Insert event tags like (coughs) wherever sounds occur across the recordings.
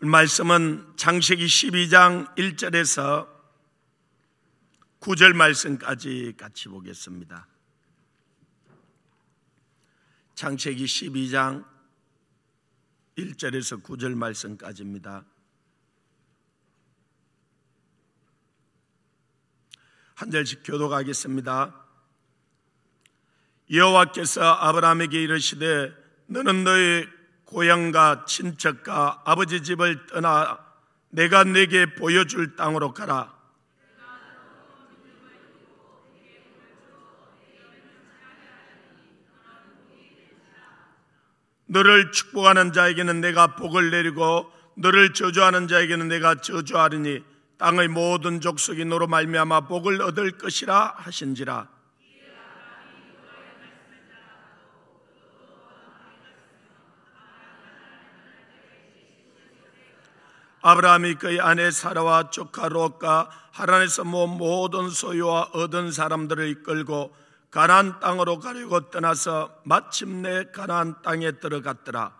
말씀은 장세기 12장 1절에서 9절 말씀까지 같이 보겠습니다. 장세기 12장 1절에서 9절 말씀까지입니다. 한 절씩 교도가겠습니다. 여호와께서 아브라함에게 이르시되 너는 너의 고향과 친척과 아버지 집을 떠나 내가 네게 보여줄 땅으로 가라. 너를 축복하는 자에게는 내가 복을 내리고 너를 저주하는 자에게는 내가 저주하리니 땅의 모든 족속이 너로 말미암아 복을 얻을 것이라 하신지라 아브라함이 그의 아내 사라와 조카 로과 하란에서 모은 모든 소유와 얻은 사람들을 이끌고 가나안 땅으로 가려고 떠나서 마침내 가나안 땅에 들어갔더라.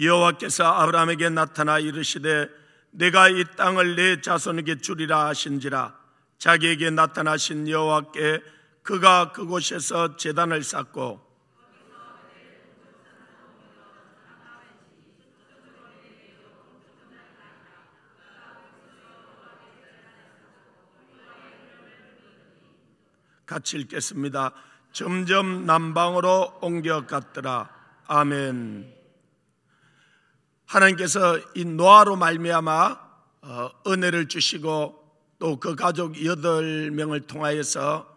여호와께서 아브라함에게 나타나 이르시되 내가 이 땅을 내 자손에게 주리라 하신지라 자기에게 나타나신 여호와께 그가 그곳에서 재단을 쌓고 같이 읽겠습니다. 점점 남방으로 옮겨갔더라. 아멘. 하나님께서 이 노아로 말미암아 어, 은혜를 주시고 또 그 가족 여덟 명을 통하여서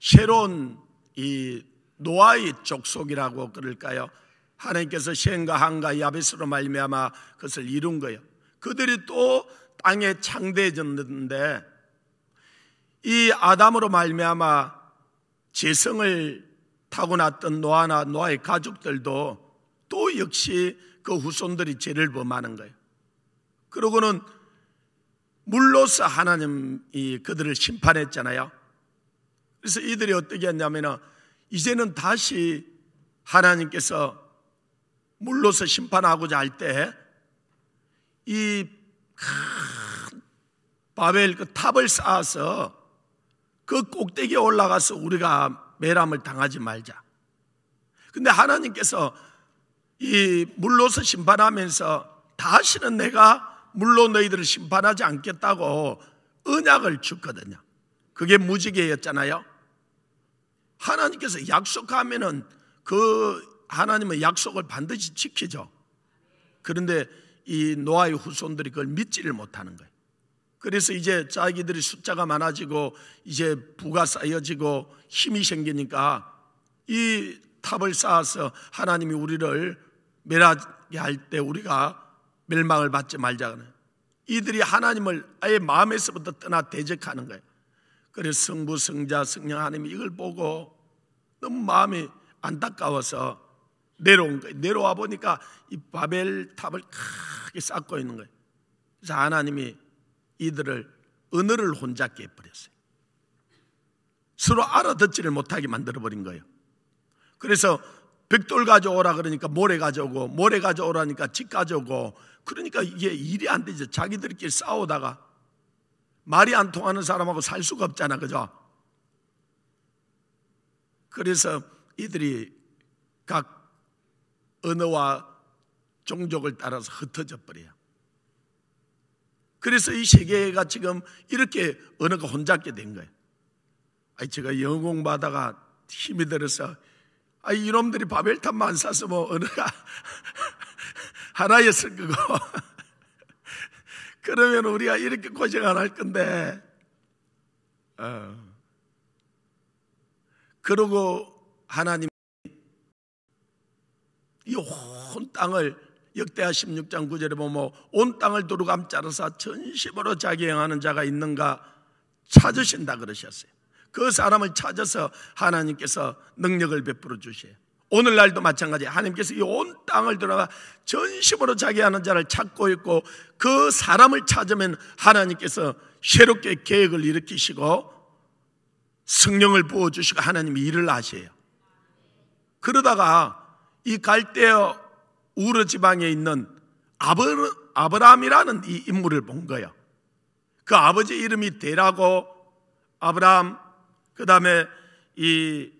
새로운 이 노아의 족속이라고 그럴까요? 하나님께서 셴과 한과 야베스로 말미암아 그것을 이룬 거예요. 그들이 또 땅에 창대해졌는데 이 아담으로 말미암아 재성을 타고났던 노아나 노아의 가족들도 또 역시 그 후손들이 죄를 범하는 거예요. 그러고는 물로서 하나님이 그들을 심판했잖아요. 그래서 이들이 어떻게 했냐면 이제는 다시 하나님께서 물로서 심판하고자 할 때 이 바벨 그 탑을 쌓아서 그 꼭대기에 올라가서 우리가 매람을 당하지 말자. 근데 하나님께서 이 물로서 심판하면서 다시는 내가 물로 너희들을 심판하지 않겠다고 은약을 주거든요. 그게 무지개였잖아요. 하나님께서 약속하면은 그 하나님의 약속을 반드시 지키죠. 그런데 이 노아의 후손들이 그걸 믿지를 못하는 거예요. 그래서 이제 자기들이 숫자가 많아지고 이제 부가 쌓여지고 힘이 생기니까 이 탑을 쌓아서 하나님이 우리를 멸하게 할 때 우리가 멸망을 받지 말자 이들이 하나님을 아예 마음에서부터 떠나 대적하는 거예요. 그래서 성부, 성자, 성령 하나님 이걸 보고 너무 마음이 안타까워서 내려온 거예요. 내려와 보니까 이 바벨 탑을 크게 쌓고 있는 거예요. 그래서 하나님이 이들을 은어를 혼자 깨버렸어요. 서로 알아듣지를 못하게 만들어버린 거예요. 그래서 백돌 가져오라 그러니까 모래 가져오고 모래 가져오라니까 집 가져오고 그러니까 이게 일이 안 되죠. 자기들끼리 싸우다가 말이 안 통하는 사람하고 살 수가 없잖아, 그죠? 그래서 이들이 각 언어와 종족을 따라서 흩어져 버려요. 그래서 이 세계가 지금 이렇게 언어가 혼잡게 된 거예요. 아 제가 영웅 바다가 힘이 들어서, 아 이놈들이 바벨탑만 사서 뭐 언어가 (laughs) 하나였을 거고. 그러면 우리가 이렇게 고생 안 할 건데. 어. 그러고 하나님 이 온 땅을 역대하 16장 9절에 보면 온 땅을 두루 감자르사 전심으로 자기 행하는 자가 있는가 찾으신다 그러셨어요. 그 사람을 찾아서 하나님께서 능력을 베풀어 주세요. 오늘날도 마찬가지 하나님께서 이 온 땅을 들어가 전심으로 자기 하는 자를 찾고 있고 그 사람을 찾으면 하나님께서 새롭게 계획을 일으키시고 성령을 부어주시고 하나님이 일을 하세요. 그러다가 이 갈대어 우르 지방에 있는 아브 아브라함이라는 이 인물을 본 거예요. 그 아버지 이름이 데라고 아브라함, 그 다음에 이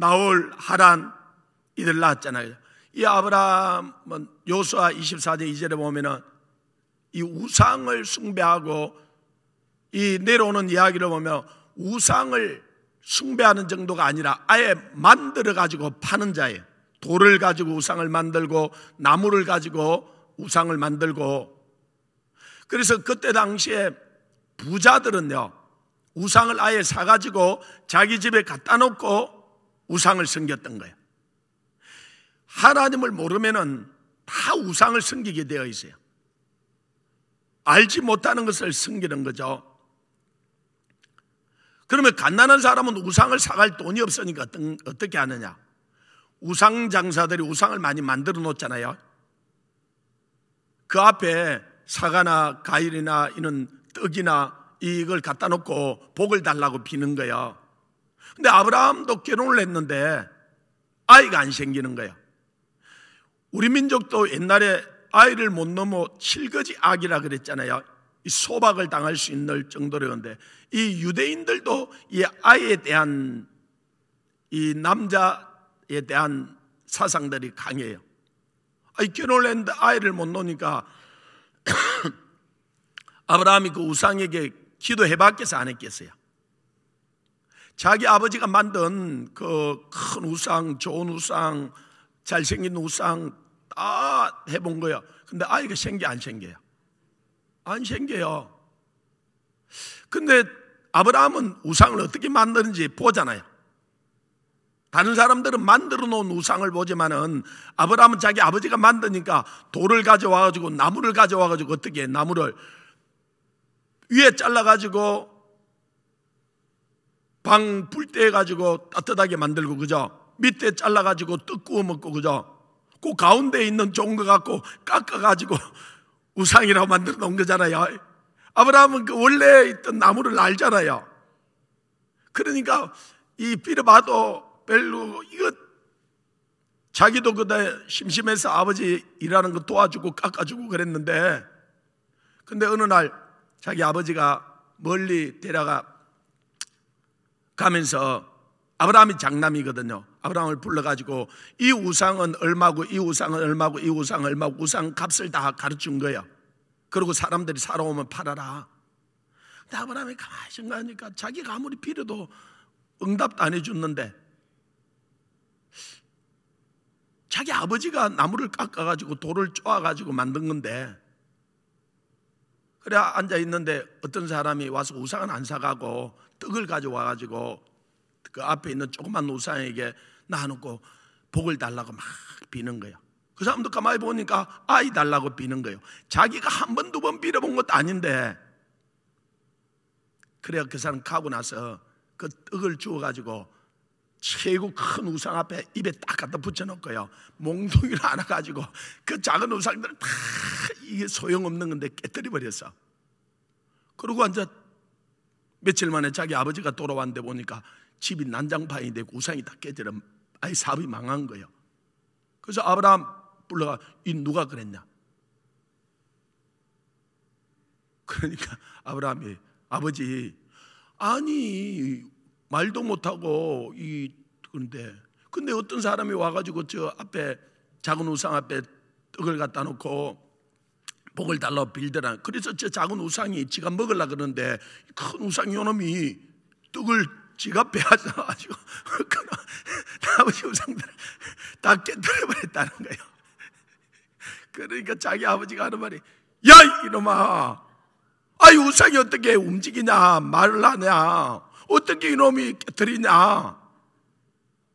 나올 하란 이들 낳았잖아요. 이 아브라함은 요수아 24제 2절에 보면은 이 우상을 숭배하고 이 내려오는 이야기를 보면 우상을 숭배하는 정도가 아니라 아예 만들어 가지고 파는 자예요. 돌을 가지고 우상을 만들고 나무를 가지고 우상을 만들고 그래서 그때 당시에 부자들은요 우상을 아예 사가지고 자기 집에 갖다 놓고 우상을 섬겼던 거예요. 하나님을 모르면은 다 우상을 섬기게 되어 있어요. 알지 못하는 것을 섬기는 거죠. 그러면 갓난한 사람은 우상을 사갈 돈이 없으니까 어떻게 하느냐? 우상 장사들이 우상을 많이 만들어 놓잖아요. 그 앞에 사과나 과일이나 이런 떡이나 이걸 갖다 놓고 복을 달라고 비는 거예요. 근데 아브라함도 결혼을 했는데 아이가 안 생기는 거야. 우리 민족도 옛날에 아이를 못 넘어 칠거지 악이라 그랬잖아요. 소박을 당할 수 있는 정도로 그런데 이 유대인들도 이 아이에 대한 이 남자에 대한 사상들이 강해요. 아이 결혼을 했는데 아이를 못 놓으니까 (coughs) 아브라함이 그 우상에게 기도해봤겠어 안 했겠어요? 자기 아버지가 만든 그 큰 우상, 좋은 우상, 잘생긴 우상 다 해본 거야. 근데 아이가 생겨, 안 생겨요? 안 생겨요. 근데 아브라함은 우상을 어떻게 만드는지 보잖아요. 다른 사람들은 만들어 놓은 우상을 보지만은 아브라함은 자기 아버지가 만드니까 돌을 가져와가지고 나무를 가져와가지고 어떻게 해? 나무를 위에 잘라가지고 방 불 때 가지고 따뜻하게 만들고 그죠? 밑에 잘라 가지고 떡 구워 먹고 그죠? 그 가운데 있는 좋은 거 갖고 깎아 가지고 (laughs) 우상이라고 만들어 놓은 거잖아요. 아브라함은 그 원래 있던 나무를 알잖아요. 그러니까 이 삐를 봐도 별로 이것 자기도 그때 심심해서 아버지 일하는 거 도와주고 깎아주고 그랬는데 근데 어느 날 자기 아버지가 멀리 데려가 가면서 아브라함이 장남이거든요. 아브라함을 불러가지고 이 우상은 얼마고 이 우상은 얼마고 이 우상 은 얼마고 우상 값을 다 가르친 거예요. 그리고 사람들이 살아오면 팔아라. 근데 아브라함이 가만히 생각하니까 자기가 아무리 빌어도 응답도 안 해줬는데 자기 아버지가 나무를 깎아가지고 돌을 쪼아가지고 만든 건데 그래 앉아 있는데 어떤 사람이 와서 우상은 안 사가고 떡을 가져와 가지고 그 앞에 있는 조그만 노상에게 나눠놓고 복을 달라고 막 비는 거예요. 그 사람도 가만히 보니까 아이 달라고 비는 거예요. 자기가 한 번, 두 번 빌어본 것도 아닌데. 그래야 그 사람 가고 나서 그 떡을 주워가지고 최고 큰 우상 앞에 입에 딱 갖다 붙여놓고요. 몽둥이를 안아가지고 그 작은 우상들을 다 이게 소용없는 건데 깨뜨려버렸어. 그러고 앉아 며칠 만에 자기 아버지가 돌아왔는데 보니까 집이 난장판이 되고 우상이 다 깨져라 아예 사업이 망한 거예요. 그래서 아브라함 불러가 이 누가 그랬냐? 그러니까 아브라함이 아버지 아니 말도 못하고 이 그런데 근데 어떤 사람이 와가지고 저 앞에 작은 우상 앞에 떡을 갖다 놓고 복을 달라 빌더라. 그래서 저 작은 우상이 지가 먹으려 고 그러는데 큰 우상 이 요놈이 떡을 지가 빼앗아가지고 나머지 (laughs) 우상들 다 깨뜨려버렸다는 거예요. 그러니까 자기 아버지가 하는 말이 야 이놈아 아이 우상이 어떻게 움직이냐 말을 하냐 어떻게 이놈이 깨뜨리냐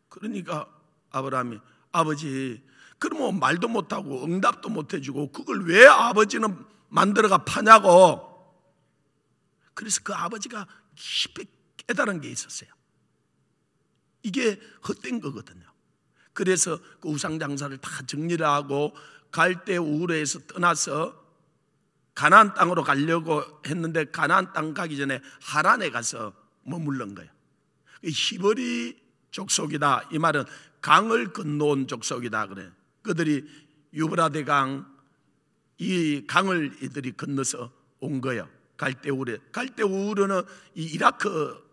그러니까 아브라함이 아버지 그러면 뭐 말도 못하고 응답도 못해주고 그걸 왜 아버지는 만들어가 파냐고. 그래서 그 아버지가 깊이 깨달은 게 있었어요. 이게 헛된 거거든요. 그래서 그 우상장사를 다 정리를 하고 갈대 우울에서 떠나서 가나 땅으로 가려고 했는데 가나땅 가기 전에 하란에 가서 머물른 거예요. 히브리 족속이다. 이 말은 강을 건너온 족속이다 그래. 그들이 유브라데강 이 강을 이들이 건너서 온거예요 갈대우르. 갈대우르는 이 이라크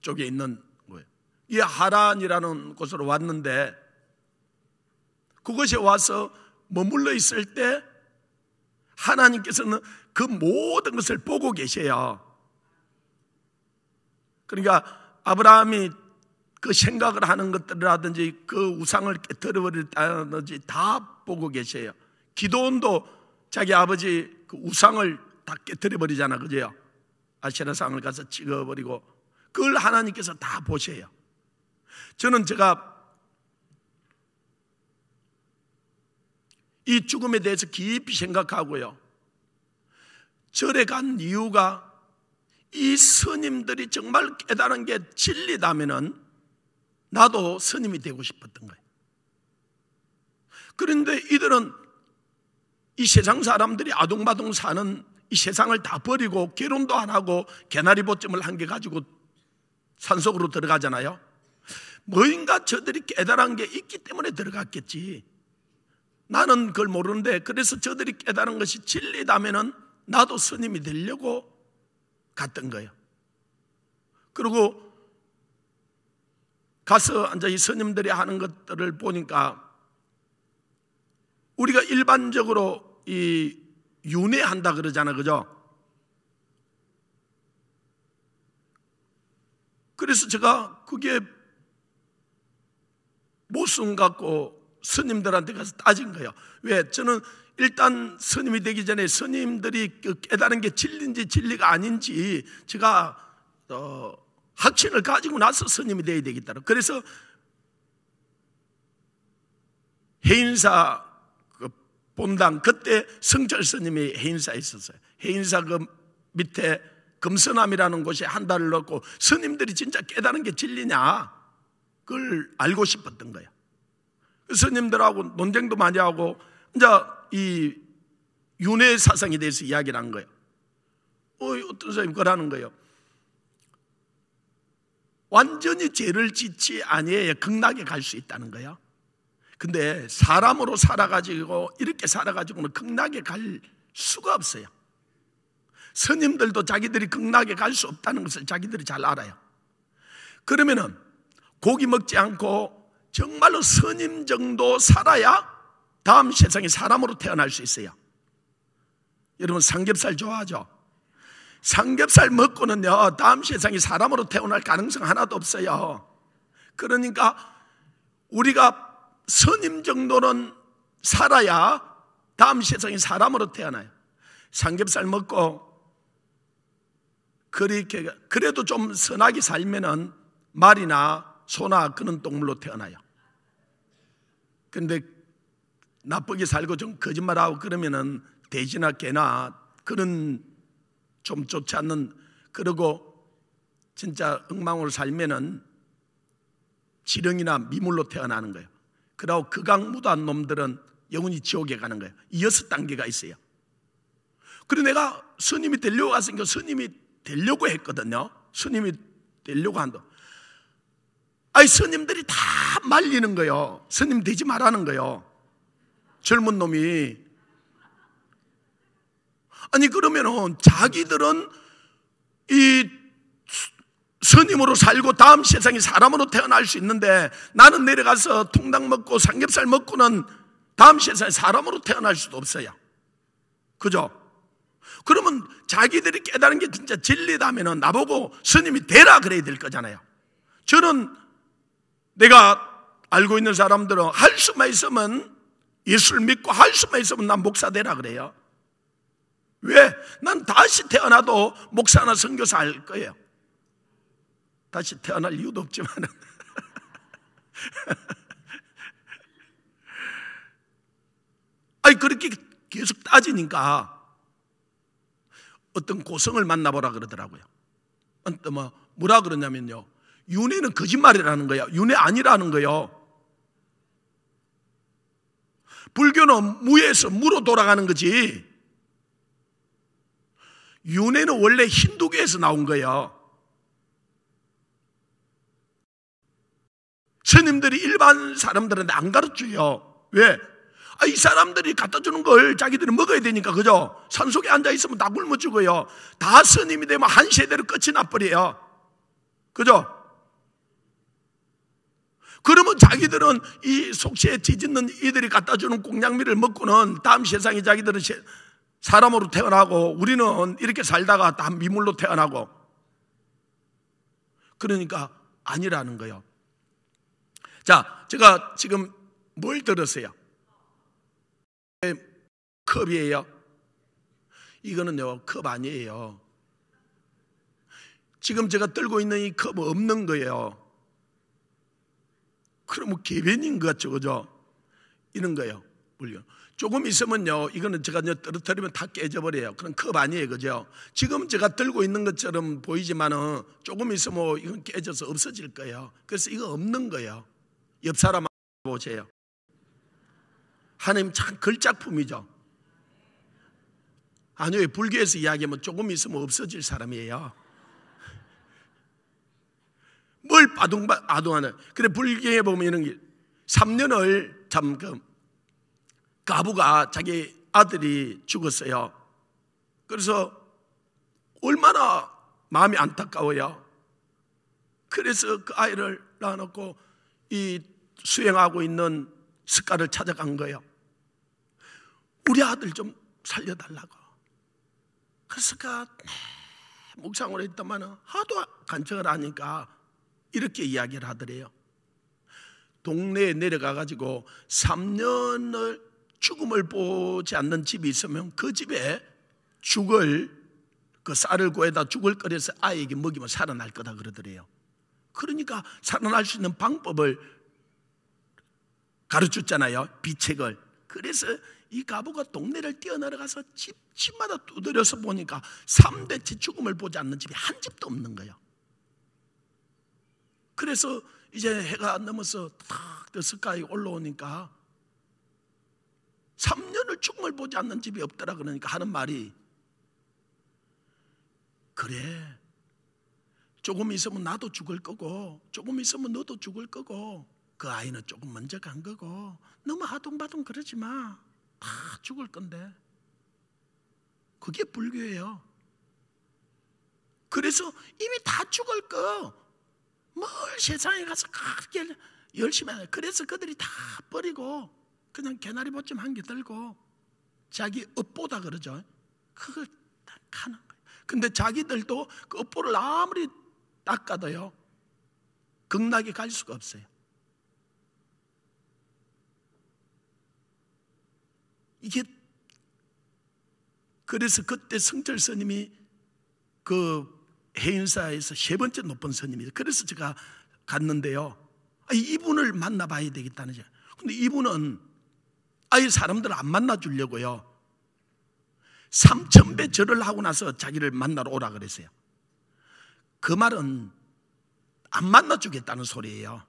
쪽에 있는 거예요. 이 하란이라는 곳으로 왔는데 그곳에 와서 머물러 있을 때 하나님께서는 그 모든 것을 보고 계셔요. 그러니까 아브라함이 그 생각을 하는 것들이라든지 그 우상을 깨뜨려 버리다든지 다 보고 계세요. 기도원도 자기 아버지 그 우상을 다 깨뜨려 버리잖아. 그죠? 아시나 상을 가서 찍어 버리고 그걸 하나님께서 다 보세요. 저는 제가 이 죽음에 대해서 깊이 생각하고요. 절에 간 이유가 이 스님들이 정말 깨달은 게 진리다면은 나도 스님이 되고 싶었던 거예요. 그런데 이들은 이 세상 사람들이 아둥바둥 사는 이 세상을 다 버리고 결혼도 안 하고 개나리 보점을 한 개 가지고 산속으로 들어가잖아요. 뭐인가 저들이 깨달은 게 있기 때문에 들어갔겠지. 나는 그걸 모르는데 그래서 저들이 깨달은 것이 진리다면은 나도 스님이 되려고 갔던 거예요. 그리고 가서 앉아 이 스님들이 하는 것들을 보니까 우리가 일반적으로 이 윤회한다 그러잖아, 그죠? 그래서 제가 그게 무슨 갖고 스님들한테 가서 따진 거예요. 왜? 저는 일단 스님이 되기 전에 스님들이 그 깨달은 게 진리인지 진리가 아닌지 제가 어 확신을 가지고 나서 스님이 되어야 되겠다. 는 그래서 해인사 그 본당 그때 성철 스님이 해인사에 있었어요. 해인사 그 밑에 금선암이라는 곳에 한 달을 넣고 스님들이 진짜 깨달은 게 진리냐 그걸 알고 싶었던 거야. 그 스님들하고 논쟁도 많이 하고 이제 이 윤회 사상에 대해서 이야기를 한 거예요. 어, 어떤 사람이 그러는 거예요. 완전히 죄를 짓지 아니해 극락에 갈 수 있다는 거야. 근데 사람으로 살아가지고 이렇게 살아가지고는 극락에 갈 수가 없어요. 스님들도 자기들이 극락에 갈 수 없다는 것을 자기들이 잘 알아요. 그러면은 고기 먹지 않고 정말로 스님 정도 살아야 다음 세상에 사람으로 태어날 수 있어요. 여러분 삼겹살 좋아하죠? 삼겹살 먹고는요, 다음 세상에 사람으로 태어날 가능성 하나도 없어요. 그러니까 우리가 선임 정도는 살아야 다음 세상에 사람으로 태어나요. 삼겹살 먹고 그렇게 그래도 좀 선하게 살면은 말이나 소나 그런 동물로 태어나요. 근데 나쁘게 살고 좀 거짓말하고 그러면은 돼지나 개나 그런 좀 좋지 않는 그리고 진짜 엉망으로 살면은 지령이나 미물로 태어나는 거예요. 그러고 극강 그 무도한 놈들은 영원히 지옥에 가는 거예요. 이 여섯 단계가 있어요. 그리고 내가 스님이 되려고 갔으니까 스님이 되려고 했거든요. 스님이 되려고 한다. 아이 스님들이 다 말리는 거예요. 스님 되지 말라는 거예요. 젊은 놈이 아니 그러면은 자기들은 이 스님으로 살고 다음 세상에 사람으로 태어날 수 있는데 나는 내려가서 통닭 먹고 삼겹살 먹고는 다음 세상에 사람으로 태어날 수도 없어요. 그죠? 그러면 자기들이 깨달은 게 진짜 진리다면은 나보고 스님이 되라 그래야 될 거잖아요. 저는 내가 알고 있는 사람들은 할 수만 있으면 예수를 믿고 할 수만 있으면 난 목사 되라 그래요. 왜? 난 다시 태어나도 목사나 선교사 할 거예요. 다시 태어날 이유도 없지만 (laughs) 아니 그렇게 계속 따지니까 어떤 고성을 만나보라 그러더라고요. 뭐 뭐라 그러냐면요. 윤회는 거짓말이라는 거예요 윤회 아니라는 거요. 예 불교는 무에서 무로 돌아가는 거지. 윤회는 원래 힌두교에서 나온 거예요. 스님들이 일반 사람들한테 안 가르쳐요. 왜? 아, 이 사람들이 갖다 주는 걸 자기들이 먹어야 되니까, 그죠? 산 속에 앉아 있으면 다 굶어 죽어요. 다 스님이 되면 한 세대로 끝이 나버려요. 그죠? 그러면 자기들은 이 속세에 뒤집는 이들이 갖다 주는 꽁냥미를 먹고는 다음 세상에 자기들은 사람으로 태어나고 우리는 이렇게 살다가 다 미물로 태어나고 그러니까 아니라는 거예요. 자, 제가 지금 뭘 들었어요? 컵이에요. 이거는컵 아니에요. 지금 제가 들고 있는 이 컵 없는 거예요. 그러 뭐 개변인 것 같죠, 그죠? 이런 거예요. 물론. 조금 있으면요, 이거는 제가 떨어뜨리면 다 깨져버려요. 그런 컵 아니에요, 그죠? 지금 제가 들고 있는 것처럼 보이지만은 조금 있으면 이건 깨져서 없어질 거예요. 그래서 이거 없는 거예요. 옆 사람 보세요. 하나님 참글작품이죠 아니요, 불교에서 이야기하면 조금 있으면 없어질 사람이에요. 뭘 아동아동하는. 그래, 불교에 보면 이런 게 3년을 잠금 가부가 아, 자기 아들이 죽었어요. 그래서 얼마나 마음이 안타까워요. 그래서 그 아이를 낳아놓고 이 수행하고 있는 습가를 찾아간 거예요. 우리 아들 좀 살려달라고. 그래서 스가 그 묵상을 했더만 하도 간청을 하니까 이렇게 이야기를 하더래요. 동네에 내려가가지고 3년을 죽음을 보지 않는 집이 있으면 그 집에 죽을 그 쌀을 구해다 죽을 끓여서 아이에게 먹이면 살아날 거다 그러더래요. 그러니까 살아날 수 있는 방법을 가르쳤잖아요. 비책을. 그래서 이 가부가 동네를 뛰어나려가서 집, 집마다 두드려서 보니까 3대째 죽음을 보지 않는 집이 한 집도 없는 거예요. 그래서 이제 해가 넘어서 탁 스카이 올라오니까 3년을 죽음을 보지 않는 집이 없더라 그러니까 하는 말이 그래 조금 있으면 나도 죽을 거고 조금 있으면 너도 죽을 거고 그 아이는 조금 먼저 간 거고 너무 하동바동 그러지 마다 죽을 건데 그게 불교예요 그래서 이미 다 죽을 거 뭘 세상에 가서 그렇게 열심히 하냐 그래서 그들이 다 버리고 그냥 개나리 보쯤 한 개 들고 자기 업보다 그러죠. 그걸 딱 하는 거예요. 근데 자기들도 그 업보를 아무리 닦아도요. 극락에 갈 수가 없어요. 이게 그래서 그때 성철 스님이 그 해인사에서 세 번째 높은 스님이죠. 그래서 제가 갔는데요. 아, 이분을 만나봐야 되겠다는 거죠. 근데 이분은 아예 사람들 을안 만나 주려고요. 3천배 절을 하고 나서 자기를 만나러 오라 그랬어요. 그 말은 안 만나 주겠다는 소리예요.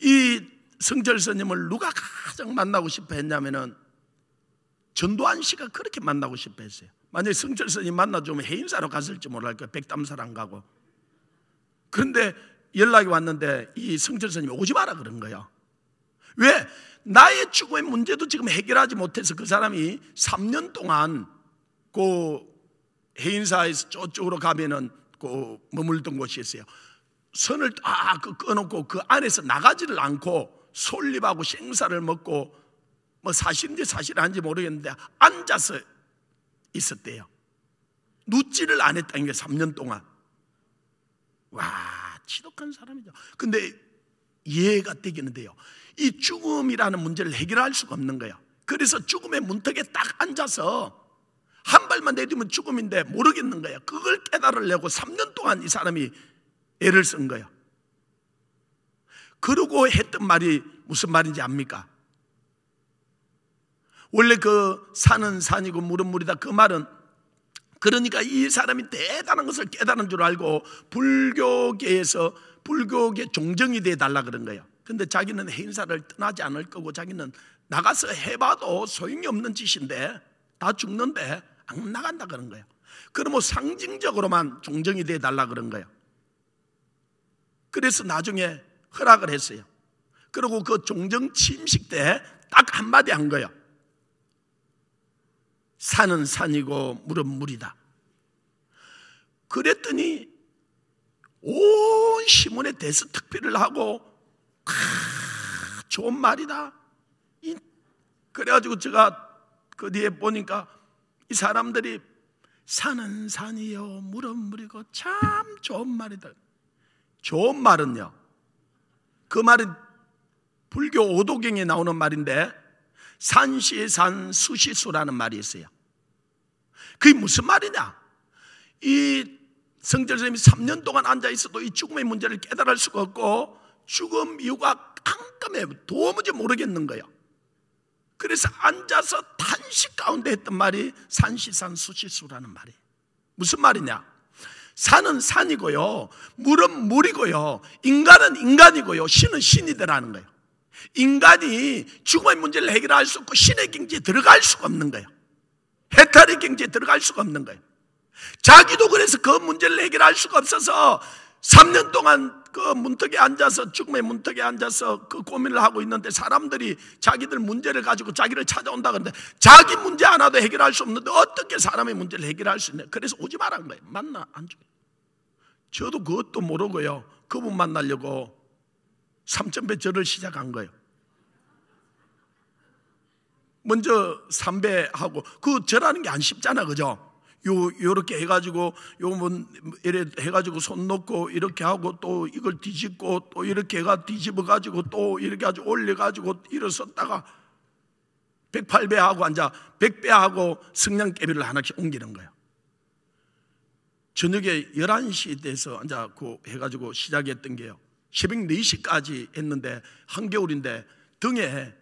이 성절 스님을 누가 가장 만나고 싶어 했냐면은 전두환 씨가 그렇게 만나고 싶어 했어요. 만약에 성철 선님 만나주면 해인사로 갔을지 몰랄 거예요. 그 백담사안 가고. 그런데 연락이 왔는데 이 성철 선님이 오지 마라 그런 거예요. 왜? 나의 주거의 문제도 지금 해결하지 못해서 그 사람이 3년 동안 그 해인사에서 저쪽으로 가면은 그 머물던 곳이 있어요. 선을 다 끊었고 그, 그 안에서 나가지를 않고 솔잎하고 생사를 먹고 뭐 사실인지 사실 아닌지 모르겠는데 앉아서 있었대요. 눕지를 안 했다는 게 3년 동안. 와, 지독한 사람이죠. 근데 이해가 되기는 돼요. 이 죽음이라는 문제를 해결할 수가 없는 거야. 그래서 죽음의 문턱에 딱 앉아서 한 발만 내리면 죽음인데 모르겠는 거야. 그걸 깨달으려고 3년 동안 이 사람이 애를 쓴 거야. 그러고 했던 말이 무슨 말인지 압니까? 원래 그 산은 산이고 물은 물이다 그 말은 그러니까 이 사람이 대단한 것을 깨달은 줄 알고 불교계에서 불교계 종정이 돼 달라 그런 거예요. 근데 자기는 행사를 떠나지 않을 거고 자기는 나가서 해봐도 소용이 없는 짓인데 다 죽는데 안 나간다 그런 거예요. 그러면 상징적으로만 종정이 돼 달라 그런 거예요. 그래서 나중에 허락을 했어요. 그리고 그 종정 침식 때 딱 한마디 한 거예요. 산은 산이고 물은 물이다. 그랬더니 온 시문에 대서 특필을 하고 아, 좋은 말이다. 그래가지고 제가 그 뒤에 보니까 이 사람들이 산은 산이요, 물은 물이고 참 좋은 말이다. 좋은 말은요. 그 말이 불교 오도경에 나오는 말인데 산시산 수시수라는 말이 있어요. 그게 무슨 말이냐? 이 성절 선생님이 3년 동안 앉아 있어도 이 죽음의 문제를 깨달을 수가 없고 죽음 이유가 깜깜해 도무지 모르겠는 거예 그래서 앉아서 탄식 가운데 했던 말이 산시산 수시수라는 말이 무슨 말이냐? 산은 산이고요, 물은 물이고요, 인간은 인간이고요, 신은 신이더라는 거예요. 인간이 죽음의 문제를 해결할 수 없고 신의 경지에 들어갈 수가 없는 거예요. 해탈의 경지에 들어갈 수가 없는 거예요. 자기도 그래서 그 문제를 해결할 수가 없어서 3년 동안 그 문턱에 앉아서 죽음의 문턱에 앉아서 그 고민을 하고 있는데 사람들이 자기들 문제를 가지고 자기를 찾아온다 그런데 자기 문제 하나도 해결할 수 없는데 어떻게 사람의 문제를 해결할 수 있냐 그래서 오지 말라는 거예요 만나 안죽어 저도 그것도 모르고요 그분 만나려고 3천배 절을 시작한 거예요 먼저 삼배하고 그 절하는 게 안 쉽잖아 그죠? 요, 요렇게 해가지고, 요 뭐, 이래 해가지고 손 놓고 이렇게 하고 또 이걸 뒤집고 또 이렇게 해가 뒤집어가지고 또 이렇게 아주 올려가지고 일어섰다가 108배하고 앉아 100배하고 성냥개비를 하나씩 옮기는 거예요. 저녁에 11시 돼서 앉아 그 해가지고 시작했던 게요. 새벽 4시까지 했는데 한겨울인데 등에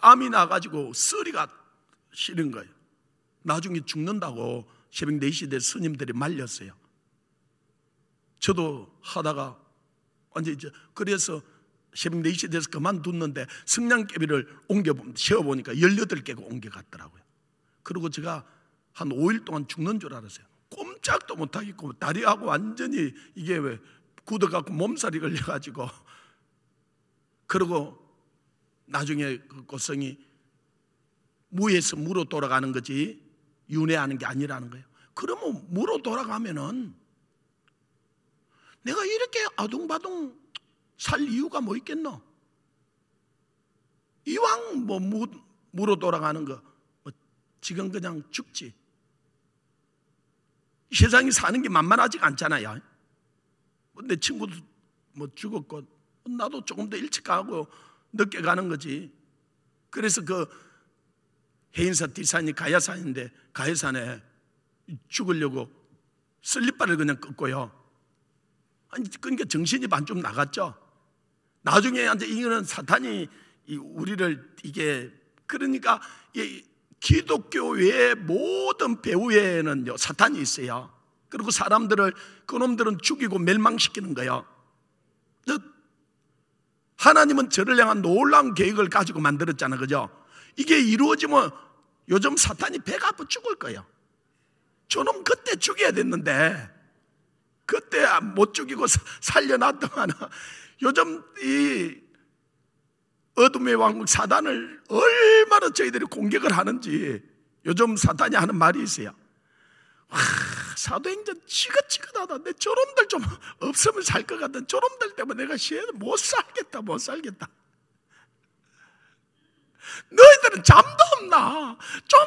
땀이 나가지고 쓰리가 싫은 거예요. 나중에 죽는다고 새벽 4시대 스님들이 말렸어요. 저도 하다가 언제 이제 그래서 새벽 4시 돼서 그만뒀는데 성냥개비를 옮겨 세어보니까 18개가 옮겨갔더라고요. 그리고 제가 한 5일 동안 죽는 줄 알았어요. 꼼짝도 못하겠고 다리하고 완전히 이게 왜 굳어갖고 몸살이 걸려가지고 그리고 나중에 그 고성이 무에서 무로 돌아가는 거지 윤회하는 게 아니라는 거예요. 그러면 무로 돌아가면은 내가 이렇게 아둥바둥 살 이유가 뭐 있겠노? 이왕 뭐 무, 로 돌아가는 거뭐 지금 그냥 죽지. 세상이 사는 게 만만하지 않잖아요. 뭐 내 친구도 뭐 죽었고 나도 조금 더 일찍 가고 늦게 가는 거지. 그래서 그 해인사 디산이 가야산인데 가야산에 죽으려고 슬리퍼를 그냥 끊고요 아니 그러니까 정신이 반쯤 나갔죠. 나중에 이제 이거는 사탄이 우리를 이게 그러니까 기독교 외의 모든 배후에는 사탄이 있어요. 그리고 사람들을 그놈들은 죽이고 멸망시키는 거예요. 하나님은 저를 향한 놀라운 계획을 가지고 만들었잖아, 그죠? 이게 이루어지면 요즘 사탄이 배가 아파 죽을 거예요. 저놈 그때 죽여야 됐는데 그때 못 죽이고 살려놨더만 (laughs) 요즘 이 어둠의 왕국 사단을 얼마나 저희들이 공격을 하는지 요즘 사탄이 하는 말이 있어요. 와, 사도행전 지긋지긋하다. 내 저놈들 좀 없으면 살 것 같은 저놈들 때문에 내가 시에못 살겠다, 못 살겠다. 너희들은 잠도 없나? 좀,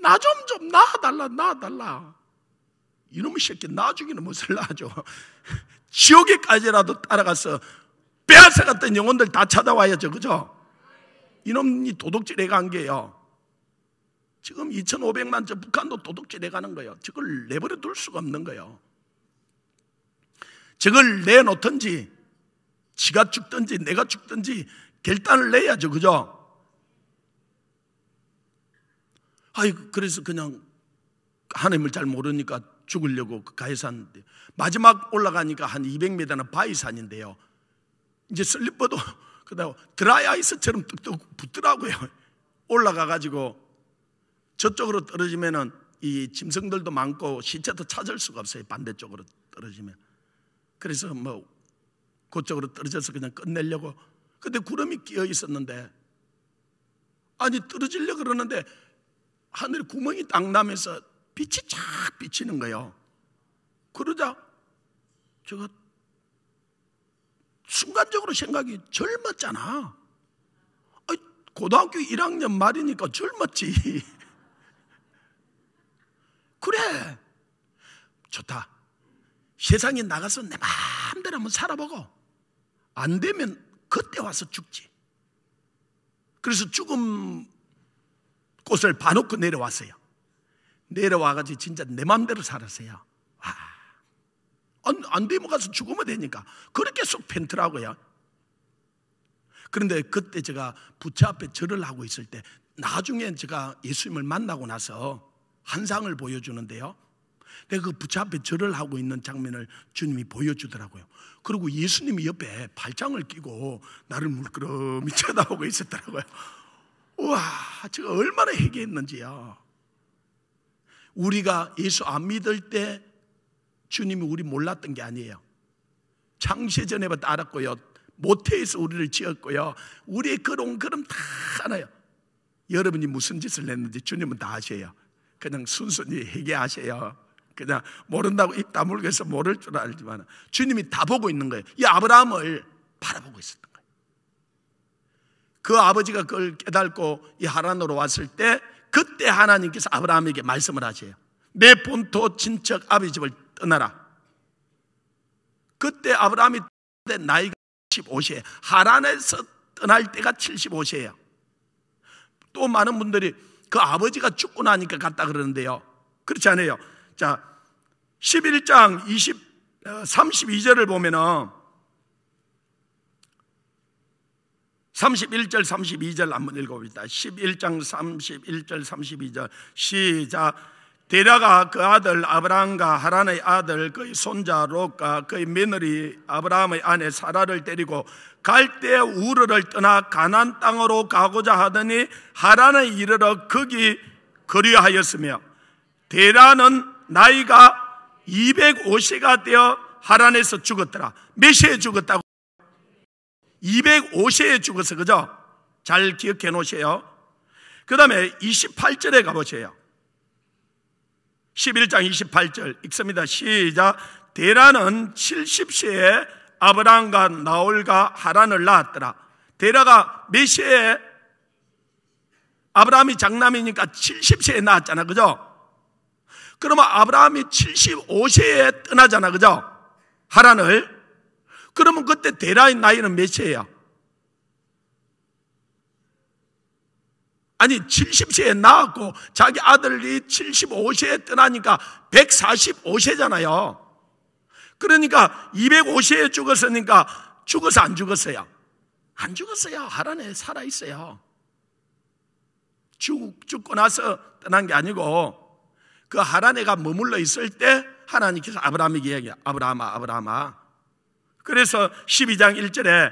나 좀 좀 나아달라, 나아달라. 이놈의 새끼, 나중에는 무엇을 나죠? 지옥에까지라도 따라가서 빼앗아 갔던 영혼들 다 찾아와야죠, 그죠? 이놈이 도둑질해 간 게요. 지금 2,500만 저 북한도 도둑질해 가는 거예요. 저걸 내버려 둘 수가 없는 거예요. 저걸 내놓든지, 지가 죽든지, 내가 죽든지, 결단을 내야죠. 그죠? 아이 그래서 그냥 하나님을 잘 모르니까 죽으려고 그 가해산데 마지막 올라가니까 한 200m나 바위산인데요. 이제 슬리퍼도 (laughs) 그다음 드라이아이스처럼 뚝뚝 붙더라고요. 올라가 가지고 저쪽으로 떨어지면은 이 짐승들도 많고 시체도 찾을 수가 없어요. 반대쪽으로 떨어지면. 그래서 뭐 그쪽으로 떨어져서 그냥 끝내려고. 근데 구름이 끼어 있었는데 아니 떨어지려 그러는데 하늘 구멍이 딱 나면서 빛이 쫙 비치는 거예요. 그러자 제가 순간적으로 생각이 젊었잖아. 고등학교 1학년 말이니까 젊었지. (laughs) 그래. 좋다. 세상에 나가서 내 마음대로 한번 살아보고 안 되면 그때 와서 죽지. 그래서 죽음 꽃을 봐놓고 그 내려왔어요. 내려와가지고 진짜 내 마음대로 살았어요. 와. 아, 안, 안 되면 가서 죽으면 되니까. 그렇게 쑥 팬트라고요. 그런데 그때 제가 부처 앞에 절을 하고 있을 때 나중에 제가 예수님을 만나고 나서 한상을 보여주는데요. 내가 그 부처 앞에 절을 하고 있는 장면을 주님이 보여주더라고요. 그리고 예수님이 옆에 발장을 끼고 나를 물끄러미 쳐다보고 있었더라고요. 우와, 제가 얼마나 회개했는지요. 우리가 예수 안 믿을 때 주님이 우리 몰랐던 게 아니에요. 창세전에부터 알았고요. 모태에서 우리를 지었고요. 우리의 그런 그름 다 알아요. 여러분이 무슨 짓을 했는지 주님은 다 아세요. 그냥 순순히 회개하세요. 그냥 모른다고 입 다물고 해서 모를 줄 알지만 주님이 다 보고 있는 거예요. 이 아브라함을 바라보고 있었던 거예요. 그 아버지가 그걸 깨닫고 이 하란으로 왔을 때 그때 하나님께서 아브라함에게 말씀을 하세요. 내 본토 친척 아버지 집을 떠나라. 그때 아브라함이 나이가 75세. 하란에서 떠날 때가 75세예요. 또 많은 분들이 그 아버지가 죽고 나니까 갔다 그러는데요. 그렇지 않아요. 자, 11장 20, 32절을 보면은 31절 32절 한번 읽어봅시다. 11장 31절 32절 시작. 데라가 그 아들 아브라함과 하란의 아들 그의 손자 롯과 그의 며느리 아브라함의 아내 사라를 데리고 갈대 우르를 떠나 가난 땅으로 가고자 하더니 하란에 이르러 거기 거류하였으며 데라는 나이가 2 5세가 되어 하란에서 죽었더라. 몇 시에 죽었다고? 205세에 죽어서 그죠? 잘 기억해 놓으세요. 그 다음에 28절에 가보세요. 11장 28절 읽습니다. 시작. 대라는 70세에 아브라함과 나홀과 하란을 낳았더라. 대라가몇 세에 아브라함이 장남이니까 70세에 낳았잖아. 그죠? 그러면 아브라함이 75세에 떠나잖아. 그죠? 하란을 그러면 그때 데라의 나이는 몇이에요? 아니 70세에 낳았고 자기 아들이 75세에 떠나니까 145세잖아요. 그러니까 205세에 죽었으니까 죽어서 안 죽었어요? 안 죽었어요. 하란에 살아 있어요. 죽, 죽고 나서 떠난 게 아니고 그 하란에가 머물러 있을 때 하나님께서 아브라함에게 이기해 아브라함아 아브라함아 그래서 12장 1절에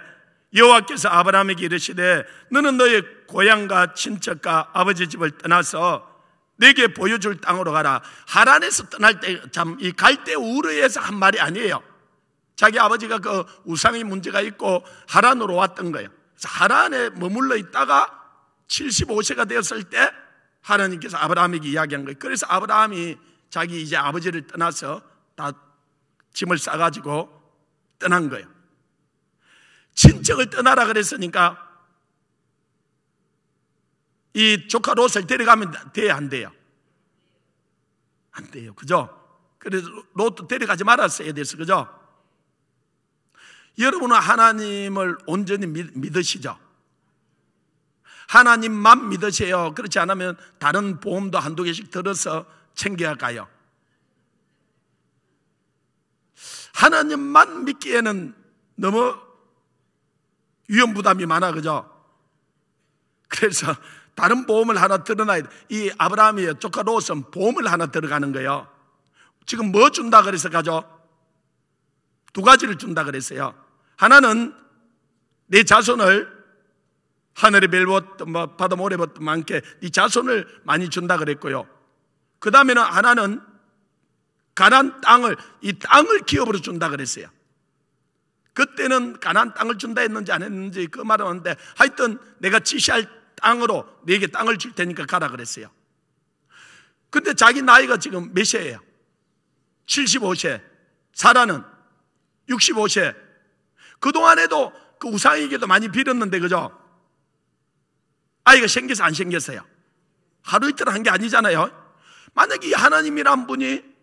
여호와께서 아브라함에게 이르시되 너는 너의 고향과 친척과 아버지 집을 떠나서 내게 보여줄 땅으로 가라. 하란에서 떠날 때 참 이 갈대 우르에서 한 말이 아니에요. 자기 아버지가 그 우상의 문제가 있고 하란으로 왔던 거예요. 그래서 하란에 머물러 있다가 75세가 되었을 때 하나님께서 아브라함에게 이야기한 거예요. 그래서 아브라함이 자기 이제 아버지를 떠나서 다 짐을 싸가지고 떠난 거예요. 친척을 떠나라 그랬으니까 이 조카 롯을 데려가면 돼요, 안 돼요? 안 돼요. 그죠? 그래서 롯도 데려가지 말았어야 돼서, 그죠? 여러분은 하나님을 온전히 믿으시죠? 하나님만 믿으세요. 그렇지 않으면 다른 보험도 한두 개씩 들어서 챙겨가요. 하나님만 믿기에는 너무 위험부담이 많아, 그죠? 그래서 다른 보험을 하나 들어놔야 돼. 이 아브라함의 조카 로스는 보험을 하나 들어가는 거예요. 지금 뭐 준다 그래서 가죠? 두 가지를 준다 그랬어요. 하나는 내 네 자손을 하늘에 별봇, 뭐, 바다 모래봇 많게 네 자손을 많이 준다 그랬고요. 그 다음에는 하나는 가난 땅을 이 땅을 기업으로 준다 그랬어요. 그때는 가난 땅을 준다 했는지 안 했는지 그 말은 하는데 하여튼 내가 지시할 땅으로 네게 땅을 줄 테니까 가라 그랬어요. 근데 자기 나이가 지금 몇이에요 75세. 사라는 65세. 그동안에도 그 우상에게도 많이 빌었는데 그죠? 아이가 생겨서 안 생겼어요. 하루 이틀 한 게 아니잖아요. 만약에 하나님이란 분이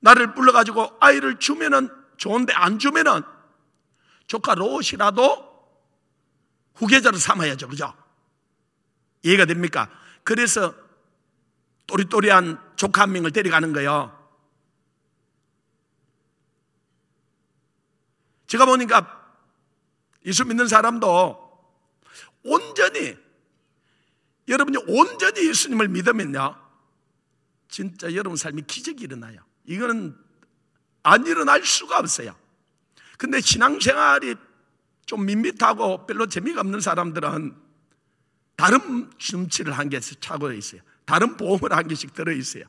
나를 불러가지고 아이를 주면은 좋은데 안 주면은 조카 로시라도 후계자를 삼아야죠. 그죠? 이해가 됩니까? 그래서 또리또리한 조카 한 명을 데려가는 거예요. 제가 보니까 예수 믿는 사람도 온전히 여러분이 온전히 예수님을 믿으면요. 진짜 여러분 삶이 기적이 일어나요. 이거는 안 일어날 수가 없어요. 근데 신앙생활이 좀 밋밋하고 별로 재미가 없는 사람들은 다른 숨치를 한 개씩 차고 있어요. 다른 보험을 한 개씩 들어 있어요.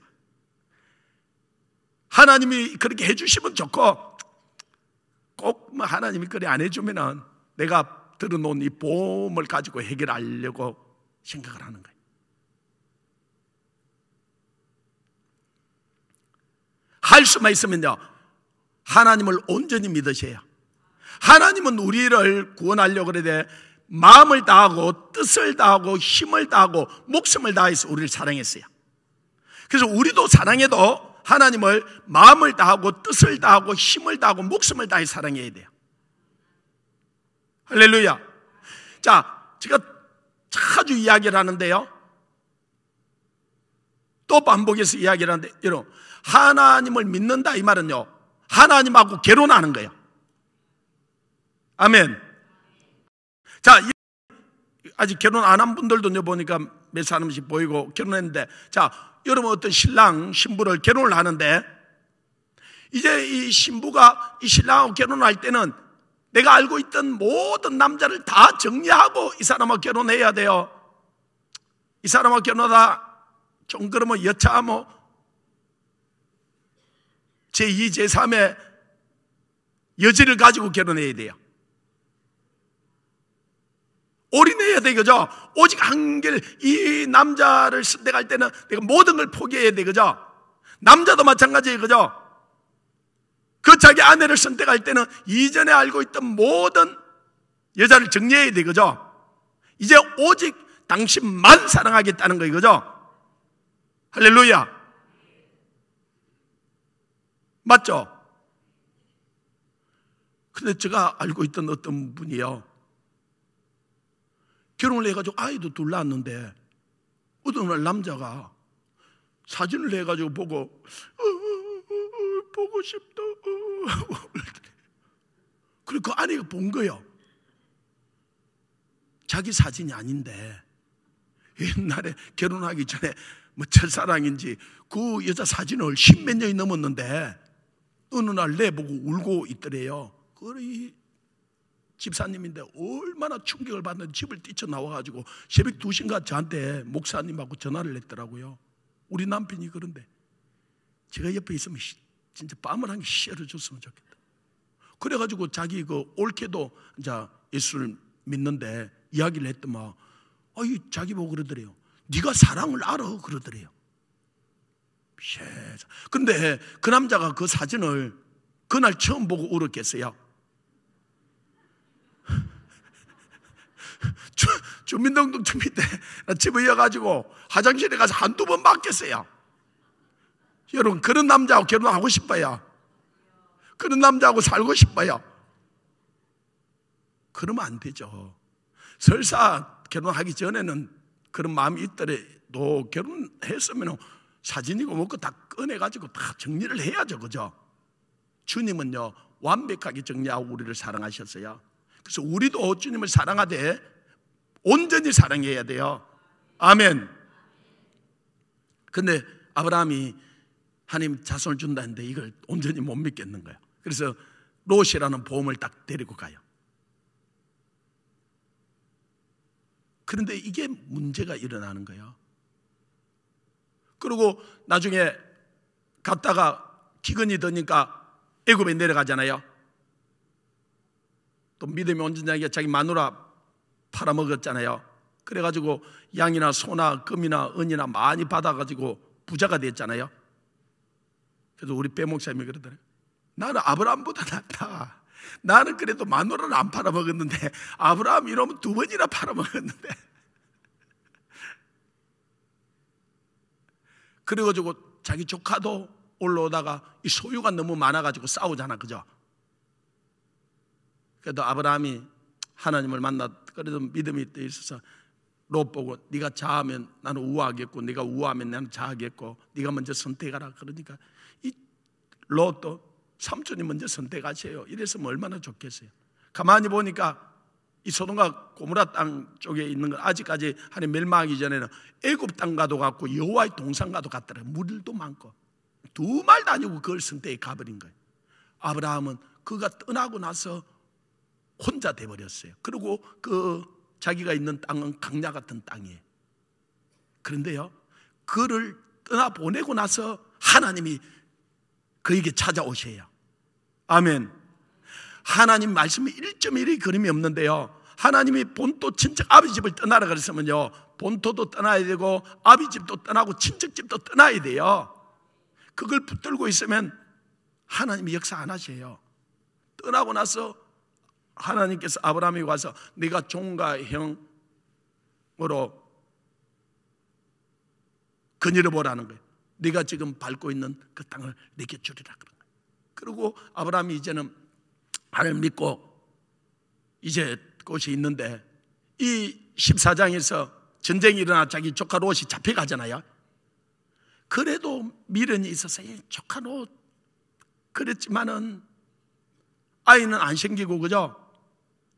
하나님이 그렇게 해주시면 좋고 꼭뭐 하나님이 그리안 해주면은 내가 들어놓은 이 보험을 가지고 해결하려고 생각을 하는 거예요. 할 수만 있으면요. 하나님을 온전히 믿으셔야. 하나님은 우리를 구원하려고 그래야 마음을 다하고 뜻을 다하고 힘을 다하고 목숨을 다해서 우리를 사랑했어요. 그래서 우리도 사랑해도 하나님을 마음을 다하고 뜻을 다하고 힘을 다하고 목숨을 다해 사랑해야 돼요. 할렐루야. 자, 제가 자주 이야기를 하는데요. 또 반복해서 이야기를 하는데, 여러분, 하나님을 믿는다 이 말은요. 하나님하고 결혼하는 거예요. 아멘. 자, 아직 결혼 안 한 분들도 보니까 몇 사람씩 보이고 결혼했는데 자, 여러분 어떤 신랑, 신부를 결혼을 하는데 이제 이 신부가 이 신랑하고 결혼할 때는 내가 알고 있던 모든 남자를 다 정리하고 이 사람하고 결혼해야 돼요. 이 사람하고 결혼하다 좀 그러면 여차하 제2, 제3의 여지를 가지고 결혼해야 돼요. 올인해야 돼, 그죠? 오직 한길이 남자를 선택할 때는 내가 모든 걸 포기해야 돼, 그죠? 남자도 마찬가지예요, 그죠? 그 자기 아내를 선택할 때는 이전에 알고 있던 모든 여자를 정리해야 돼, 그죠? 이제 오직 당신만 사랑하겠다는 거예요, 그죠? 할렐루야. 맞죠? 근데 제가 알고 있던 어떤 분이요. 결혼을 해가지고 아이도 둘 낳았는데 어느 날 남자가 사진을 해가지고 보고 어, 어, 어, 보고 싶다 그리고 그 아내가 본거요 자기 사진이 아닌데 옛날에 결혼하기 전에 뭐 첫사랑인지 그 여자 사진을 십 몇 년이 넘었는데 어느 날 내보고 울고 있더래요. 그래, 집사님인데 얼마나 충격을 받는 집을 뛰쳐나와가지고 새벽 2시인가 저한테 목사님하고 전화를 했더라고요. 우리 남편이 그런데 제가 옆에 있으면 진짜 뺨을 한개 씨를 줬으면 좋겠다. 그래가지고 자기 그 올케도 이제 예수를 믿는데 이야기를 했더만 아이 자기 보고 그러더래요. 네가 사랑을 알아 그러더래요. 그런데 그 남자가 그 사진을 그날 처음 보고 울었겠어요. (laughs) 주, 주민등록 주 밑에 집에 이어가지고 화장실에 가서 한두 번 맞겠어요. 여러분, 그런 남자하고 결혼하고 싶어요. 그런 남자하고 살고 싶어요. 그러면 안 되죠. 설사 결혼하기 전에는 그런 마음이 있더라도 결혼했으면 사진이고 뭐고 다 꺼내가지고 다 정리를 해야죠. 그죠? 주님은요, 완벽하게 정리하고 우리를 사랑하셨어요. 그래서 우리도 주님을 사랑하되 온전히 사랑해야 돼요. 아멘. 근데 아브라함이 하나님 자손을 준다는데 이걸 온전히 못 믿겠는 거예요. 그래서 롯이라는 보험을 딱 데리고 가요. 그런데 이게 문제가 일어나는 거예요. 그리고 나중에 갔다가 기근이 드니까 애굽에 내려가잖아요. 또 믿음의 온전자에게 자기 마누라 팔아먹었잖아요. 그래가지고 양이나 소나 금이나 은이나 많이 받아가지고 부자가 됐잖아요. 그래서 우리 배목사님이 그러더래요. 나는 아브라함보다 낫다. 나는 그래도 마누라를 안 팔아먹었는데 아브라함 이러면 두 번이나 팔아먹었는데 그래가지고 자기 조카도 올라오다가 이 소유가 너무 많아가지고 싸우잖아, 그죠? 그래도 아브라함이 하나님을 만나 그래도 믿음이 돼 있어서 롯 보고 네가 자하면 나는 우하겠고 아 네가 우하면 아 나는 자하겠고 네가 먼저 선택하라 그러니까 이 롯도 삼촌이 먼저 선택하세요 이래서 뭐 얼마나 좋겠어요 가만히 보니까 이소동과 고무라 땅 쪽에 있는 건 아직까지 하나님 멸망하기 전에는 애굽 땅과도 같고 여호와의 동산과도 같더라. 물도 많고 두 말도 아니고 그걸 선택해 가버린 거예요. 아브라함은 그가 떠나고 나서 혼자 돼버렸어요. 그리고 그 자기가 있는 땅은 강야 같은 땅이에요. 그런데요, 그를 떠나 보내고 나서 하나님이 그에게 찾아오셔요. 아멘. 하나님 말씀에 1.1의 그림이 없는데요. 하나님이 본토 친척 아비 집을 떠나라 그랬으면요. 본토도 떠나야 되고 아비 집도 떠나고 친척 집도 떠나야 돼요. 그걸 붙들고 있으면 하나님이 역사 안 하세요. 떠나고 나서 하나님께서 아브라함이 와서 네가 종과 형으로 그녀를 보라는 거예요. 네가 지금 밟고 있는 그 땅을 내게 주리라 그런 고 아브라함이 이제는 하나님 믿고 이제 곳이 있는데 이 14장에서 전쟁이 일어나 자기 조카 로 롯이 잡혀가잖아요. 그래도 미련이 있어서 예, 조카 로롯 그랬지만은 아이는 안 생기고 그죠?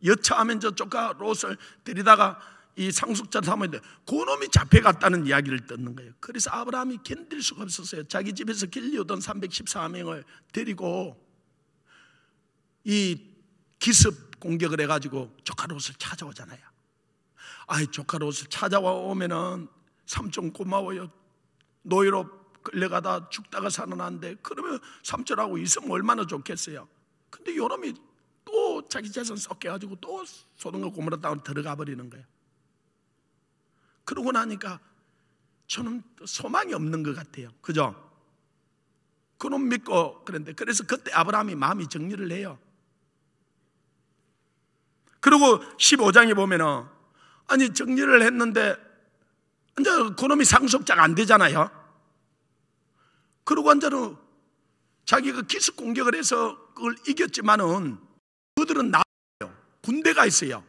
여차하면 저 조카 로 롯을 데리다가 이 상속자 삼았는데 그놈이 잡혀갔다는 이야기를 듣는 거예요. 그래서 아브라함이 견딜 수가 없었어요. 자기 집에서 길리오던 314명을 데리고 이 기습 공격을 해가지고 조카 로롯를 찾아오잖아요. 아이, 조카 로을 찾아오면은 삼촌 고마워요. 노예로 끌려가다 죽다가 살아난데 그러면 삼촌하고 있으면 얼마나 좋겠어요. 근데 요놈이 또 자기 재산 섞여가지고 또 소동과 고무라 땅으로 들어가 버리는 거예요. 그러고 나니까 저는 소망이 없는 것 같아요. 그죠? 그놈 믿고 그런데 그래서 그때 아브라함이 마음이 정리를 해요. 그리고 15장에 보면은 아니 정리를 했는데 이제 그놈이 상속자가 안 되잖아요. 그리고 앉아는 자기가 그 기습 공격을 해서 그걸 이겼지만은 그들은 나요 군대가 있어요.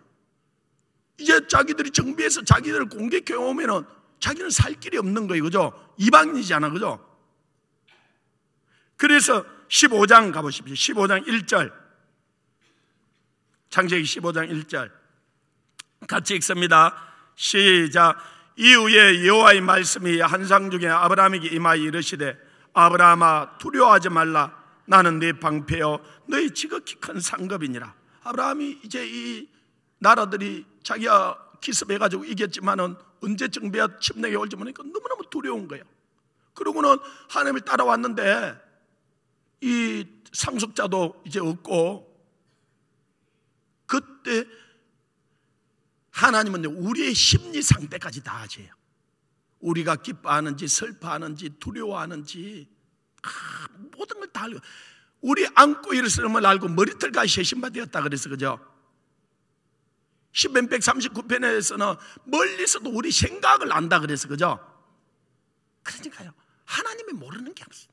이제 자기들이 정비해서 자기들을 공격해 오면은 자기는 살 길이 없는 거예요. 그죠? 이방인이잖아. 그죠? 그래서 15장 가보십시오. 15장 1절. 창세기 15장 1절. 같이 읽습니다. 시작. 이후에 여호와의 말씀이 한상 중에 아브라함에게 임하여 이르시되 아브라함아 두려워하지 말라 나는 네방패여 너희 지극히 큰 상급이니라. 아브라함이 이제 이 나라들이 자기가 기습해 가지고 이겼지만은 언제쯤 배야 침략이 올지 모르니까 너무너무 두려운 거예요. 그러고는 하나님을 따라왔는데 이 상속자도 이제 없고 그때 하나님은 우리의 심리 상태까지 다 아세요. 우리가 기뻐하는지 슬퍼하는지 두려워하는지 모든 걸 다 알고 우리 안고 일으키는 알고 머리털까지 세신받았다 그래서 그죠? 시편 139편에서는 멀리서도 우리 생각을 안다 그래서 그죠? 그러니까요. 하나님이 모르는 게 없어요.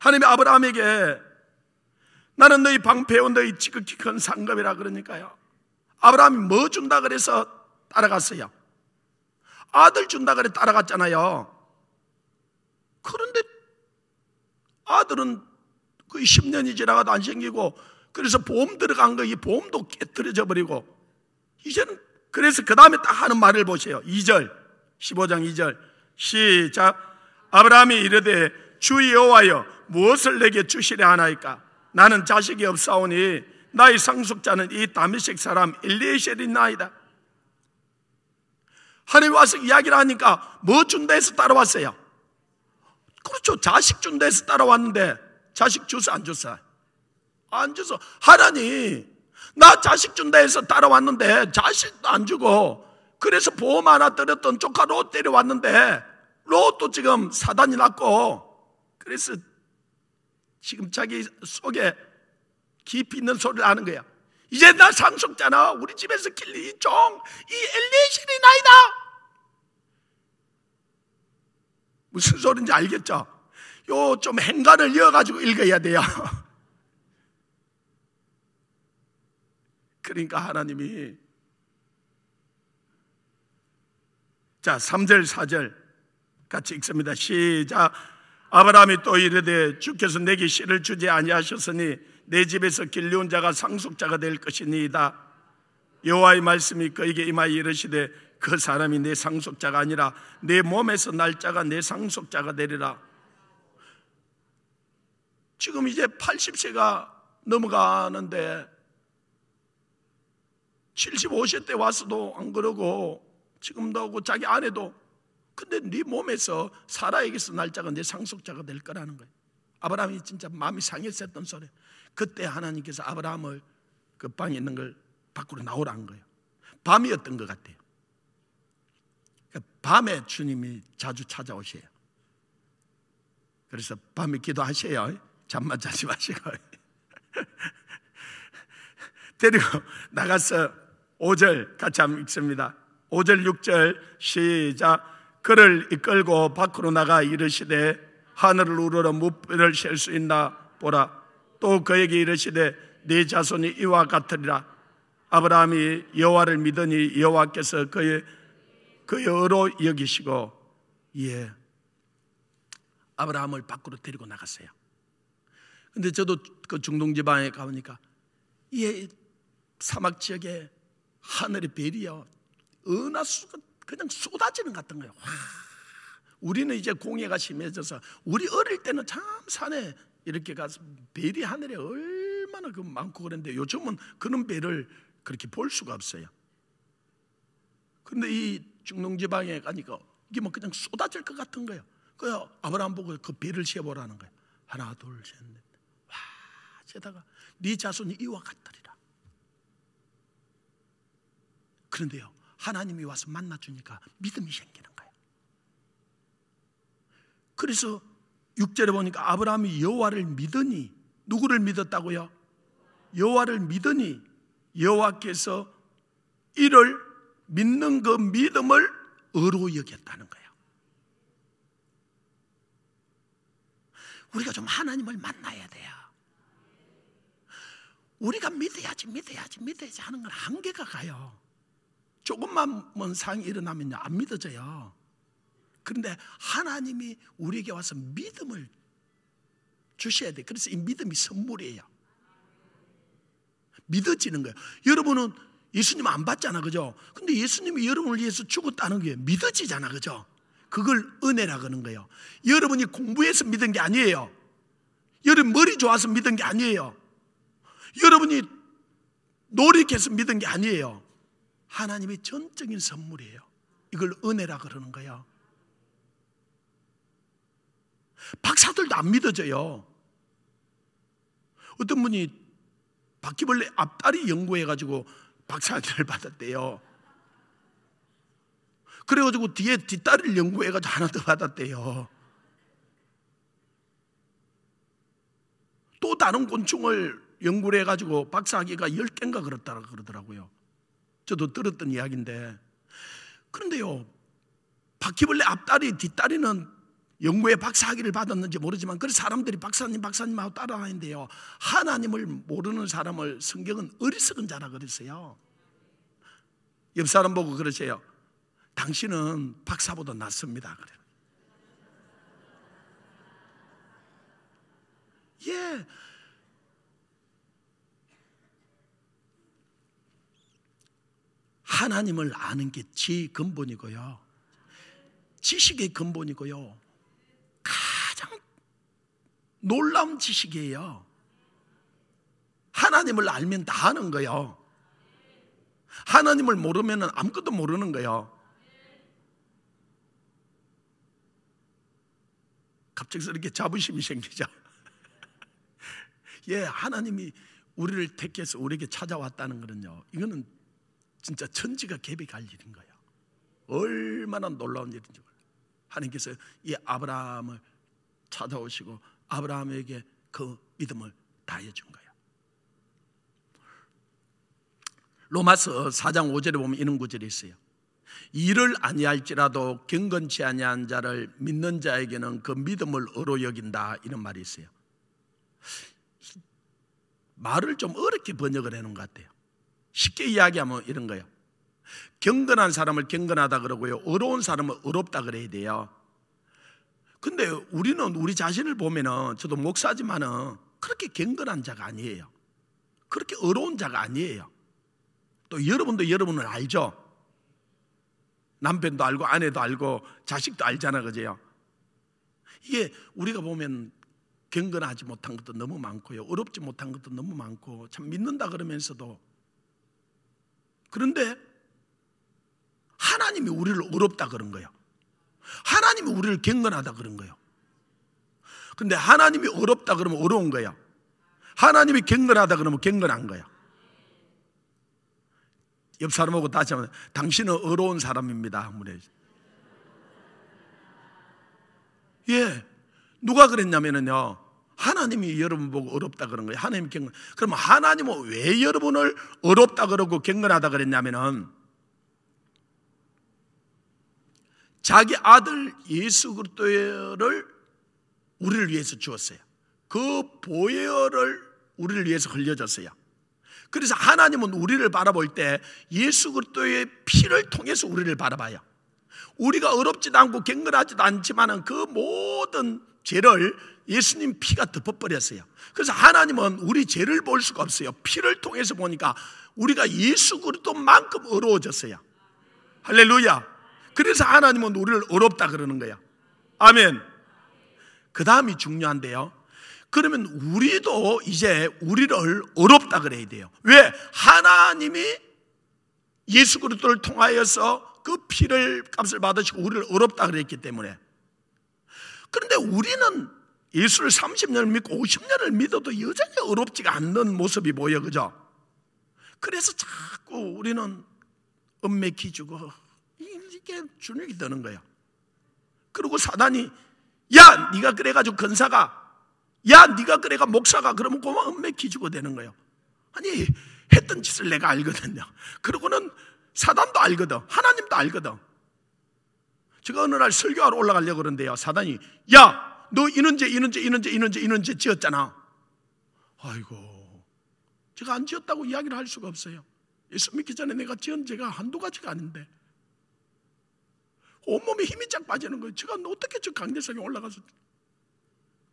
하나님이 아브라함에게 나는 너희 방패요 너희 지극히 큰 상급이라 그러니까요. 아브라함이 뭐 준다 그래서 따라갔어요. 아들 준다 그래 따라갔잖아요. 그런데 아들은 거의 10년이 지나가도 안 생기고 그래서 보험 들어간 거 이 보험도 깨뜨려져 버리고 이제는 그래서 그 다음에 딱 하는 말을 보세요. 2절 15장 2절 시작 아브라함이 이르되 주 여호와여 무엇을 내게 주시려 하나이까 나는 자식이 없사오니 나의 상속자는 이 다미식 사람 엘리에셀이나이다. 하나님 와서 이야기를 하니까 뭐 준다 해서 따라왔어요? 그렇죠. 자식 준다 해서 따라왔는데 자식 주사 안 주사? 안 주서 하나님 나 자식 준다 해서 따라왔는데 자식도 안 주고 그래서 보험 하나 들었던 조카 롯 데려왔는데 롯도 지금 사단이 났고 그래서 지금 자기 속에 깊이 있는 소리를 아는 거야. 이제 나 상속자나 우리 집에서 길린 종, 이 엘리신이 나이다. 무슨 소리인지 알겠죠? 요 좀 행간을 이어가지고 읽어야 돼요. (laughs) 그러니까 하나님이 자, 3절, 4절 같이 읽습니다. 시작. 아브라함이 또 이르되 주께서 내게 씨를 주지 아니하셨으니 내 집에서 길리온 자가 상속자가 될 것이니이다. 여호와의 말씀이 그에게 임하여 이르시되 그 사람이 내 상속자가 아니라 내 몸에서 날짜가 내 상속자가 되리라. 지금 이제 80세가 넘어가는데 75세 때왔어도안 그러고 지금도 하고 자기 아내도 근데 네 몸에서 사라에게서 날짜가 내 상속자가 될 거라는 거예요. 아브라함이 진짜 마음이 상했었던 소리. 그때 하나님께서 아브라함을 그 방에 있는 걸 밖으로 나오라는 거예요. 밤이었던 것 같아요. 그러니까 밤에 주님이 자주 찾아오셔요. 그래서 밤에 기도하셔요. 잠만 자지 마시고. (laughs) 데리고 나가서 5절 같이 한번 읽습니다. 5절, 6절, 시작. 그를 이끌고 밖으로 나가 이르시되 하늘을 우러러 무뼈를 셀 수 있나 보라 또 그에게 이르시되 네 자손이 이와 같으리라 아브라함이 여호와를 믿으니 여호와께서 그의 그의 의로 여기시고 예 아브라함을 밖으로 데리고 나갔어요. 근데 저도 그 중동 지방에 가보니까 예 사막 지역에 하늘의 베리야 은하수가 그냥 쏟아지는 것 같은 거예요. 와. 우리는 이제 공해가 심해져서 우리 어릴 때는 참 산에 이렇게 가서 베리 하늘에 얼마나 그 많고 그랬는데 요즘은 그런 배를 그렇게 볼 수가 없어요. 그런데 이중농지방에 가니까 이게 뭐 그냥 쏟아질 것 같은 거예요. 그 아브라함 보고 그 배를 세워보라는 거예요. 하나 둘 셋 넷. 와 세다가 네 자손이 이와 같더리라. 그런데요 하나님이 와서 만나주니까 믿음이 생기는 거예요. 그래서 6절에 보니까 아브라함이 여호와를 믿으니 누구를 믿었다고요? 여호와를 믿으니 여호와께서 이를 믿는 그 믿음을 의로 여겼다는 거예요. 우리가 좀 하나님을 만나야 돼요. 우리가 믿어야지, 믿어야지, 믿어야지 하는 건 한계가 가요. 조금만 먼 상이 일어나면안 믿어져요. 그런데 하나님이 우리에게 와서 믿음을 주셔야 돼. 그래서 이 믿음이 선물이에요. 믿어지는 거예요. 여러분은 예수님 안 봤잖아, 그죠? 근데 예수님이 여러분을 위해서 죽었다는 게 믿어지잖아, 그죠? 그걸 은혜라 그러는 거예요. 여러분이 공부해서 믿은 게 아니에요. 여러분 머리 좋아서 믿은 게 아니에요. 여러분이 노력해서 믿은 게 아니에요. 하나님의 전적인 선물이에요. 이걸 은혜라 그러는 거예요. 박사들도 안 믿어져요. 어떤 분이 바퀴벌레 앞다리 연구해가지고 박사학위를 받았대요. 그래가지고 뒤에 뒷다리를 연구해가지고 하나 더 받았대요. 또 다른 곤충을 연구를 해가지고 박사학위가 열개인가 그렇다고 그러더라고요. 저도 들었던 이야기인데 그런데요 바퀴벌레 앞다리 뒷다리는 연구의 박사학위를 받았는지 모르지만 그 사람들이 박사님 박사님하고 따라하는데요 하나님을 모르는 사람을 성경은 어리석은 자라 그랬어요 옆 사람 보고 그러세요 당신은 박사보다 낫습니다 그래요 예 하나님을 아는 게 지 근본이고요. 지식의 근본이고요. 가장 놀라운 지식이에요. 하나님을 알면 다 아는 거예요. 하나님을 모르면 아무것도 모르는 거예요. 갑작스럽게 자부심이 생기죠. (laughs) 예, 하나님이 우리를 택해서 우리에게 찾아왔다는 거는요. 이거는 진짜 천지가 갭이 갈 일인 거야 얼마나 놀라운 일인지 몰라요. 하나님께서 이 아브라함을 찾아오시고 아브라함에게 그 믿음을 다해 준거야 로마서 4장 5절에 보면 이런 구절이 있어요. 이를 아니할지라도 경건치 아니한 자를 믿는 자에게는 그 믿음을 어로 여긴다 이런 말이 있어요. 말을 좀 어렵게 번역을 해놓은 것 같아요. 쉽게 이야기하면 이런 거예요. 경건한 사람을 경건하다 그러고요. 어려운 사람을 어렵다 그래야 돼요. 근데 우리는 우리 자신을 보면은 저도 목사지만은 그렇게 경건한 자가 아니에요. 그렇게 어려운 자가 아니에요. 또 여러분도 여러분을 알죠. 남편도 알고 아내도 알고 자식도 알잖아 그제 이게 우리가 보면 경건하지 못한 것도 너무 많고요. 어렵지 못한 것도 너무 많고 참 믿는다 그러면서도 그런데 하나님이 우리를 어렵다 그런 거예요. 하나님이 우리를 경건하다 그런 거예요. 근데 하나님이 어렵다 그러면 어려운 거예요 하나님이 경건하다 그러면 경건한 거예요옆 사람하고 다시 한번 당신은 어려운 사람입니다. 한번 해 예. 누가 그랬냐면요. 하나님이 여러분 보고 어렵다 그런 거예요. 하나님 경건. 그럼 하나님은 왜 여러분을 어렵다 그러고 경건하다 그랬냐면은 자기 아들 예수 그리스도를 우리를 위해서 주었어요. 그 보혈을 우리를 위해서 흘려줬어요. 그래서 하나님은 우리를 바라볼 때 예수 그리스도의 피를 통해서 우리를 바라봐요. 우리가 어렵지도 않고 경건하지도 않지만은 그 모든 죄를 예수님 피가 덮어버렸어요. 그래서 하나님은 우리 죄를 볼 수가 없어요. 피를 통해서 보니까 우리가 예수 그리스도만큼 어려워졌어요. 할렐루야. 그래서 하나님은 우리를 어렵다 그러는 거야. 아멘. 그 다음이 중요한데요. 그러면 우리도 이제 우리를 어렵다 그래야 돼요. 왜? 하나님이 예수 그리스도를 통하여서 그 피를 값을 받으시고 우리를 어렵다 그랬기 때문에. 그런데 우리는 예수를 30년을 믿고 50년을 믿어도 여전히 어렵지가 않는 모습이 보여, 그죠? 그래서 자꾸 우리는 은맥히 주고 이게 주눅이 드는 거야. 그리고 사단이 야, 네가 그래가지고 근사가 야, 네가 그래가 목사가 그러면 고마 은맥히 주고 되는 거예요. 아니 했던 짓을 내가 알거든요. 그러고는 사단도 알거든. 하나님도 알거든. 제가 어느 날 설교하러 올라가려고 그러는데요. 사단이, 야! 너 이런 죄, 이런 죄, 이런 죄, 이런 죄, 이런 죄 지었잖아. 아이고, 제가 안 지었다고 이야기를 할 수가 없어요. 예수 믿기 전에 내가 지은 죄가 한두 가지가 아닌데. 온몸에 힘이 쫙 빠지는 거예요. 제가 어떻게 저 강대상에 올라가서.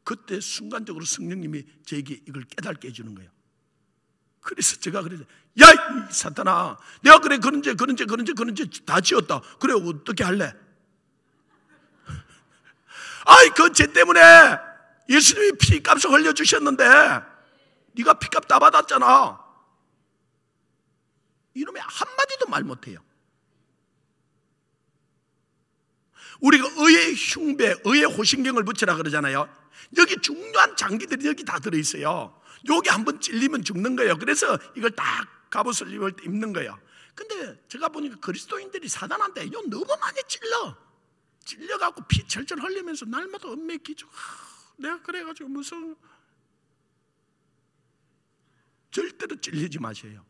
그때 순간적으로 성령님이 제게 이걸 깨닫게 해주는 거예요. 그래서 제가 그래서 야, 사탄아, 내가 그래, 그런 죄, 그런 죄, 그런 죄, 그런 죄 다 지었다. 그래, 어떻게 할래? 아이 그 죄 때문에 예수님이 피값을 흘려주셨는데 네가 피값 다 받았잖아 이놈이 한마디도 말 못해요 우리가 그 의의 흉배, 의의 호신경을 붙이라 그러잖아요 여기 중요한 장기들이 여기 다 들어있어요 여기 한번 찔리면 죽는 거예요 그래서 이걸 딱 갑옷을 입을 때 입는 거예요 근데 제가 보니까 그리스도인들이 사단한테 이거 너무 많이 찔러 찔려갖고 피 절절 흘리면서 날마다 엄매 기죠. 아, 내가 그래가지고 무슨 절대로 찔리지 마세요.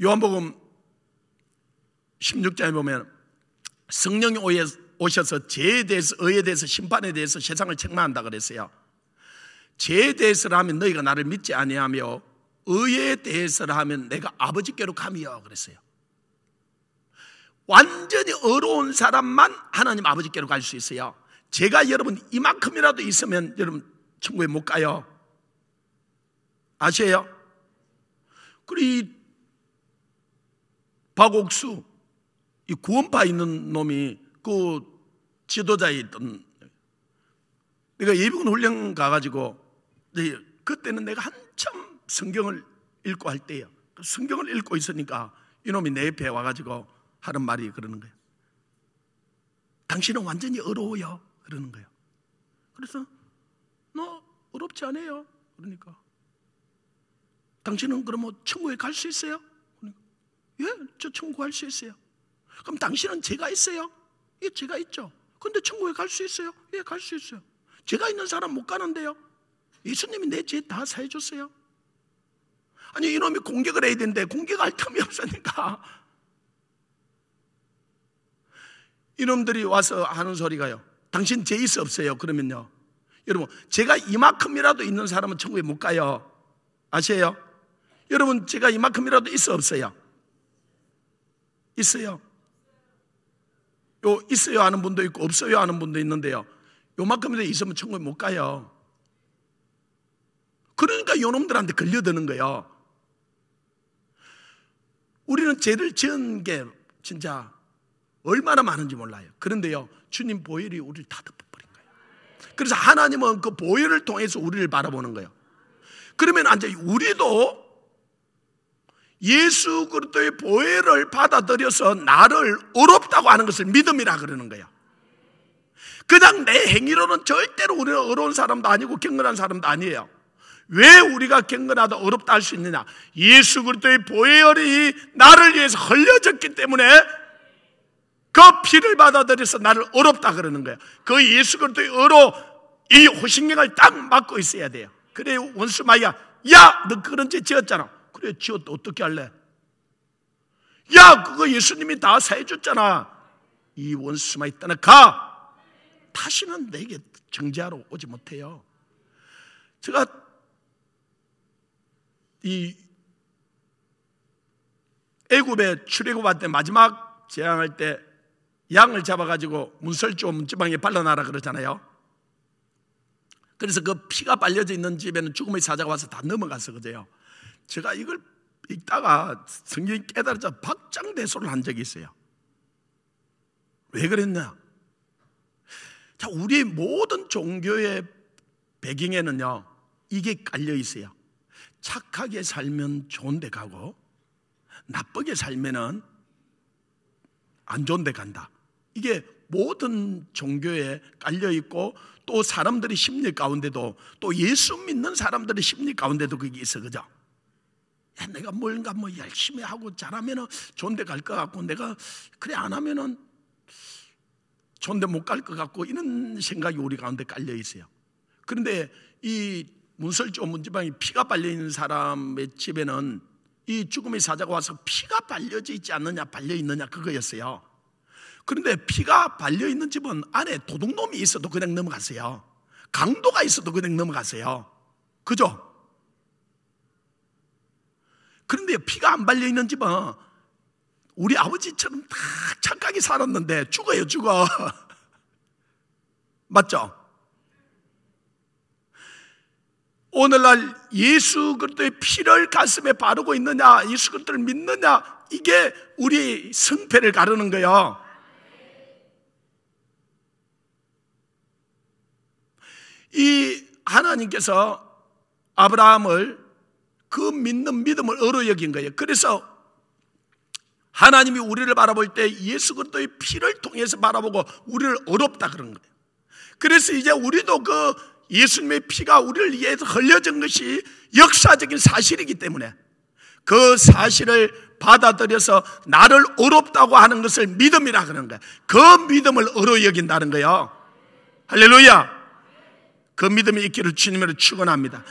요한복음 16장에 보면 성령이 오셔서 죄에 대해서, 의에 대해서, 심판에 대해서 세상을 책망한다 그랬어요. 죄에 대해서라면 너희가 나를 믿지 아니하며 의에 대해서라면 내가 아버지께로 감이여 그랬어요. 완전히 어려운 사람만 하나님 아버지께로 갈 수 있어요. 제가 여러분 이만큼이라도 있으면 여러분 천국에 못 가요. 아세요? 그리 박옥수 이 구원파 있는 놈이 그 지도자에 있던 내가 예비군 훈련 가가지고 그때는 내가 한참 성경을 읽고 할 때예요. 그 성경을 읽고 있으니까 이놈이 내 옆에 와가지고 하는 말이 그러는 거예요. 당신은 완전히 어려워요. 그러는 거예요. 그래서 너 어렵지 않아요. 그러니까 당신은 그러면 천국에 갈 수 있어요? 그러니까, 예, 저 천국 갈 수 있어요. 그럼 당신은 제가 있어요? 예, 제가 있죠. 근데 천국에 갈 수 있어요? 예, 갈 수 있어요. 제가 있는 사람 못 가는데요. 예수님이 내 죄 다 사해 줬어요. 아니 이놈이 공격을 해야 되는데 공격할 틈이 없으니까 이놈들이 와서 하는 소리가요. 당신 제이스 없어요. 그러면요. 여러분, 제가 이만큼이라도 있는 사람은 천국에 못 가요. 아세요? 여러분, 제가 이만큼이라도 있어 없어요? 있어요. 요, 있어요 하는 분도 있고, 없어요 하는 분도 있는데요. 요만큼이라도 있으면 천국에 못 가요. 그러니까 요놈들한테 걸려드는 거예요. 우리는 죄를 지은 게 진짜 얼마나 많은지 몰라요. 그런데요, 주님 보혈이 우리를 다 덮어버린 거예요. 그래서 하나님은 그 보혈을 통해서 우리를 바라보는 거예요. 그러면 이제 우리도 예수 그리스도의 보혈을 받아들여서 나를 어렵다고 하는 것을 믿음이라 그러는 거예요. 그냥 내 행위로는 절대로 우리는 어려운 사람도 아니고 경건한 사람도 아니에요. 왜 우리가 경건하다 어렵다 할 수 있느냐? 예수 그리스도의 보혈이 나를 위해서 흘려졌기 때문에 그 피를 받아들여서 나를 어렵다 그러는 거예요. 그 예수 그리스도의 어로 이 호신경을 딱 막고 있어야 돼요. 그래 원수 마야 야, 너 그런 죄 지었잖아. 그래 지었다 어떻게 할래? 야, 그거 예수님이 다 사해줬잖아. 이 원수 마이 떠나 가. 다시는 내게 정죄하러 오지 못해요. 제가 이 애굽에 출애굽할 때 마지막 재앙할 때 양을 잡아가지고 문설주와 문지방에 발라놔라 그러잖아요. 그래서 그 피가 빨려져 있는 집에는 죽음의 사자가 와서 다넘어가서그든요 제가 이걸 읽다가 성경이 깨달아서 박장대소를 한 적이 있어요. 왜 그랬냐? 자, 우리 모든 종교의 배경에는요, 이게 깔려 있어요. 착하게 살면 좋은 데 가고, 나쁘게 살면은 안 좋은 데 간다. 이게 모든 종교에 깔려 있고 또 사람들의 심리 가운데도 또 예수 믿는 사람들의 심리 가운데도 그게 있어 그죠? 야, 내가 뭔가 뭐, 뭐 열심히 하고 잘하면 존대 갈 것 같고 내가 그래 안 하면은 존대 못 갈 것 같고 이런 생각이 우리 가운데 깔려 있어요. 그런데 이 문설주 문지방이 피가 빨려 있는 사람의 집에는 이 죽음의 사자가 와서 피가 빨려져 있지 않느냐 빨려 있느냐 그거였어요. 그런데 피가 발려 있는 집은 안에 도둑놈이 있어도 그냥 넘어가세요. 강도가 있어도 그냥 넘어가세요. 그죠? 그런데 피가 안 발려 있는 집은 우리 아버지처럼 다 착하게 살았는데 죽어요, 죽어. (laughs) 맞죠? 오늘날 예수 그리스도의 피를 가슴에 바르고 있느냐, 예수 그리스도를 믿느냐, 이게 우리 승패를 가르는 거예요. 이 하나님께서 아브라함을 그 믿는 믿음을 어로 여긴 거예요. 그래서 하나님이 우리를 바라볼 때 예수 그리스도의 피를 통해서 바라보고 우리를 어렵다 그런 거예요. 그래서 이제 우리도 그 예수님의 피가 우리를 위해서 흘려진 것이 역사적인 사실이기 때문에 그 사실을 받아들여서 나를 어렵다고 하는 것을 믿음이라 그러는 거예요. 그 믿음을 어로 여긴다는 거예요. 할렐루야. 그 믿음이 있기를 주님으로 축원합니다.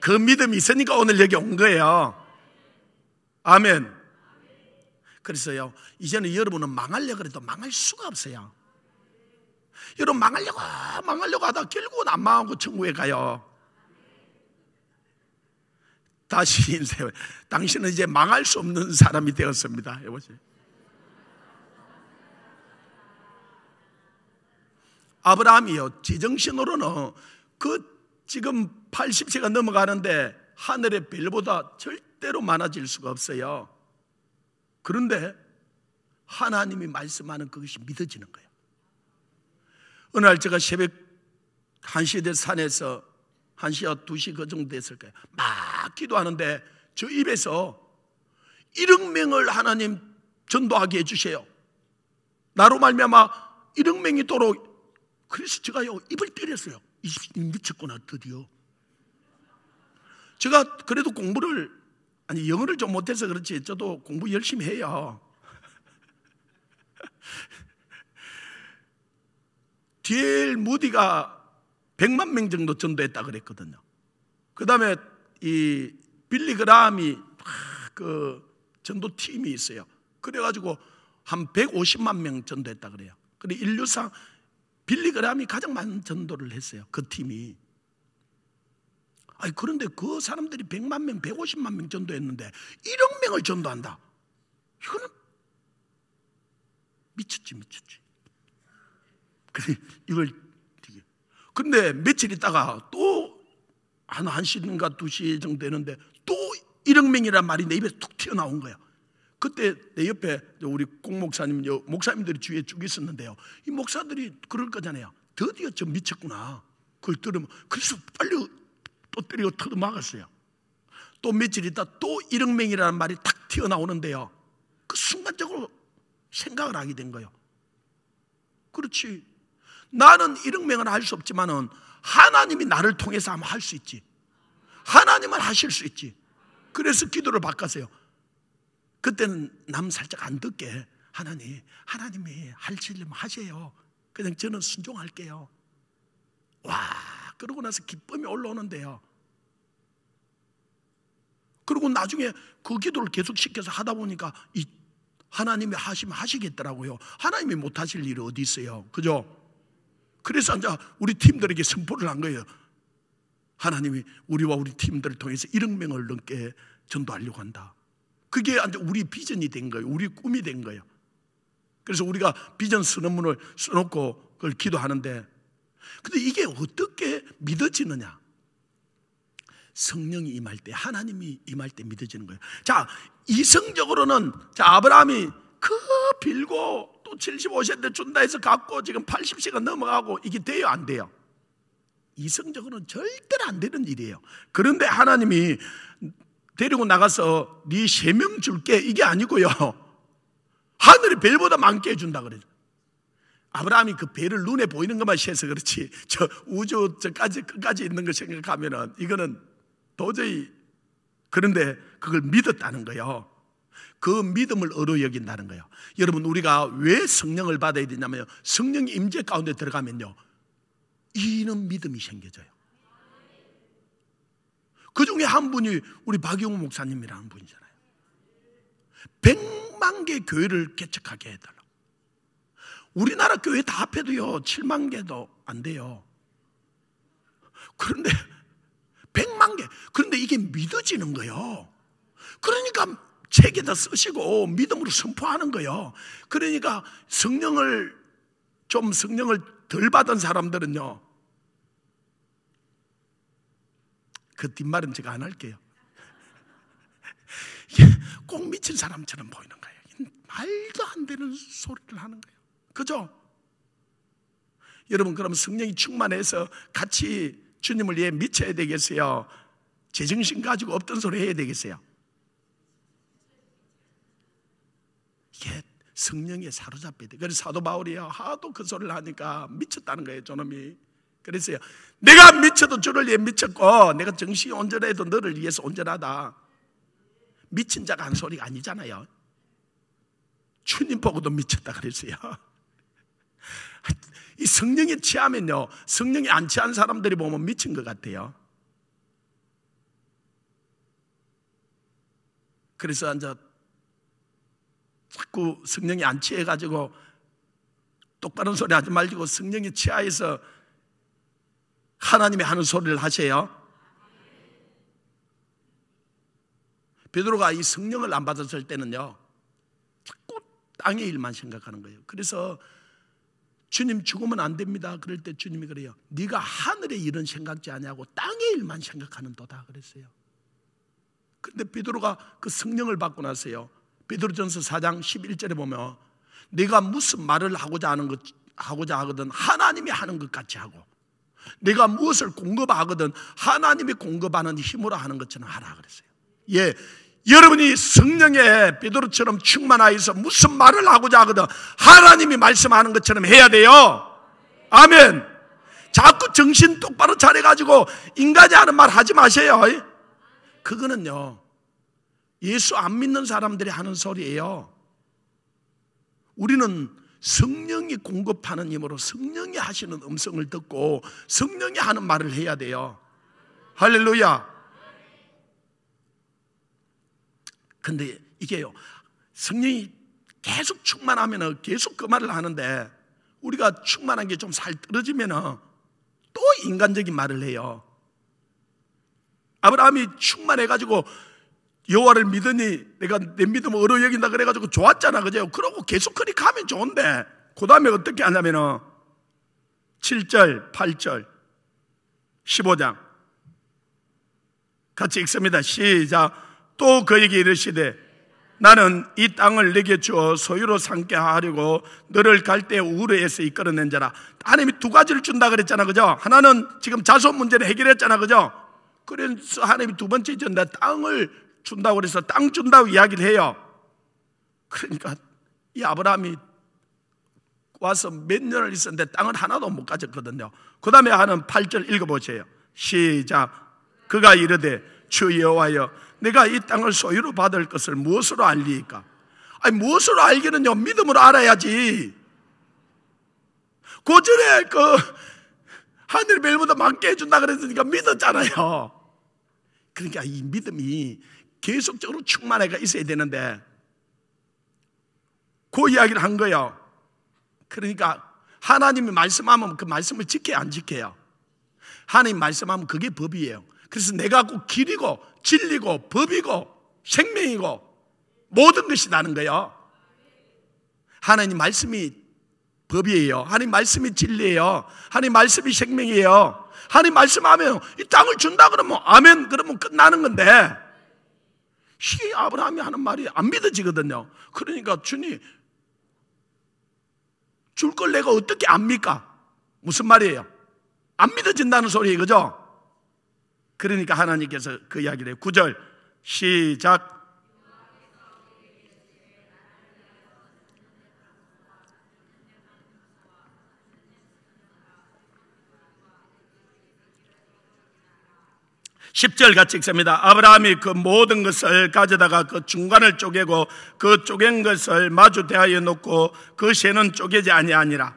그 믿음이 있으니까 오늘 여기 온 거예요. 아멘. 그래서요, 이제는 여러분은 망하려고 해도 망할 수가 없어요. 여러분 망하려고, 망하려고 하다 결국은 안 망하고 천국에 가요. 다시 인생, 당신은 이제 망할 수 없는 사람이 되었습니다. 여보세요. 아브라함이요, 제정신으로는 그 지금 80세가 넘어가는데 하늘의 별보다 절대로 많아질 수가 없어요. 그런데 하나님이 말씀하는 그것이 믿어지는 거예요. 어느 날 제가 새벽 1시에 대 산에서 1시와 2시 그 정도 됐을 거예요. 막 기도하는데 저 입에서 1억 명을 하나님 전도하게 해주세요. 나로 말미암아 1억 명이도록 그래서 제가요 입을 때렸어요. 미쳤구나 드디어. 제가 그래도 공부를 아니 영어를 좀 못해서 그렇지 저도 공부 열심히 해요. (laughs) 디엘 무디가 100만 명 정도 전도했다 그랬거든요. 그 다음에 이 빌리 그람이 그 전도팀이 있어요. 그래가지고 한 150만 명 전도했다 그래요. 근데 인류상 빌리 그람이 가장 많은 전도를 했어요. 그 팀이. 아니, 그런데 그 사람들이 100만 명, 150만 명 전도했는데 1억 명을 전도한다. 이거는 미쳤지, 미쳤지. 그래, 이걸 되게. 근데 며칠 있다가 또 한, 한 시인가 두 시 정도 되는데 또 1억 명이란 말이 내 입에서 툭 튀어나온 거야. 그때 내 옆에 우리 공목사님, 목사님들이 주위에 쭉 있었는데요. 이 목사들이 그럴 거잖아요. 드디어 좀 미쳤구나. 그걸 들으면. 그래서 빨리 또 때리고 터도 막았어요. 또 며칠 있다 또 1억 명이라는 말이 탁 튀어나오는데요. 그 순간적으로 생각을 하게 된 거예요. 그렇지. 나는 1억 명은 할수 없지만은 하나님이 나를 통해서 하면 할 수 있지. 하나님은 하실 수 있지. 그래서 기도를 바꿨어요. 그때는 남 살짝 안 듣게 하나님, 하나님이 할시려면 하세요. 그냥 저는 순종할게요. 와, 그러고 나서 기쁨이 올라오는데요. 그리고 나중에 그 기도를 계속 시켜서 하다 보니까 이 하나님이 하시면 하시겠더라고요. 하나님이 못 하실 일이 어디 있어요. 그죠? 그래서 이제 우리 팀들에게 선포를 한 거예요. 하나님이 우리와 우리 팀들을 통해서 1억 명을 넘게 전도하려고 한다. 그게 우리 비전이 된 거예요. 우리 꿈이 된 거예요. 그래서 우리가 비전 선언문을 써놓고 그걸 기도하는데, 근데 이게 어떻게 믿어지느냐? 성령이 임할 때, 하나님이 임할 때 믿어지는 거예요. 자, 이성적으로는, 자, 아브라함이 그 빌고 또 75세인데 준다 해서 갖고 지금 80세가 넘어가고 이게 돼요, 안 돼요? 이성적으로는 절대로 안 되는 일이에요. 그런데 하나님이 데리고 나가서 네 세 명 줄게 이게 아니고요. (laughs) 하늘이 별보다 많게 해준다 그래요. 아브라함이 그 배를 눈에 보이는 것만 시해서 그렇지 (laughs) 저 우주 저까지 끝까지 있는 걸 생각하면은 이거는 도저히 그런데 그걸 믿었다는 거예요. 그 믿음을 어로 여긴다는 거예요. 여러분 우리가 왜 성령을 받아야 되냐면 성령 임재 가운데 들어가면요. 이는 믿음이 생겨져요. 그 중에 한 분이 우리 박영우 목사님이라는 분이잖아요. 백만 개 교회를 개척하게 해달라 우리나라 교회 다 합해도요, 7만 개도 안 돼요. 그런데, 100만 개. 그런데 이게 믿어지는 거예요. 그러니까 책에다 쓰시고 믿음으로 선포하는 거예요. 그러니까 성령을, 좀 성령을 덜 받은 사람들은요, 그 뒷말은 제가 안 할게요. (laughs) 꼭 미친 사람처럼 보이는 거예요. 말도 안 되는 소리를 하는 거예요. 그죠? 여러분, 그럼 성령이 충만해서 같이 주님을 위해 미쳐야 되겠어요? 제정신 가지고 없던 소리 해야 되겠어요? 이게 예, 성령에 사로잡혀야 돼. 그래서 사도 바울이요. 하도 그 소리를 하니까 미쳤다는 거예요, 저놈이. 그래서요. 내가 미쳐도 주를 위해 미쳤고 내가 정신이 온전해도 너를 위해서 온전하다. 미친 자가 한 소리가 아니잖아요. 주님 보고도 미쳤다 그랬어요. (laughs) 이 성령에 취하면요. 성령에 안 취한 사람들이 보면 미친 것 같아요. 그래서 이제 자꾸 성령이 안 취해가지고 똑바른 소리 하지 말고 성령이 취하해서 하나님이 하는 소리를 하세요. 베드로가 이 성령을 안 받았을 때는요. 자꾸 땅의 일만 생각하는 거예요. 그래서 주님 죽으면 안 됩니다. 그럴 때 주님이 그래요. 네가 하늘의 일은 생각지 아니고 땅의 일만 생각하는도다 그랬어요. 근데 베드로가 그 성령을 받고 나서요. 베드로전서 4장 11절에 보면 네가 무슨 말을 하고자 하는 것 하고자 하거든 하나님이 하는 것 같이 하고 내가 무엇을 공급하거든 하나님이 공급하는 힘으로 하는 것처럼 하라 그랬어요. 예. 여러분이 성령에 베드로처럼 충만하여서 무슨 말을 하고자 하거든 하나님이 말씀하는 것처럼 해야 돼요. 아멘. 자꾸 정신 똑바로 차려 가지고 인간이 하는 말 하지 마세요. 그거는요. 예수 안 믿는 사람들이 하는 소리예요. 우리는 성령이 공급하는 힘으로 성령이 하시는 음성을 듣고 성령이 하는 말을 해야 돼요. 할렐루야. 근데 이게요. 성령이 계속 충만하면 계속 그 말을 하는데 우리가 충만한 게 좀 살 떨어지면 또 인간적인 말을 해요. 아브라함이 충만해가지고 여호와를 믿으니 내가 내 믿음을 어려 여긴다 그래가지고 좋았잖아 그죠? 그러고 계속 그렇게 가면 좋은데 그 다음에 어떻게 하냐면은 7절, 8절, 15장 같이 읽습니다 시작 또 그에게 이르시되 나는 이 땅을 내게 주어 소유로 삼게 하려고 너를 갈 때 우르에서 이끌어낸 자라. 하나님이 두 가지를 준다 그랬잖아, 그죠? 하나는 지금 자손 문제를 해결했잖아, 그죠? 그래서 하나님이 두 번째 전다 땅을 준다고 그래서 땅 준다고 이야기를 해요. 그러니까 이 아브라함이 와서 몇 년을 있었는데 땅을 하나도 못 가졌거든요. 그 다음에 하는 8절 읽어보세요. 시작. 그가 이르되 주 여호와여 내가 이 땅을 소유로 받을 것을 무엇으로 알리까? 아니 무엇으로 알기는요 믿음으로 알아야지. 고전에 그 하늘 별보다 많게 해준다 그랬으니까 믿었잖아요. 그러니까 이 믿음이 계속적으로 충만해가 있어야 되는데 그 이야기를 한 거예요. 그러니까 하나님이 말씀하면 그 말씀을 지켜야 안 지켜요. 하나님 말씀하면 그게 법이에요. 그래서 내가 꼭 길이고 진리고 법이고 생명이고 모든 것이 나는 거예요. 하나님 말씀이 법이에요. 하나님 말씀이 진리예요. 하나님 말씀이 생명이에요. 하나님 말씀하면 이 땅을 준다 그러면 아멘 그러면 끝나는 건데 희 아브라함이 하는 말이 안 믿어지거든요. 그러니까 주님, 줄 걸 내가 어떻게 압니까? 무슨 말이에요? 안 믿어진다는 소리 그죠 그러니까 하나님께서 그 이야기를 해요. 9절, 시작. 10절 같이 읽습니다. 아브라함이 그 모든 것을 가져다가 그 중간을 쪼개고 그 쪼갠 것을 마주 대하여 놓고 그 새는 쪼개지 아니하니라.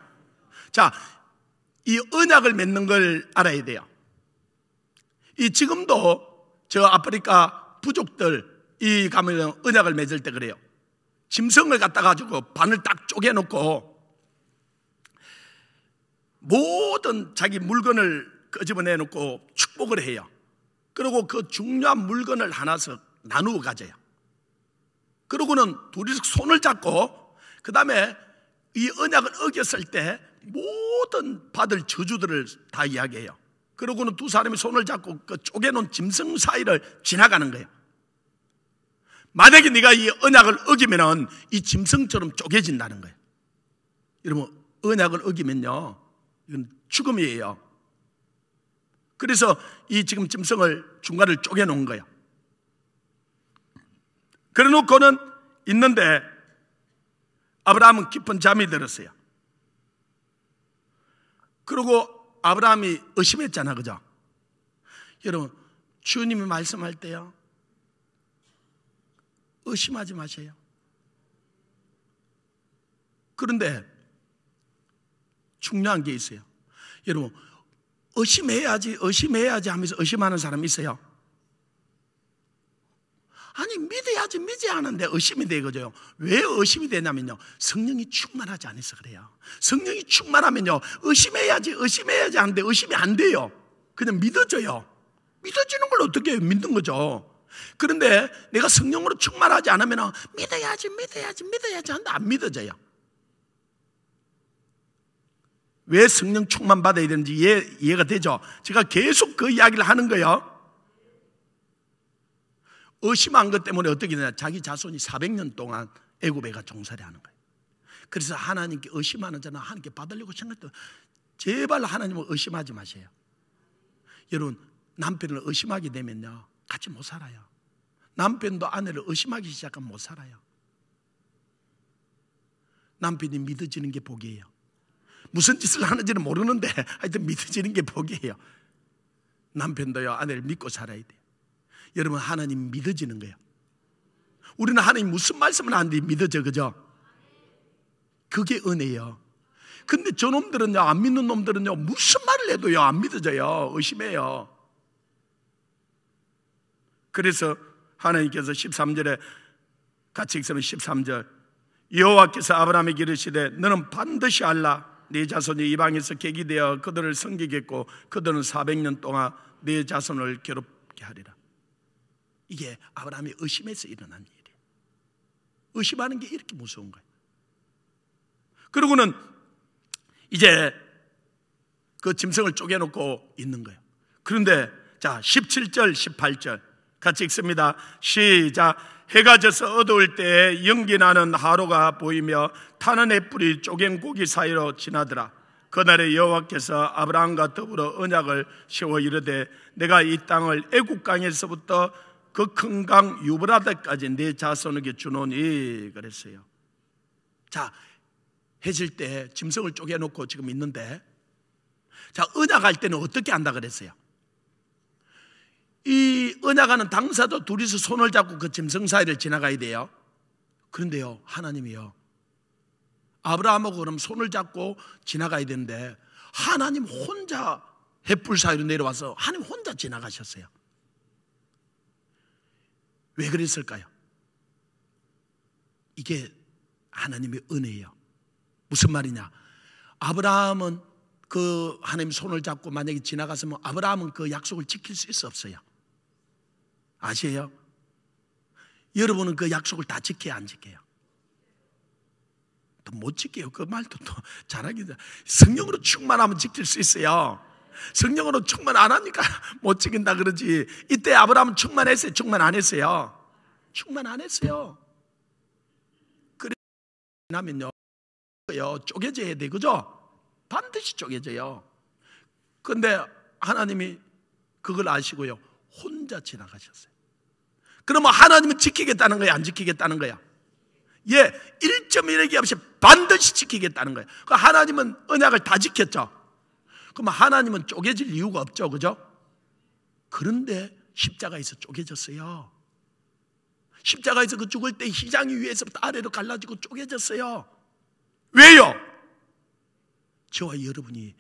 자, 이 언약을 맺는 걸 알아야 돼요. 이 지금도 저 아프리카 부족들 이 가면 언약을 맺을 때 그래요. 짐승을 갖다 가지고 반을 딱 쪼개놓고 모든 자기 물건을 끄집어내놓고 축복을 해요. 그리고 그 중요한 물건을 하나씩 나누어 가져요. 그러고는 둘이 손을 잡고 그 다음에 이 언약을 어겼을 때 모든 받을 저주들을 다 이야기해요. 그러고는 두 사람이 손을 잡고 그 쪼개놓은 짐승 사이를 지나가는 거예요. 만약에 네가 이 언약을 어기면은 이 짐승처럼 쪼개진다는 거예요. 여러분 언약을 어기면요 이건 죽음이에요. 그래서 이 지금 짐승을 중간을 쪼개놓은 거예요 그래 놓고는 있는데 아브라함은 깊은 잠이 들었어요. 그리고 아브라함이 의심했잖아, 그죠? 여러분, 주님이 말씀할 때요. 의심하지 마세요. 그런데 중요한 게 있어요. 여러분, 의심해야지, 의심해야지 하면서 의심하는 사람이 있어요. 아니, 믿어야지, 믿어야 하데 의심이 돼, 이거죠. 왜 의심이 되냐면요. 성령이 충만하지 않아서 그래요. 성령이 충만하면요. 의심해야지, 의심해야지 하는데 의심이 안 돼요. 그냥 믿어져요. 믿어지는 걸 어떻게 해요? 믿는 거죠. 그런데 내가 성령으로 충만하지 않으면 믿어야지, 믿어야지, 믿어야지 하는데 안 믿어져요. 왜 성령 충만 받아야 되는지 이해, 이해가 되죠? 제가 계속 그 이야기를 하는 거예요. 의심한 것 때문에 어떻게 되냐. 자기 자손이 400년 동안 애굽에가 종살이 하는 거예요. 그래서 하나님께 의심하는 자는 하나님께 받으려고 생각도 제발 하나님을 의심하지 마세요. 여러분, 남편을 의심하게 되면요. 같이 못 살아요. 남편도 아내를 의심하기 시작하면 못 살아요. 남편이 믿어지는 게 복이에요. 무슨 짓을 하는지는 모르는데 하여튼 믿어지는 게 복이에요. 남편도요, 아내를 믿고 살아야 돼요. 여러분, 하나님 믿어지는 거예요. 우리는 하나님 무슨 말씀을 하는데 믿어져, 그죠? 그게 은혜예요. 근데 저놈들은요, 안 믿는 놈들은요, 무슨 말을 해도요, 안 믿어져요. 의심해요. 그래서 하나님께서 13절에 같이 읽으면 13절 여호와께서 아브라함에게 이르시되 너는 반드시 알라 네 자손이 이방에서 계기되어 그들을 섬기겠고 그들은 400년 동안 네 자손을 괴롭게 하리라. 이게 아브라함이 의심해서 일어난 일이에요. 의심하는 게 이렇게 무서운 거예요. 그러고는 이제 그 짐승을 쪼개놓고 있는 거예요. 그런데 자, 17절, 18절. 같이 읽습니다. 시작. 해가 져서 어두울 때에 연기 나는 하루가 보이며 타는 햇불이 쪼갠 고기 사이로 지나더라. 그날에 여호와께서 아브라함과 더불어 언약을 세워 이르되 내가 이 땅을 애국 강에서부터 그 큰 강 유브라데까지 네 자손에게 주노니 그랬어요. 자, 해질 때 짐승을 쪼개놓고 지금 있는데 자, 언약할 때는 어떻게 한다 그랬어요? 이 언약하는 당사도 둘이서 손을 잡고 그 짐승 사이를 지나가야 돼요. 그런데요, 하나님이요. 아브라함하고 그럼 손을 잡고 지나가야 되는데 하나님 혼자 햇불 사이로 내려와서 하나님 혼자 지나가셨어요. 왜 그랬을까요? 이게 하나님의 은혜예요. 무슨 말이냐? 아브라함은 그 하나님 손을 잡고 만약에 지나갔으면 아브라함은 그 약속을 지킬 수 있어 없어요. 아시에요? 여러분은 그 약속을 다 지켜야 안 지켜요? 또못 지켜요. 그 말도 또 잘하긴 (laughs) 성령으로 충만하면 지킬 수 있어요. 성령으로 충만 안 하니까 (laughs) 못 지킨다 그러지. 이때 아브라함은 충만했어요. 충만 안 했어요. 충만 안 했어요. 그래 면요 쪼개져야 돼. 그죠? 반드시 쪼개져요. 근데 하나님이 그걸 아시고요. 혼자 지나가셨어요. 그러면 하나님은 지키겠다는 거야? 안 지키겠다는 거야? 예, 1.1얘기 없이 반드시 지키겠다는 거야. 그 하나님은 언약을 다 지켰죠. 그러면 하나님은 쪼개질 이유가 없죠. 그죠? 그런데 십자가에서 쪼개졌어요. 십자가에서 그 죽을 때 희장이 위에서부터 아래로 갈라지고 쪼개졌어요. 왜요? 저와 여러분이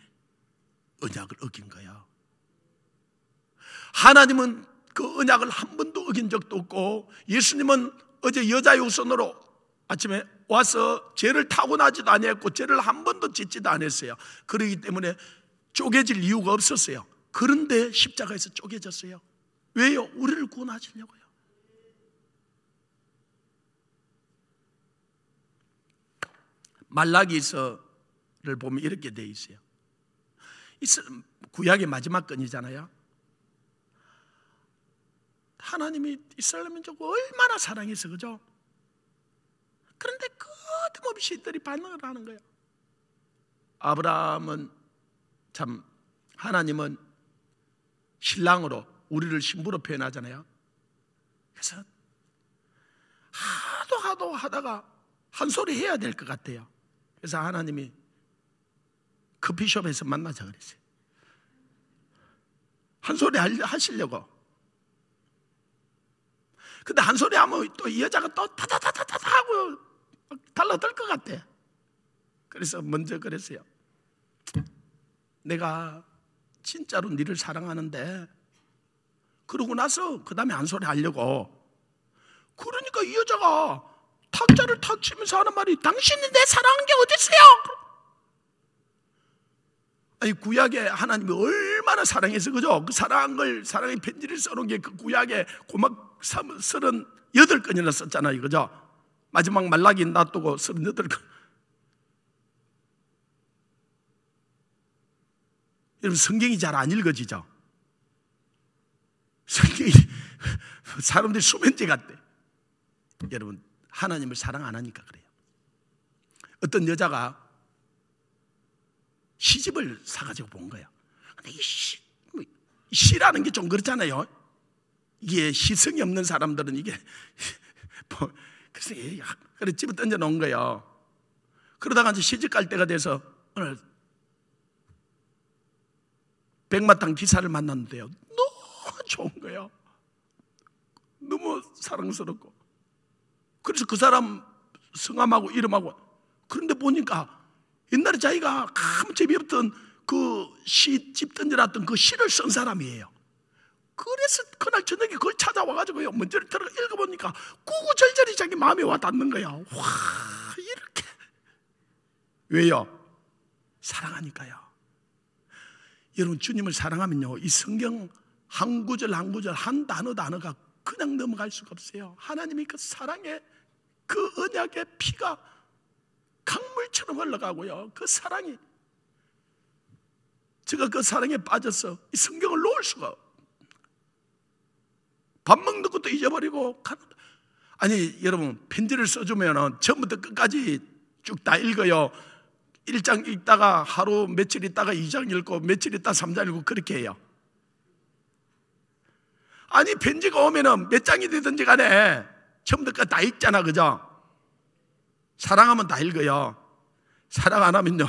언약을 어긴 거야. 하나님은 그 언약을 한 번도 어긴 적도 없고 예수님은 어제 여자 유선으로 아침에 와서 죄를 타고나지도 아니했고 죄를 한 번도 짓지도 않았어요. 그러기 때문에 쪼개질 이유가 없었어요. 그런데 십자가에서 쪼개졌어요. 왜요? 우리를 구원하시려고요. 말라기서를 보면 이렇게 돼 있어요. 구약의 마지막 건이잖아요. 하나님이 이스라엘 민족을 얼마나 사랑해서 그죠? 그런데 끊임없이 이들이 반응을 하는 거예요. 아브라함은 참 하나님은 신랑으로 우리를 신부로 표현하잖아요. 그래서 하도 하도 하다가 한 소리 해야 될 것 같아요. 그래서 하나님이 커피숍에서 만나자 그랬어요. 한 소리 하시려고 근데 한 소리 하면 또 이 여자가 또타다다다다 하고 달라들 것 같대. 그래서 먼저 그랬어요. 내가 진짜로 니를 사랑하는데 그러고 나서 그 다음에 한 소리 하려고 그러니까 이 여자가 탁자를 탁 치면서 하는 말이 당신이 내 사랑한 게 어딨어요? 아니 구약에 하나님이 얼 얼마나 사랑해서 그죠? 그 사랑한 걸 사랑의 편지를 써놓은 게 그 구약에 고막 3 8 건이나 썼잖아요, 그죠? 마지막 말라기 놔두고 3 8 건. 여러분 성경이 잘 안 읽어지죠? 성경이 (laughs) 사람들이 수면제 같대. 여러분 하나님을 사랑 안 하니까 그래요. 어떤 여자가 시집을 사가지고 본거예요 시, 뭐 시라는 게 좀 그렇잖아요. 이게 시성이 없는 사람들은 이게 (laughs) 뭐, 그래서 그래 집에 던져 놓은 거예요. 그러다가 이제 시집 갈 때가 돼서 오늘 백마탕 기사를 만났는데요. 너무 좋은 거예요. 너무 사랑스럽고. 그래서 그 사람 성함하고 이름하고 그런데 보니까 옛날에 자기가 아무 재미없던 그시 집던지놨던 그 시를 쓴 사람이에요. 그래서 그날 저녁에 그걸 찾아와가지고요. 먼저를 들어 읽어보니까 구구절절히 자기 마음에 와 닿는 거야. 와, 이렇게. 왜요? 사랑하니까요. 여러분, 주님을 사랑하면요. 이 성경 한 구절 한 구절 한 단어 단어가 그냥 넘어갈 수가 없어요. 하나님이 그 사랑의 그 언약의 피가 강물처럼 흘러가고요. 그 사랑이 제가 그 사랑에 빠져서 이 성경을 놓을 수가 없밥 먹는 것도 잊어버리고 가는 아니 여러분 편지를 써주면 처음부터 끝까지 쭉 다 읽어요 1장 읽다가 하루 며칠 있다가 2장 읽고 며칠 있다 3장 읽고 그렇게 해요 아니 편지가 오면 몇 장이 되든지 간에 처음부터 끝까지 다 읽잖아 그죠? 사랑하면 다 읽어요 사랑 안 하면요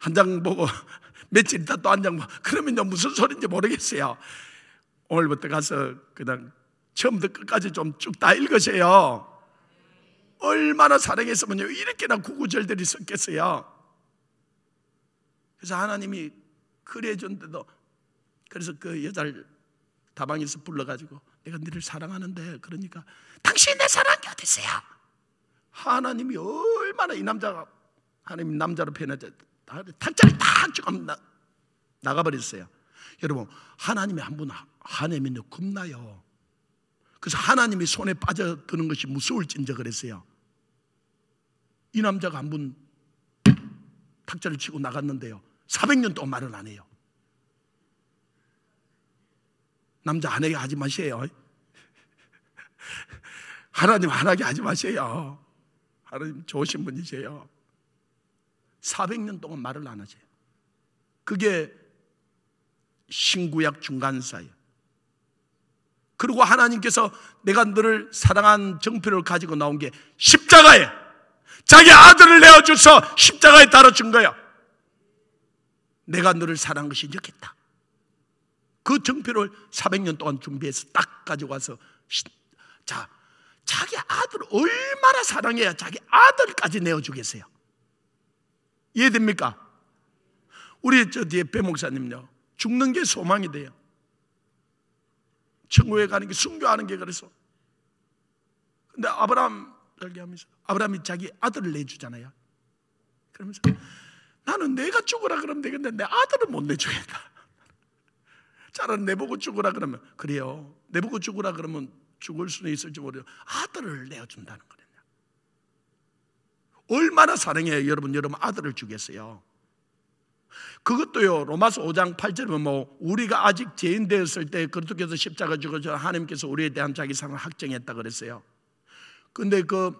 한장 보고 (laughs) 며칠 있다 또 한 장 보고 그러면 무슨 소리인지 모르겠어요. 오늘부터 가서 그냥 처음부터 끝까지 좀 쭉 다 읽으세요. 얼마나 사랑했으면요 이렇게나 구구절절히 섞겠어요 그래서 하나님이 그래 준데도 그래서 그 여자를 다방에서 불러가지고 내가 너를 사랑하는데 그러니까 당신이 내사랑이 어딨어요? 하나님이 얼마나 이 남자가 하나님 남자로 변하자 단자를 딱 지금 나, 나가버렸어요. 여러분, 하나님이 한 분, 하나님이 겁나요. 그래서 하나님이 손에 빠져드는 것이 무서울진저 그랬어요. 이 남자가 한 분 탁자를 치고 나갔는데요. 400년 동안 말을 안 해요. 남자 아내에게 하지 마세요. (laughs) 하나님 하나게 하지 마세요. 하나님 좋으신 분이세요. 400년 동안 말을 안 하세요. 그게 신구약 중간사예요. 그리고 하나님께서 내가 너를 사랑한 정표를 가지고 나온 게 십자가에 자기 아들을 내어줘서 십자가에 달아준 거야. 내가 너를 사랑한 것이 여기 있다. 그 정표를 400년 동안 준비해서 딱 가져와서 자, 자기 아들 얼마나 사랑해야 자기 아들까지 내어주겠어요. 이해됩니까? 우리 저 뒤에 배 목사님요. 죽는 게 소망이 돼요. 천국에 가는 게 순교하는 게 그래서. 근데 아브라함 설교하면서 아브라함이 자기 아들을 내주잖아요. 그러면서 나는 내가 죽으라 그러면 되겠는데 내 아들을 못 내주겠다. (laughs) 차라리 내보고 죽으라 그러면 그래요. 내보고 죽으라 그러면 죽을 수는 있을지 모르죠. 아들을 내어준다는 거예요. 얼마나 사랑해요. 여러분, 여러분 아들을 주겠어요. 그것도요, 로마서 5장 8절에 뭐 우리가 아직 죄인되었을 때 그리스도께서 십자가 죽어셔 하나님께서 우리에 대한 자기 상을 확정했다 그랬어요. 근데 그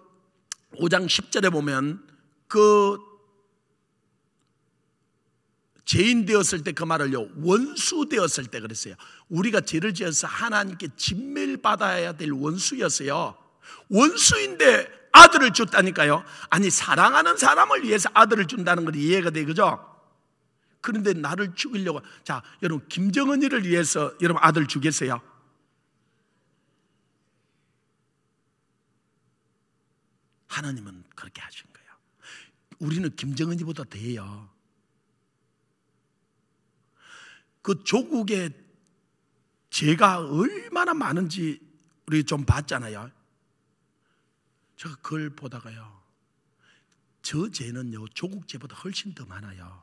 5장 10절에 보면 그 죄인 되었을 때 그 말을요 원수 되었을 때 그랬어요 우리가 죄를 지어서 하나님께 진멸받아야 될 원수였어요 원수인데 아들을 줬다니까요. 아니, 사랑하는 사람을 위해서 아들을 준다는 건 이해가 돼, 그죠? 그런데 나를 죽이려고. 자, 여러분, 김정은이를 위해서 여러분 아들 주겠어요? 하나님은 그렇게 하신 거예요. 우리는 김정은이보다 돼요. 그 조국의 죄가 얼마나 많은지 우리 좀 봤잖아요. 제가 그걸 보다가요. 저 죄는요, 조국죄보다 훨씬 더 많아요.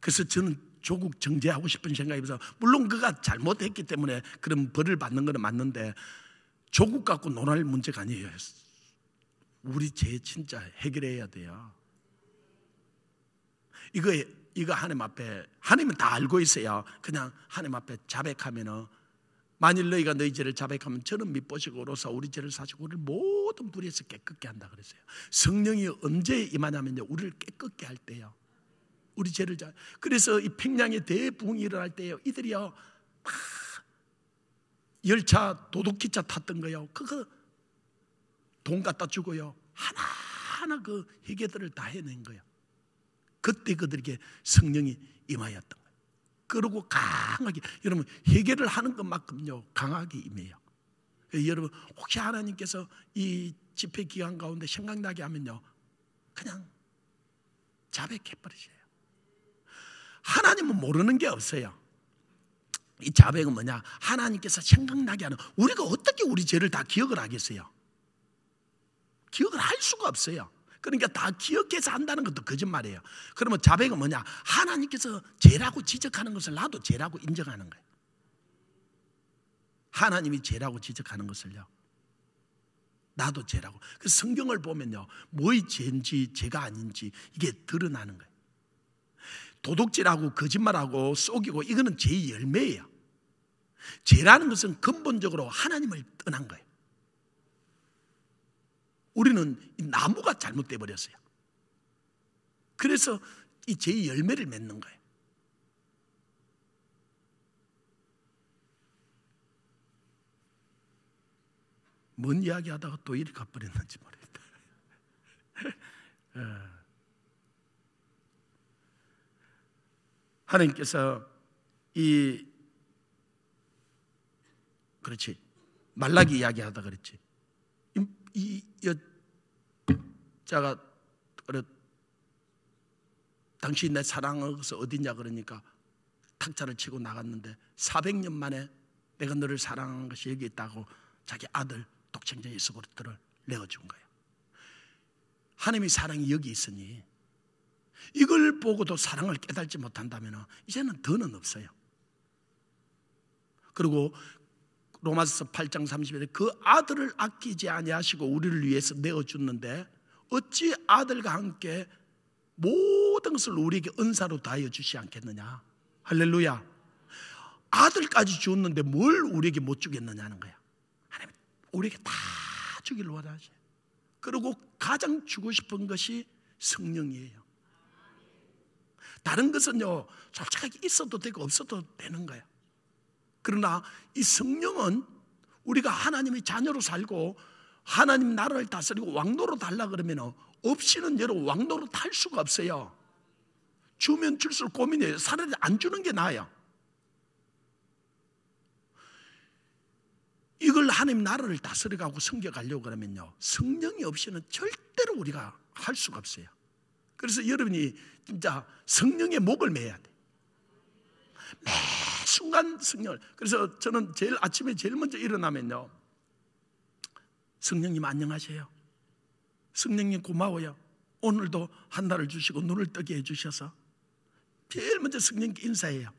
그래서 저는 조국 정죄하고 싶은 생각이 들어서, 물론 그가 잘못했기 때문에 그런 벌을 받는 건 맞는데, 조국 갖고 논할 문제가 아니에요. 우리 죄 진짜 해결해야 돼요. 이거, 이거 하나님 앞에, 하나님은 다 알고 있어요. 그냥 하나님 앞에 자백하면은 만일 너희가 너희 죄를 자백하면 저는 밑보시고로서 우리 죄를 사시고 우리를 모든 불에서 깨끗게 한다 그랬어요. 성령이 언제 임하냐면요. 우리를 깨끗게 할 때요. 우리 죄를 자. 그래서 이 평양의 대부흥이 일어날 때요. 이들이요. 열차 도둑기차 탔던 거요. 그거 돈 갖다 주고요. 하나하나 그 해결들을 다 해낸 거요 그때 그들에게 성령이 임하였던 거예요. 끌고 강하게 여러분 해결을 하는 것만큼요 강하게 임해요. 예, 여러분 혹시 하나님께서 이 집회 기간 가운데 생각나게 하면요 그냥 자백해 버리세요. 하나님은 모르는 게 없어요. 이 자백은 뭐냐? 하나님께서 생각나게 하는 우리가 어떻게 우리 죄를 다 기억을 하겠어요? 기억을 할 수가 없어요. 그러니까 다 기억해서 한다는 것도 거짓말이에요. 그러면 자백은 뭐냐? 하나님께서 죄라고 지적하는 것을 나도 죄라고 인정하는 거예요. 하나님이 죄라고 지적하는 것을요. 나도 죄라고. 그 성경을 보면요. 뭐의 죄인지 죄가 아닌지 이게 드러나는 거예요. 도둑질하고 거짓말하고 속이고 이거는 죄의 열매예요. 죄라는 것은 근본적으로 하나님을 떠난 거예요. 우리는 나무가 잘못돼 버렸어요. 그래서 이 제 열매를 맺는 거예요. 뭔 이야기 하다가 또 이리 가버렸는지 모르겠다. (laughs) 어. 하나님께서 이 그렇지 말라기 이야기하다 그랬지 이, 이, 여자가 어렸 당신 내 사랑하고서 어디냐 그러니까 탁자를 치고 나갔는데 400년 만에 내가 너를 사랑한 것이 여기 있다고 자기 아들 독생자 예수그리스도를 내어준 거예요. 하나님의 사랑이 여기 있으니 이걸 보고도 사랑을 깨달지 못한다면 이제는 더는 없어요. 그리고 로마서 8장 30절에 그 아들을 아끼지 아니하시고 우리를 위해서 내어 주는데 어찌 아들과 함께 모든 것을 우리에게 은사로 다하여 주시 않겠느냐 할렐루야 아들까지 주었는데 뭘 우리에게 못 주겠느냐는 거야 하나님 우리에게 다 주기를 원하지 그리고 가장 주고 싶은 것이 성령이에요 다른 것은요 솔직하게 있어도 되고 없어도 되는 거야 그러나 이 성령은 우리가 하나님의 자녀로 살고 하나님 나라를 다스리고 왕노로 달라 그러면 없이는 여러 왕노로 탈 수가 없어요. 주면 줄수록 고민해요. 사라리안 주는 게 나아요. 이걸 하나님 나라를 다스려가고 섬겨가려고 그러면요. 성령이 없이는 절대로 우리가 할 수가 없어요. 그래서 여러분이 진짜 성령의 목을 매야 돼. 매 순간 성령. 그래서 저는 제일 아침에 제일 먼저 일어나면요. 성령님 안녕하세요. 성령님 고마워요. 오늘도 한 달을 주시고 눈을 뜨게 해주셔서 제일 먼저 성령께 인사해요.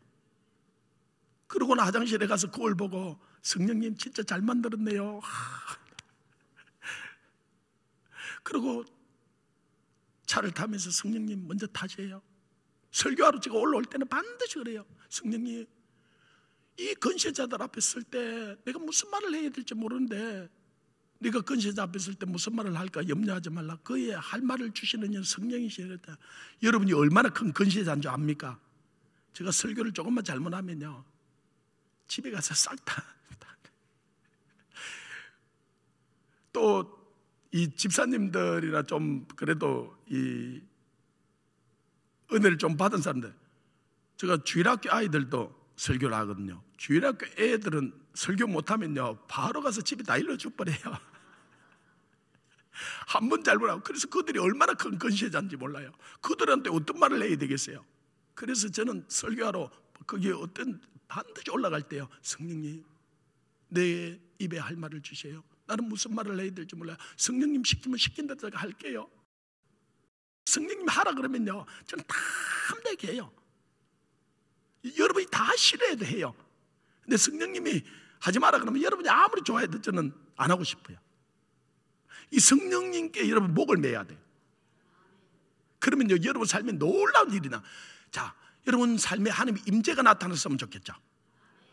그러고 나 화장실에 가서 거울 보고 성령님 진짜 잘 만들었네요. 하. 그리고 차를 타면서 성령님 먼저 타세요. 설교하러 제가 올라올 때는 반드시 그래요. 성령님 이근세자들 앞에 설 때 내가 무슨 말을 해야 될지 모르는데 네가 근세자 앞에 설 때 무슨 말을 할까 염려하지 말라. 그의 할 말을 주시는 성령이시랬다. 여러분이 얼마나 큰근세자인줄 압니까? 제가 설교를 조금만 잘못하면요. 집에 가서 싹다 또이 집사님들이나 좀 그래도 이 은혜를 좀 받은 사람들 제가 주일학교 아이들도 설교를 하거든요. 주일학교 애들은 설교 못하면요 바로 가서 집에 다 일러 죽뻔려요한 번 (laughs) 잘못하고 그래서 그들이 얼마나 큰 건시자인지 몰라요. 그들한테 어떤 말을 해야 되겠어요? 그래서 저는 설교하러 거기에 어떤 반드시 올라갈 때요 성령님 내 입에 할 말을 주세요. 나는 무슨 말을 해야 될지 몰라요. 성령님 시키면 시킨다 제 할게요. 성령님 하라 그러면요 저는 탐나게 해요. 여러분이 다 싫어해도 해요. 근데 성령님이 하지 마라 그러면 여러분이 아무리 좋아해도 저는 안 하고 싶어요. 이 성령님께 여러분 목을 매야 돼요. 그러면 여러분 삶에 놀라운 일이 나. 자, 여러분 삶에 하나님의 임재가 나타났으면 좋겠죠.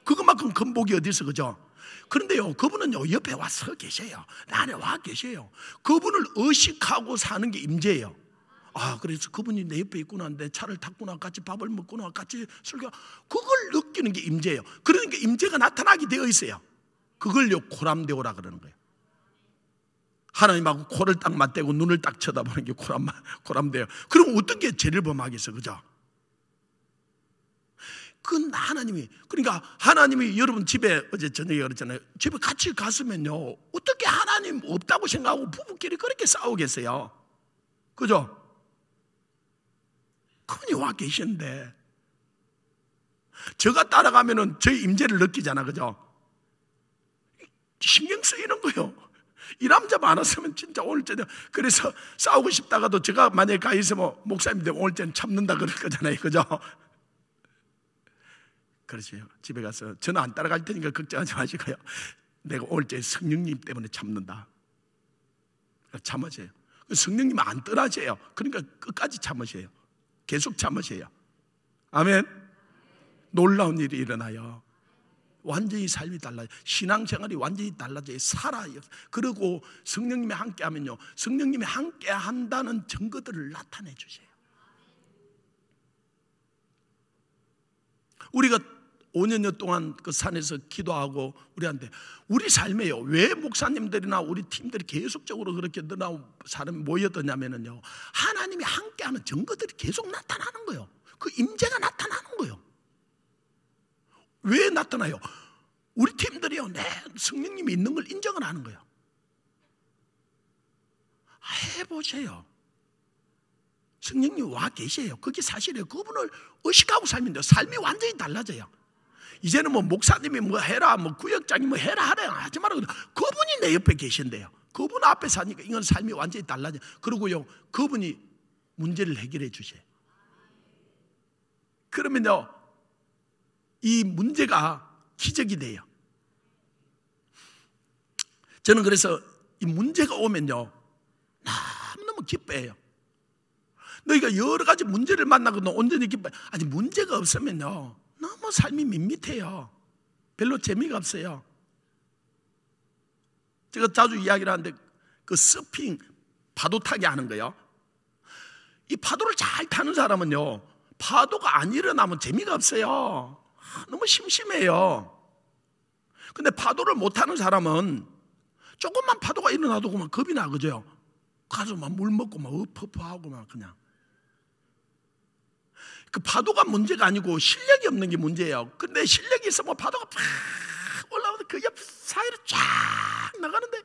그것만큼 금복이 어디서 그죠? 그런데요, 그분은요, 옆에 와서 계셔요. 나를 와 계셔요. 그분을 의식하고 사는 게 임재예요. 아, 그래서 그분이 내 옆에 있구나. 내 차를 탔구나. 같이 밥을 먹구나. 같이 술과 그걸 느끼는 게 임재예요. 그러니까 임재가 나타나게 되어 있어요. 그걸요 코람데오라 그러는 거예요. 하나님하고 코를 딱 맞대고 눈을 딱 쳐다보는 게 코람 코람데오. 그럼 어떤 게 죄를 범하겠어, 그죠? 그건 하나님이 그러니까 하나님이 여러분 집에 어제 저녁에 그랬잖아요. 집에 같이 갔으면요 어떻게 하나님 없다고 생각하고 부부끼리 그렇게 싸우겠어요? 그죠? 그분이 와 계신데 제가 따라가면은 저의 임재를 느끼잖아, 그죠? 신경 쓰이는 거요. 이 남자 많았으면 진짜 오늘 때 그래서 싸우고 싶다가도 제가 만약에 가 있으면 목사님들 오늘 때는 참는다 그럴 거잖아요, 그죠? 그러세요 집에 가서 저는 안 따라갈 테니까 걱정하지 마시고요. 내가 오늘 때 성령님 때문에 참는다. 참으세요. 그 성령님 안 떠나세요. 그러니까 끝까지 참으세요. 계속 잠으세요. 아멘. 놀라운 일이 일어나요. 완전히 삶이 달라요. 신앙생활이 완전히 달라져요. 살아요. 그리고 성령님이 함께 하면요. 성령님이 함께 한다는 증거들을 나타내 주세요. 우리가 5년여 동안 그 산에서 기도하고 우리한테 우리 삶에요. 왜 목사님들이나 우리 팀들이 계속적으로 그렇게 늘나 사람 이모였더냐면요 하나님이 함께하는 증거들이 계속 나타나는 거예요. 그 임재가 나타나는 거예요. 왜 나타나요? 우리 팀들이요. 내 성령님이 있는 걸 인정을 하는 거예요. 아, 해보세요. 성령님 와 계세요. 그게 사실이에요. 그분을 의식하고 살면 돼요. 삶이 완전히 달라져요. 이제는 뭐 목사님이 뭐 해라, 뭐 구역장이 뭐 해라 하라 하지 말고 그분이 내 옆에 계신데요. 그분 앞에 사니까 이건 삶이 완전히 달라져. 그러고요 그분이 문제를 해결해 주세요. 그러면요, 이 문제가 기적이 돼요. 저는 그래서 이 문제가 오면요, 너무너무 기뻐해요. 너희가 여러 가지 문제를 만나거든 온전히 기뻐해. 아니, 문제가 없으면요, 너무 삶이 밋밋해요. 별로 재미가 없어요. 제가 자주 이야기를 하는데 그 서핑, 파도 타기 하는 거예요. 이 파도를 잘 타는 사람은요, 파도가 안 일어나면 재미가 없어요. 아, 너무 심심해요. 근데 파도를 못 타는 사람은 조금만 파도가 일어나도 그만 겁이 나 그죠? 가서 막물 먹고 막 으퍼퍼하고 막 그냥. 그 파도가 문제가 아니고 실력이 없는 게 문제예요. 근데 실력이 있으면 뭐 파도가 팍 올라오는데 그 옆 사이로 쫙 나가는데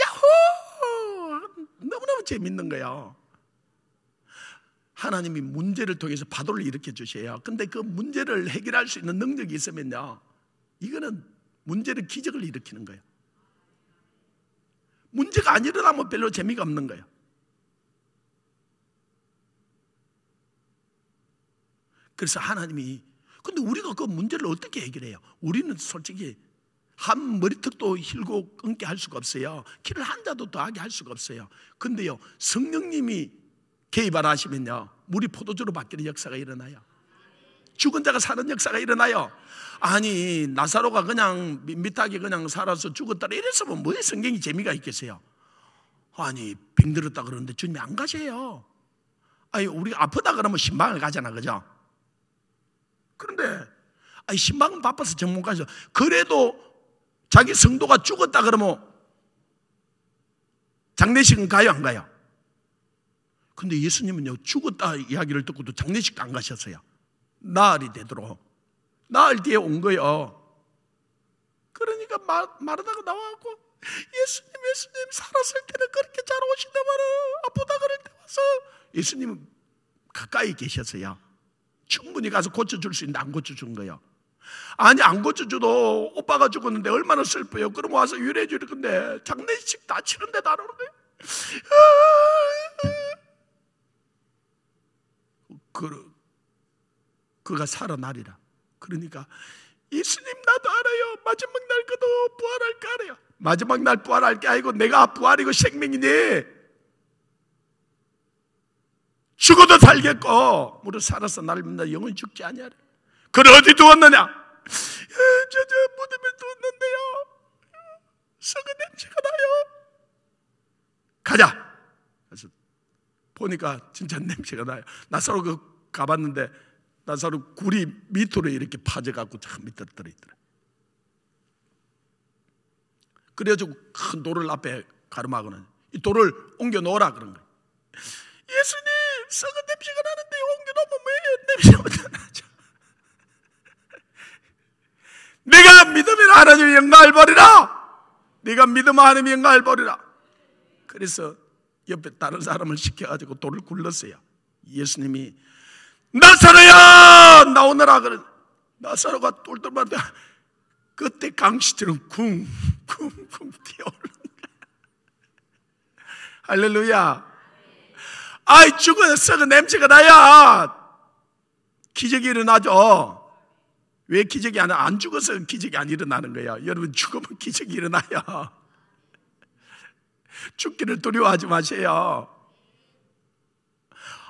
야호! 너무너무 재밌는 거예요. 하나님이 문제를 통해서 파도를 일으켜 주셔요. 근데 그 문제를 해결할 수 있는 능력이 있으면요. 이거는 문제를 기적을 일으키는 거예요. 문제가 안 일어나면 별로 재미가 없는 거예요. 그래서 하나님이 근데 우리가 그 문제를 어떻게 해결해요? 우리는 솔직히 한 머리턱도 힐고 끊게 할 수가 없어요. 키를 한 자도 더하게 할 수가 없어요. 근데요, 성령님이 개입을 하시면요, 물이 포도주로 바뀌는 역사가 일어나요. 죽은 자가 사는 역사가 일어나요. 아니, 나사로가 그냥 밋밋하게 그냥 살아서 죽었다. 이랬으면 뭐에 성경이 재미가 있겠어요? 아니, 병들었다 그러는데 주님이 안 가세요. 아니, 우리가 아프다 그러면 신방을 가잖아, 그죠? 그런데 아니 신방은 바빠서 정문 가죠. 그래도 자기 성도가 죽었다 그러면 장례식은 가요 안 가요? 근데 예수님은요 죽었다 이야기를 듣고도 장례식도 안 가셨어요. 나흘이 되도록 나흘 뒤에 온거요 그러니까 말 마르다가 나와갖고 예수님 예수님 살았을 때는 그렇게 잘 오신다 말아 아프다 그럴 때 와서 예수님은 가까이 계셨어요. 충분히 가서 고쳐줄 수 있는데 안 고쳐준 거예요. 아니, 안 고쳐줘도 오빠가 죽었는데 얼마나 슬퍼요. 그럼 와서 유래해 줄 건데 장례식 다 치는데 나는 거예요. 그, 그가 살아나리라. 그러니까 예수님 나도 알아요. 마지막 날 그도 부활할 거 알아요. 마지막 날 부활할 게 아니고 내가 부활이고 생명이니 죽어도 살겠고 무릇 살아서 날를 믿나 영원히 죽지 아니하리 그를 어디 두었느냐 저저 예, 무덤에 두었는데요 썩은 냄새가 나요 가자 그래서 보니까 진짜 냄새가 나요 나사로 그 가봤는데 나사로 구리 밑으로 이렇게 파져갖고 참 밑에 떨어있더라 그래가지고 큰 돌을 앞에 가르마고는 이 돌을 옮겨 놓으라 그런 거예요 예수님 썩은 냄새가 나는데 옮겨도 한번 왜 냄새가 나죠? 네가 믿음이 하나님 영가할 버리라. 네가 믿음 하나님 영가할 버리라. 그래서 옆에 다른 사람을 시켜가지고 돌을 굴렀어요. 예수님이 나사로야 나오너라 그래. 나사로가 똘똘마다 그때 강시들은 쿵쿵쿵 뛰어오르는 거야. (laughs) 할렐루야. 아이, 죽어서 썩은 냄새가 나야! 기적이 일어나죠. 왜 기적이 안, 안 죽어서 기적이 안 일어나는 거야. 여러분, 죽으면 기적이 일어나요. (laughs) 죽기를 두려워하지 마세요.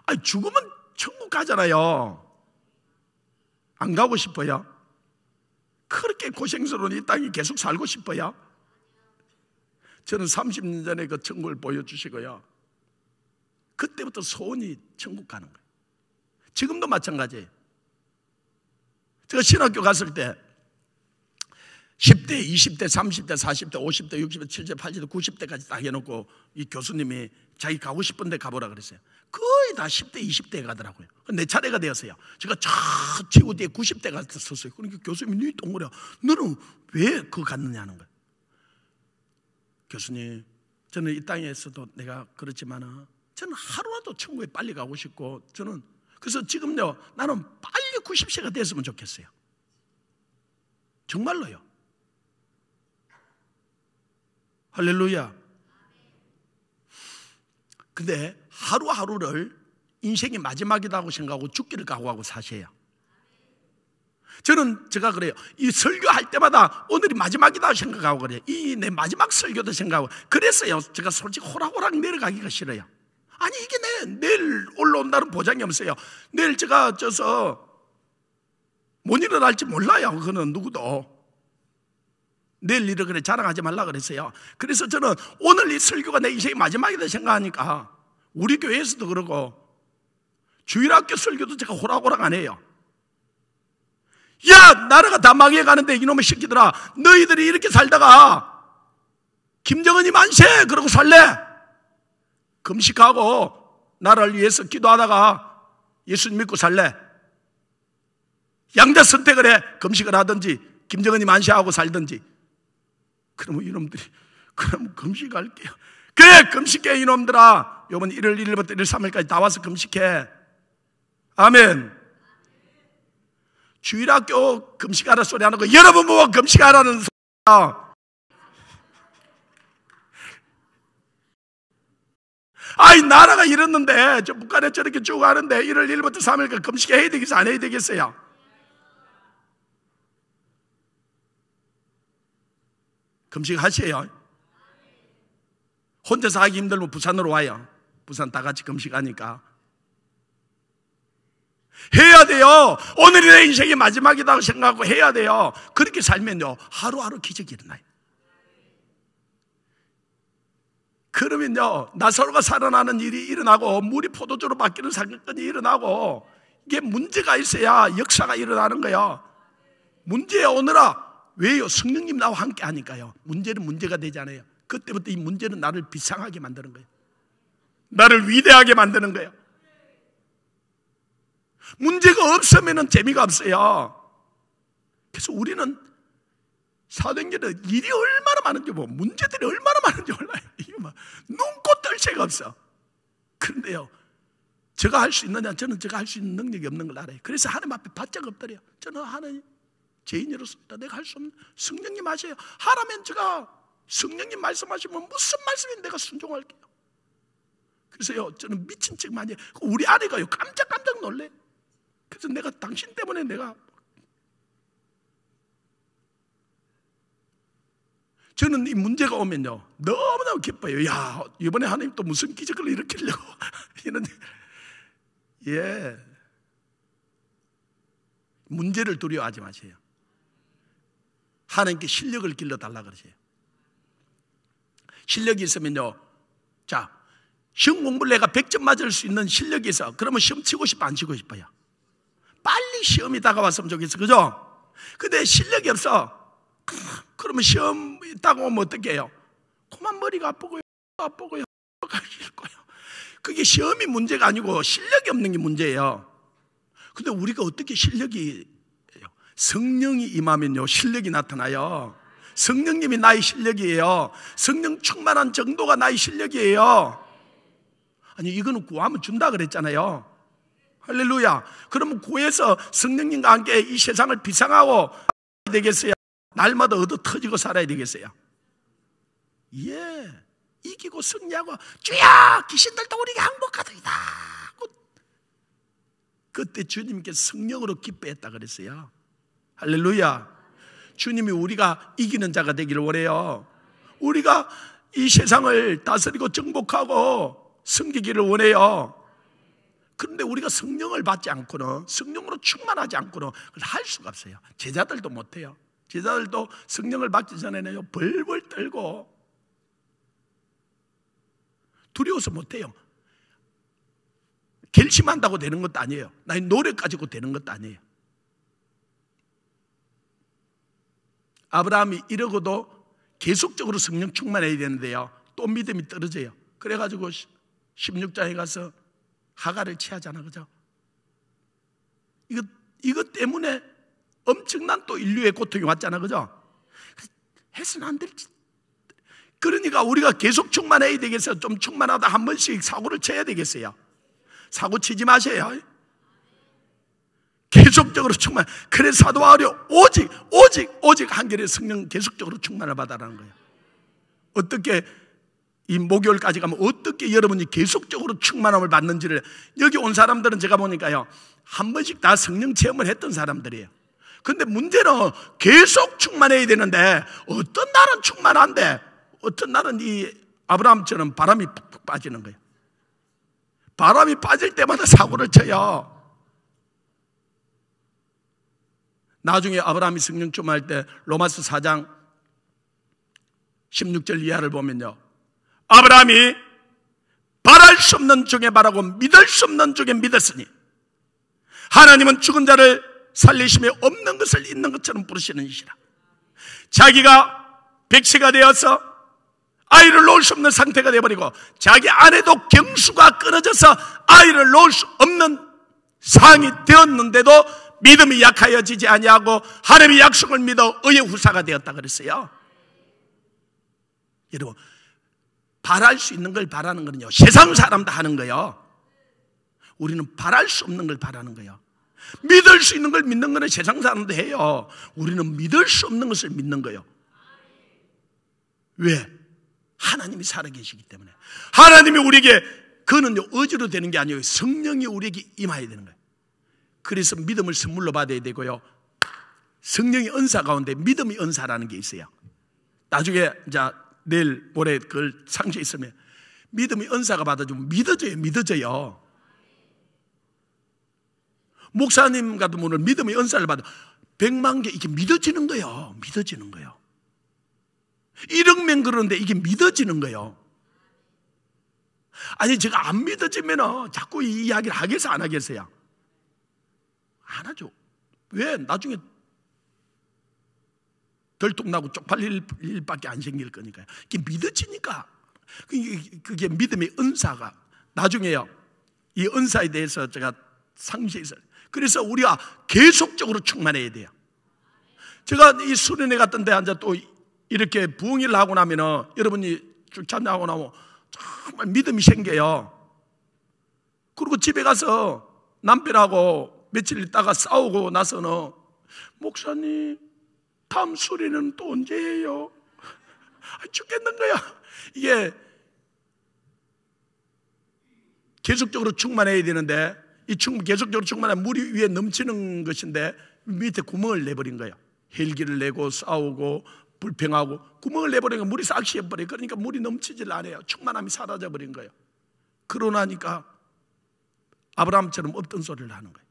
아니, 죽으면 천국 가잖아요. 안 가고 싶어요? 그렇게 고생스러운 이 땅에 계속 살고 싶어요? 저는 30년 전에 그 천국을 보여주시고요. 그때부터 소원이 천국 가는 거예요. 지금도 마찬가지예요. 제가 신학교 갔을 때 10대, 20대, 30대, 40대, 50대, 60대, 70대, 80대, 90대까지 다 해놓고 이 교수님이 자기 가고 싶은 데 가보라 그랬어요. 거의 다 10대, 20대에 가더라고요. 내 차례가 되었어요. 제가 저 최고 뒤에 90대 갔었어요. 그러니까 교수님이 네동그이 너는 왜 그거 갔느냐 하는 거예요. 교수님, 저는 이 땅에서도 내가 그렇지만은 저는 하루라도 천국에 빨리 가고 싶고 저는 그래서 지금요 나는 빨리 90세가 됐으면 좋겠어요. 정말로요. 할렐루야. 근데 하루하루를 인생이 마지막이라고 생각하고 죽기를 각오하고 사세요. 저는 제가 그래요. 이 설교할 때마다 오늘이 마지막이다 생각하고 그래요. 이 내 마지막 설교도 생각하고. 그래서요. 제가 솔직히 호락호락 내려가기가 싫어요. 아니 이게 내, 내일 올라온다는 보장이 없어요. 내일 제가 쪄서 못 일어날지 몰라요. 그거는 누구도. 내일 일을 그래 자랑하지 말라 그랬어요. 그래서 저는 오늘 이 설교가 내 인생의 마지막이다 생각하니까 우리 교회에서도 그러고 주일학교 설교도 제가 호락호락 안 해요. 야 나라가 다 망해가는데 이놈의 시키더라 너희들이 이렇게 살다가 김정은이 만세 그러고 살래 금식하고 나라를 위해서 기도하다가 예수님 믿고 살래. 양대 선택을 해. 금식을 하든지 김정은이 만시하고 살든지. 그러면 이놈들이 그럼 금식할게요. 그래 금식해 이놈들아. 요번 1월 1일부터 1월 3일까지 다 와서 금식해. 아멘. 주일학교 금식하라 소리 하는 거 여러분 보고 금식하라는 소리야. 아이 나라가 이랬는데 저 북한에 저렇게 쭉 하는데 1월 1일부터 3일까지 금식해야 되겠어 요안 해야 되겠어요? 금식하세요 혼자서 하기 힘들면 부산으로 와요 부산 다 같이 금식하니까 해야 돼요 오늘이 내 인생의 마지막이라고 생각하고 해야 돼요 그렇게 살면요 하루하루 기적이 일어나요 그러면요, 어, 나사로가 살아나는 일이 일어나고, 물이 포도주로 바뀌는 사건이 일어나고, 이게 문제가 있어야 역사가 일어나는 거예요. 문제에 오느라, 왜요? 성령님 나와 함께 하니까요. 문제는 문제가 되잖아요 그때부터 이 문제는 나를 비상하게 만드는 거예요. 나를 위대하게 만드는 거예요. 문제가 없으면 재미가 없어요. 그래서 우리는 사도행전에 일이 얼마나 많은지 뭐 문제들이 얼마나 많은지 몰라요. 이게 막 눈꽃 뜰 새가 없어. 그런데요. 제가 할 수 있느냐? 저는 제가 할 수 있는 능력이 없는 걸 알아요. 그래서 하나님 앞에 바짝 엎드려. 저는 하나님 죄인으로서 내가 할 수 없는 성령님 아세요. 하라면 제가 성령님 말씀하시면 무슨 말씀인 내가 순종할게요. 그래서요, 저는 미친 척 많이 해. 우리 아내가요, 깜짝깜짝 놀래. 그래서 내가 당신 때문에 내가 저는 이 문제가 오면요 너무나 기뻐요. 야 이번에 하나님 또 무슨 기적을 일으키려고 (laughs) 이런 예 문제를 두려워하지 마세요. 하나님께 실력을 길러 달라 그러세요. 실력이 있으면요. 자, 시험 공부를 내가 100점 맞을 수 있는 실력이 있어. 그러면 시험 치고 싶어, 안 치고 싶어요? 빨리 시험이 다가왔으면 좋겠어. 그죠? 근데 실력이 없어. 그러면 시험 있다고 하면 어떡해요? 코만 머리가 아프고요. 아프고요. 가실 거예요. 그게 시험이 문제가 아니고 실력이 없는 게 문제예요. 근데 우리가 어떻게 실력이 성령이 임하면요. 실력이 나타나요. 성령님이 나의 실력이에요. 성령 충만한 정도가 나의 실력이에요. 아니, 이거는 구하면 준다 그랬잖아요. 할렐루야. 그러면 구해서 성령님과 함께 이 세상을 비상하고 되겠어요. 날마다 얻어 터지고 살아야 되겠어요. 예. 이기고 승리하고 주야 귀신들도 우리에게 항복하더이다. 그때 주님께 성령으로 기뻐했다 그랬어요. 할렐루야. 주님이 우리가 이기는 자가 되기를 원해요. 우리가 이 세상을 다스리고 정복하고 승리기를 원해요. 그런데 우리가 성령을 받지 않고는 성령으로 충만하지 않고는 할 수가 없어요. 제자들도 못해요. 제자들도 성령을 받기 전에는요, 벌벌 떨고 두려워서 못해요. 결심한다고 되는 것도 아니에요. 나의 노력 가지고 되는 것도 아니에요. 아브라함이 이러고도 계속적으로 성령 충만해야 되는데요. 또 믿음이 떨어져요. 그래가지고 16장에 가서 하가를 취하잖아. 그죠? 이것, 이것 때문에 엄청난 또 인류의 고통이 왔잖아, 그죠? 해서는 안 될지. 그러니까 우리가 계속 충만해야 되겠어요. 좀 충만하다 한 번씩 사고를 쳐야 되겠어요. 사고 치지 마세요. 계속적으로 충만. 그래서 사도 바울이 오직 오직 오직 한결의 성령 계속적으로 충만을 받아라는 거예요. 어떻게 이 목요일까지 가면 어떻게 여러분이 계속적으로 충만함을 받는지를 여기 온 사람들은 제가 보니까요. 한 번씩 다 성령 체험을 했던 사람들이에요. 근데 문제는 계속 충만해야 되는데 어떤 날은 충만한데 어떤 날은 이 아브라함처럼 바람이 푹푹 빠지는 거예요. 바람이 빠질 때마다 사고를 쳐요. 나중에 아브라함이 승용좀 할때 로마스 4장 16절 이하를 보면요. 아브라함이 바랄 수 없는 중에 바라고 믿을 수 없는 중에 믿었으니 하나님은 죽은 자를 살리심이 없는 것을 있는 것처럼 부르시는시라. 자기가 백치가 되어서 아이를 놓을 수 없는 상태가 되어버리고 자기 아내도 경수가 끊어져서 아이를 놓을 수 없는 상이 되었는데도 믿음이 약하여지지 아니하고 하나님의 약속을 믿어 의의 후사가 되었다 그랬어요. 여러분 바랄 수 있는 걸 바라는 거는요. 세상 사람 다 하는 거예요. 우리는 바랄 수 없는 걸 바라는 거예요. 믿을 수 있는 걸 믿는 거는 세상 사람도 해요. 우리는 믿을 수 없는 것을 믿는 거예요. 왜? 하나님이 살아계시기 때문에. 하나님이 우리에게, 그는 의지로 되는 게 아니에요. 성령이 우리에게 임해야 되는 거예요. 그래서 믿음을 선물로 받아야 되고요. 성령의 은사 가운데 믿음의 은사라는 게 있어요. 나중에, 자, 내일, 모레 그걸 상세 있으면 믿음의 은사가 받아주면 믿어져요, 믿어져요. 목사님 같은 분을 믿음의 은사를 받아 백만 개 이게 믿어지는 거예요. 믿어지는 거예요. 1억 명 그러는데 이게 믿어지는 거예요. 아니 제가 안 믿어지면 자꾸 이 이야기를 하겠어 안 하겠어요? 안 하죠. 왜? 나중에 덜뚝나고 쪽팔릴 일밖에 안 생길 거니까요. 이게 믿어지니까. 그게, 그게 믿음의 은사가. 나중에요. 이 은사에 대해서 제가 상세히 그래서 우리가 계속적으로 충만해야 돼요. 제가 이 수련회 갔던 데 앉아 또 이렇게 부흥일을 하고 나면은 여러분이 쭉 참여하고 나면 정말 믿음이 생겨요. 그리고 집에 가서 남편하고 며칠 있다가 싸우고 나서는 목사님 다음 수련회는또 언제예요? 아, 죽겠는 거야. 이게 계속적으로 충만해야 되는데 이 충, 계속적으로 충만한 물이 위에 넘치는 것인데 밑에 구멍을 내버린 거예요. 헬기를 내고 싸우고 불평하고 구멍을 내버리니까 물이 싹시해버려 요 그러니까 물이 넘치질 않아요. 충만함이 사라져버린 거예요. 그러나니까 아브라함처럼 없던 소리를 하는 거예요.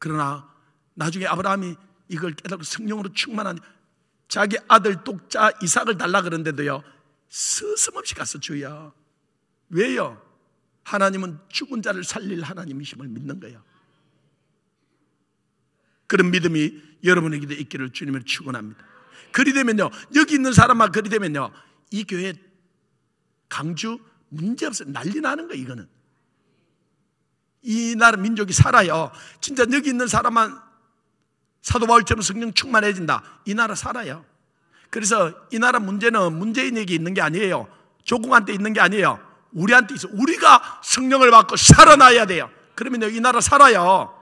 그러나 나중에 아브라함이 이걸 깨닫고 성령으로 충만한 자기 아들 독자 이삭을 달라 그러는데도요 스스럼없이 가서 주여 왜요? 하나님은 죽은 자를 살릴 하나님이심을 믿는 거예요. 그런 믿음이 여러분에게도 있기를 주님을 축원합니다. 그리 되면요. 여기 있는 사람만 그리 되면요. 이 교회 강주 문제없어요. 난리 나는 거 이거는. 이 나라 민족이 살아요. 진짜 여기 있는 사람만 사도 바울처럼 성령 충만해진다. 이 나라 살아요. 그래서 이 나라 문제는 문재인에게 있는 게 아니에요. 조국한테 있는 게 아니에요. 우리한테 있어. 우리가 성령을 받고 살아나야 돼요. 그러면 이 나라 살아요.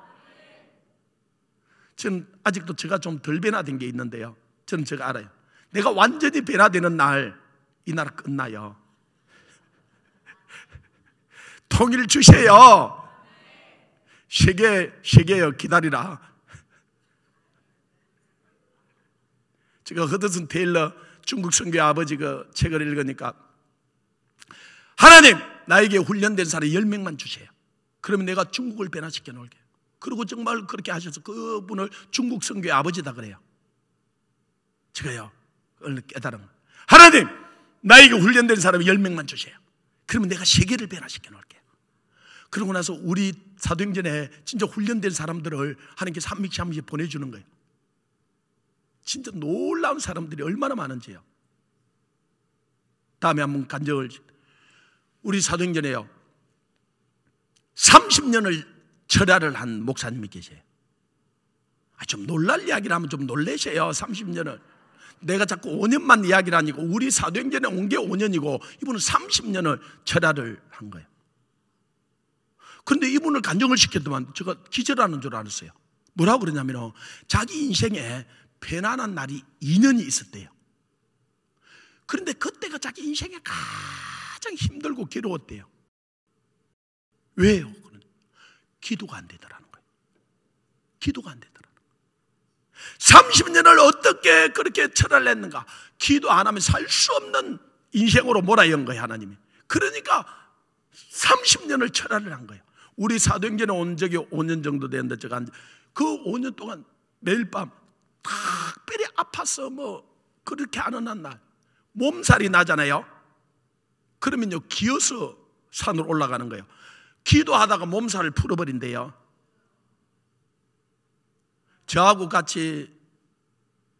지금 아직도 제가 좀 덜 변화된 게 있는데요. 저는 제가 알아요. 내가 완전히 변화되는 날, 이 나라 끝나요. (laughs) 통일 주세요. 세계, 세계여 기다리라. 제가 허드슨 테일러 중국 선교 아버지 그 책을 읽으니까 하나님, 나에게 훈련된 사람 10명만 주세요. 그러면 내가 중국을 변화시켜 놓을게 그리고 정말 그렇게 하셔서 그분을 중국 선교의 아버지다 그래요. 제가요, 오늘 깨달음. 하나님, 나에게 훈련된 사람 10명만 주세요. 그러면 내가 세계를 변화시켜 놓을게 그러고 나서 우리 사도행전에 진짜 훈련된 사람들을 하나님께 3 0 0한 번씩 보내주는 거예요. 진짜 놀라운 사람들이 얼마나 많은지요. 다음에 한번 간절을 우리 사도행전에요. 30년을 철하를한 목사님이 계세요. 아, 좀 놀랄 이야기를하면좀놀래세요 30년을. 내가 자꾸 5년만 이야기를 하니까 우리 사도행전에 온 게 5년이고 이분은 30년을 철하를한 거예요. 근데 이분을 간정을 시켰더만 제가 기절하는 줄 알았어요. 뭐라고 그러냐면 자기 인생에 편안한 날이 2년이 있었대요. 그런데 그때가 자기 인생에 가 굉장 힘들고 괴로웠대요. 왜요? 기도가 안 되더라는 거예요. 기도가 안 되더라는 거예요. 30년을 어떻게 그렇게 철을 냈는가? 기도 안 하면 살 수 없는 인생으로 몰아연 거예요, 하나님이. 그러니까 30년을 철학을 한 거예요. 우리 사도행전에 온 적이 5년 정도 됐는데 제가 그 5년 동안 매일 밤 특별히 아파서 뭐 그렇게 안 오는 날 몸살이 나잖아요. 그러면요, 기어서 산으로 올라가는 거예요. 기도하다가 몸살을 풀어버린대요. 저하고 같이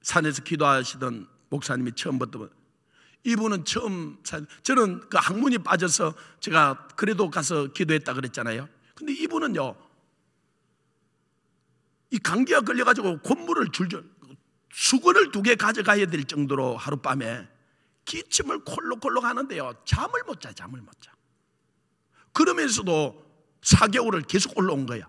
산에서 기도하시던 목사님이 처음부터 이분은 처음 산, 저는 그 학문이 빠져서 제가 그래도 가서 기도했다 그랬잖아요. 근데 이분은요, 이 감기가 걸려가지고 콧물을 줄줄, 수건을 두 개 가져가야 될 정도로 하룻밤에 기침을 콜록콜록 하는데요. 잠을 못 자, 잠을 못 자. 그러면서도 4개월을 계속 올라온 거야.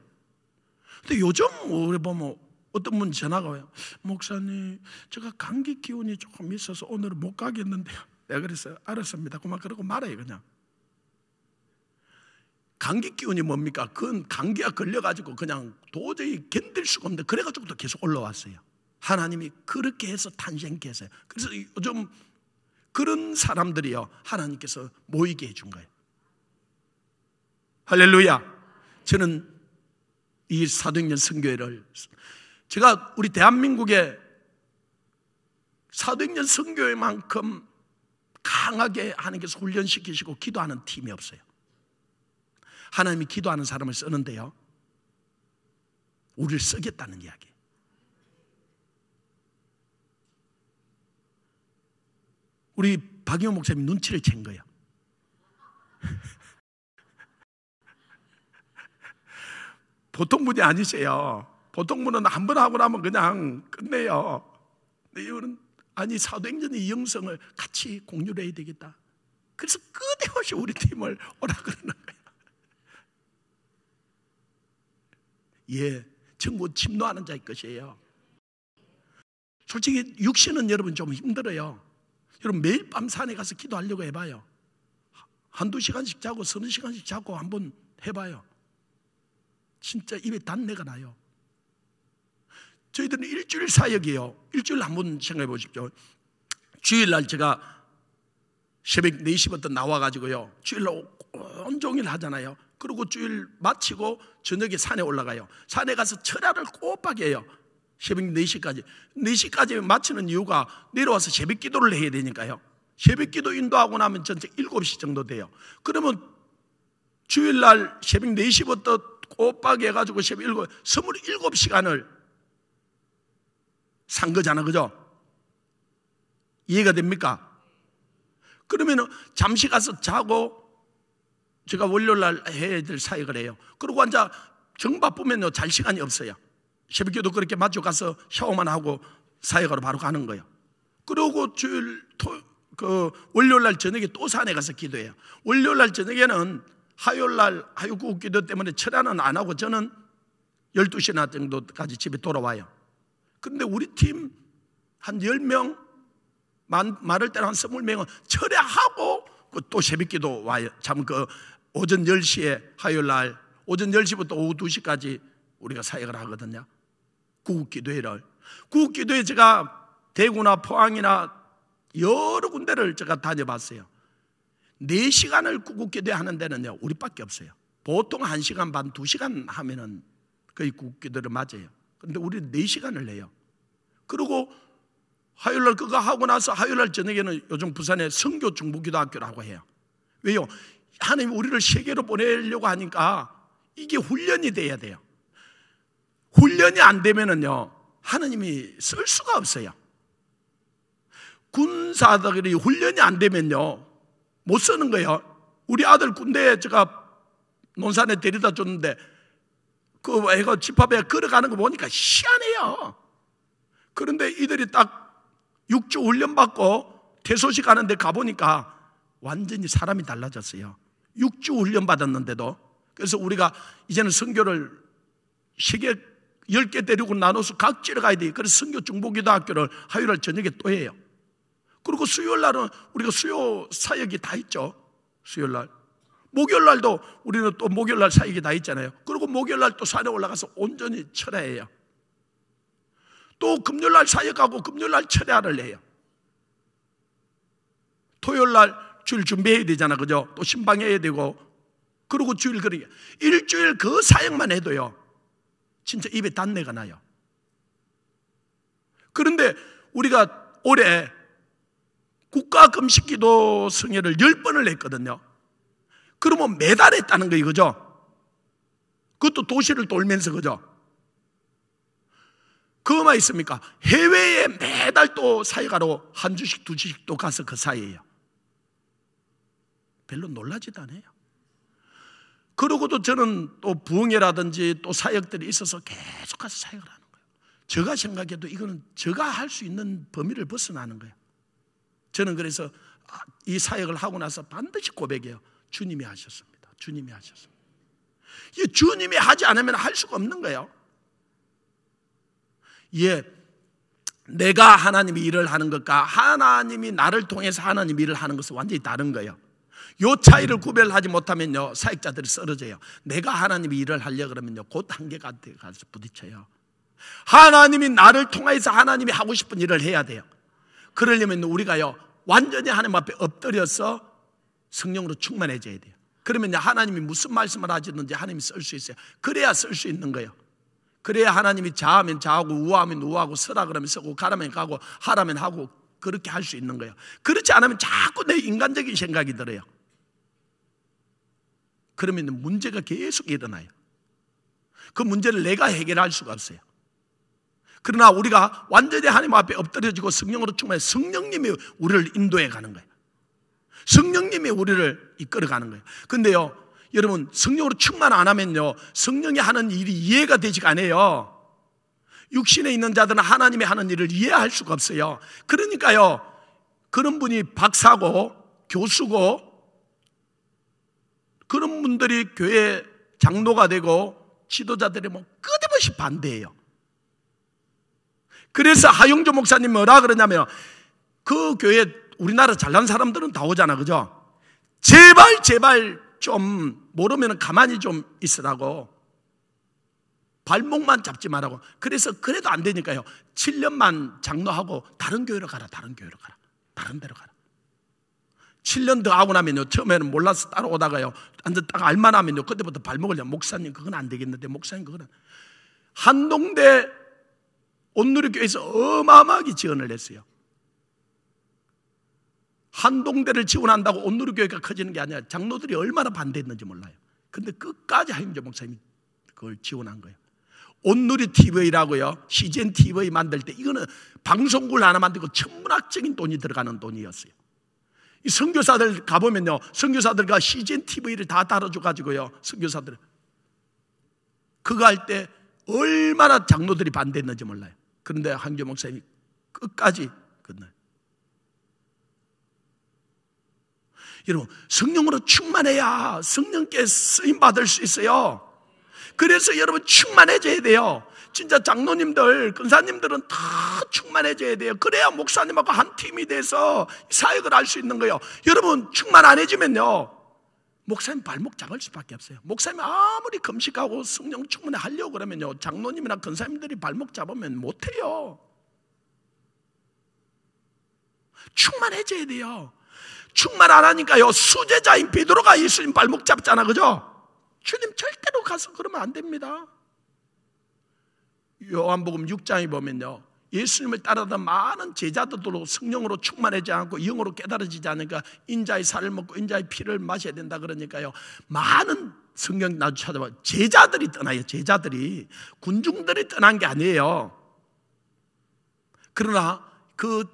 근데 요즘 우리 보면 어떤 분 전화가 와요. 목사님, 제가 감기 기운이 조금 있어서 오늘은 못 가겠는데요. 내가 그랬어요. 알았습니다. 그만 그러고 말아요, 그냥. 감기 기운이 뭡니까? 그건 감기가 걸려가지고 그냥 도저히 견딜 수가 없는데 그래가지고 또 계속 올라왔어요. 하나님이 그렇게 해서 탄생케 했어요. 그래서 요즘 그런 사람들이요. 하나님께서 모이게 해준 거예요. 할렐루야. 저는 이 사도행전 선교회를 제가 우리 대한민국의 사도행전 선교회만큼 강하게 하나님께서 훈련시키시고 기도하는 팀이 없어요. 하나님이 기도하는 사람을 쓰는데요. 우리를 쓰겠다는 이야기. 우리 박영 목사님 눈치를 챈 거야. (laughs) 보통 분이 아니세요. 보통 분은 한 번 하고 나면 그냥 끝내요. 근데 이분은 아니 사도행전의 영성을 같이 공유를 해야 되겠다. 그래서 끝없이 우리 팀을 오라 그러는 거예요. (laughs) 예, 전곧 침노하는 자의 것이에요. 솔직히 육신은 여러분 좀 힘들어요. 여러분 매일 밤 산에 가서 기도하려고 해봐요. 한두 시간씩 자고 서너 시간씩 자고 한번 해봐요. 진짜 입에 단내가 나요. 저희들은 일주일 사역이에요. 일주일 한번 생각해 보십시오. 주일날 제가 새벽 4시부터 나와가지고요. 주일날 온종일 하잖아요. 그리고 주일 마치고 저녁에 산에 올라가요. 산에 가서 철야를 꼬박해요. 새벽 4시까지. 4시까지 마치는 이유가 내려와서 새벽 기도를 해야 되니까요. 새벽 기도 인도하고 나면 전체 7시 정도 돼요. 그러면 주일날 새벽 4시부터 꼬박해 가지고 새벽 7, 27시간을 산 거잖아. 그죠? 이해가 됩니까? 그러면 잠시 가서 자고 제가 월요일 날 해야 될 사역을 해요. 그러고 앉아 정 바쁘면요. 잘 시간이 없어요. 새벽기도 그렇게 마주 가서 샤워만 하고 사역하러 바로 가는 거예요. 그러고 주일 토, 그 월요일 날 저녁에 또 산에 가서 기도해요. 월요일 날 저녁에는 화요일 날하유국 기도 때문에 철야는 안 하고 저는 12시나 정도까지 집에 돌아와요. 근데 우리 팀 한 10명 만, 말할 때는 한 20명은 철야하고 그또 새벽기도 와요. 참 그 오전 10시에 화요일 날 오전 10시부터 오후 2시까지 우리가 사역을 하거든요. 구기도회를 구기도회 제가 대구나 포항이나 여러 군데를 제가 다녀봤어요. 4시간을 구국기도 하는 데는 우리밖에 없어요. 보통 1시간 반, 2시간 하면은 거의 구국기도를 맞아요. 근데 우리 4시간을 해요. 그리고 화요일날 그거 하고 나서 화요일날 저녁에는 요즘 부산에 성교 중부기도학교라고 해요. 왜요? 하나님 우리를 세계로 보내려고 하니까 이게 훈련이 돼야 돼요. 훈련이 안 되면은요, 하느님이 쓸 수가 없어요. 군사들이 훈련이 안 되면요, 못 쓰는 거예요. 우리 아들 군대에 제가 논산에 데려다 줬는데, 그 애가 집합에 걸어가는 거 보니까 시안해요 그런데 이들이 딱 6주 훈련 받고 대소식하는데 가보니까 완전히 사람이 달라졌어요. 6주 훈련 받았는데도. 그래서 우리가 이제는 선교를 세계 10개 데리고 나눠서 각지를 가야 돼. 그래서 성교 중보기도학교를 화요일 저녁에 또 해요. 그리고 수요일 날은 우리가 수요 사역이 다 있죠. 수요일 날. 목요일 날도 우리는 또 목요일 날 사역이 다 있잖아요. 그리고 목요일 날 또 산에 올라가서 온전히 철회해요. 또 금요일 날 사역하고 금요일 날 철회를 해요. 토요일 날 주일 준비해야 되잖아. 그죠? 또 신방해야 되고. 그리고 주일 그러니 일주일 그 사역만 해도요. 진짜 입에 단내가 나요. 그런데 우리가 올해 국가 금식기도 승회를 10번을 했거든요 그러면 매달 했다는 거예 이거죠. 그것도 도시를 돌면서 그죠. 그거만 있습니까? 해외에 매달 또 사회가로 한 주씩 두 주씩 또 가서 그 사이에요. 별로 놀라지도 않아요. 그러고도 저는 또 부흥회라든지 또 사역들이 있어서 계속 가서 사역을 하는 거예요. 제가 생각해도 이거는 제가 할 수 있는 범위를 벗어나는 거예요. 저는 그래서 아, 이 사역을 하고 나서 반드시 고백해요. 주님이 하셨습니다. 주님이 하셨습니다. 주님이 하지 않으면 할 수가 없는 거예요. 예, 내가 하나님이 일을 하는 것과 하나님이 나를 통해서 하나님 일을 하는 것은 완전히 다른 거예요. 요 차이를 구별하지 못하면요 사역자들이 쓰러져요. 내가 하나님이 일을 하려 그러면요 곧 한계가 가서 부딪혀요. 하나님이 나를 통해서 하나님이 하고 싶은 일을 해야 돼요. 그러려면 우리가요 완전히 하나님 앞에 엎드려서 성령으로 충만해져야 돼요. 그러면 하나님이 무슨 말씀을 하시는지 하나님이 쓸 수 있어요. 그래야 쓸 수 있는 거예요. 그래야 하나님이 자하면 자하고 우하면 우하고 서라 그러면 서고 가라면 가고 하라면 하고 그렇게 할 수 있는 거예요. 그렇지 않으면 자꾸 내 인간적인 생각이 들어요. 그러면 문제가 계속 일어나요. 그 문제를 내가 해결할 수가 없어요. 그러나 우리가 완전히 하나님 앞에 엎드려지고 성령으로 충만해 성령님이 우리를 인도해 가는 거예요. 성령님이 우리를 이끌어 가는 거예요. 근데요, 여러분, 성령으로 충만 안 하면요, 성령이 하는 일이 이해가 되지가 않아요. 육신에 있는 자들은 하나님이 하는 일을 이해할 수가 없어요. 그러니까요, 그런 분이 박사고, 교수고, 그런 분들이 교회 장로가 되고 지도자들이 뭐 끝없이 반대해요. 그래서 하용조 목사님 뭐라 그러냐면 그 교회 우리나라 잘난 사람들은 다 오잖아, 그죠? 제발, 제발 좀 모르면 가만히 좀 있으라고. 발목만 잡지 말라고. 그래서 그래도 안 되니까요. 7년만 장로하고 다른 교회로 가라, 다른 교회로 가라, 다른 데로 가라. 7년 더 하고 나면요. 처음에는 몰라서 따라오다가요. 완전 딱 알만 하면요. 그때부터 발목을 잡 목사님, 그건 안 되겠는데. 목사님, 그건. 한동대 온누리교회에서 어마어마하게 지원을 했어요. 한동대를 지원한다고 온누리교회가 커지는 게 아니라 장로들이 얼마나 반대했는지 몰라요. 근데 끝까지 하임재 목사님이 그걸 지원한 거예요. 온누리 TV라고요. CGN TV 만들 때 이거는 방송국을 하나 만들고 천문학적인 돈이 들어가는 돈이었어요. 이성교사들 가보면요. 성교사들과 CGN TV를 다 달아줘가지고요. 성교사들 그거 할 때 얼마나 장로들이 반대했는지 몰라요. 그런데 한교 목사님이 끝까지 끝나요. 여러분, 성령으로 충만해야 성령께 쓰임 받을 수 있어요. 그래서 여러분 충만해져야 돼요. 진짜 장로님들, 근사님들은 다 충만해져야 돼요. 그래야 목사님하고 한 팀이 돼서 사역을 할 수 있는 거예요. 여러분, 충만 안 해지면요. 목사님 발목 잡을 수밖에 없어요. 목사님 아무리 금식하고 성령 충만에 하려고 그러면요. 장로님이나 근사님들이 발목 잡으면 못해요. 충만해져야 돼요. 충만 안 하니까요. 수제자인 베드로가 예수님 발목 잡잖아. 그죠? 주님 절대로 가서 그러면 안 됩니다. 요한복음 6장에 보면요. 예수님을 따르던 많은 제자들도 성령으로 충만하지 않고 영으로 깨달아지지 않으니까 인자의 살을 먹고 인자의 피를 마셔야 된다 그러니까요. 많은 성경 나도 찾아봐. 제자들이 떠나요. 제자들이. 군중들이 떠난 게 아니에요. 그러나 그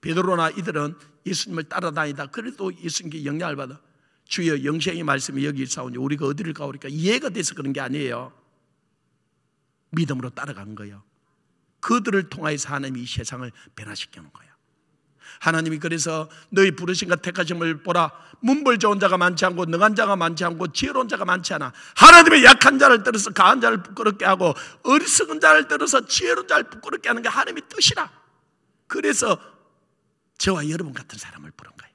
베드로나 이들은 예수님을 따라다니다. 그래도 예수님께 영향을 받아. 주여 영생의 말씀이 여기 있사오니 우리가 어디를 가오리까 이해가 돼서 그런 게 아니에요. 믿음으로 따라간 거예요. 그들을 통하여서 하나님이 이 세상을 변화시키는 거예요. 하나님이 그래서 너희 부르신과 택하심을 보라 문벌 좋은 자가 많지 않고 능한 자가 많지 않고 지혜로운 자가 많지 않아 하나님의 약한 자를 들어서 강한 자를 부끄럽게 하고 어리석은 자를 들어서 지혜로운 자를 부끄럽게 하는 게 하나님의 뜻이라 그래서 저와 여러분 같은 사람을 부른 거예요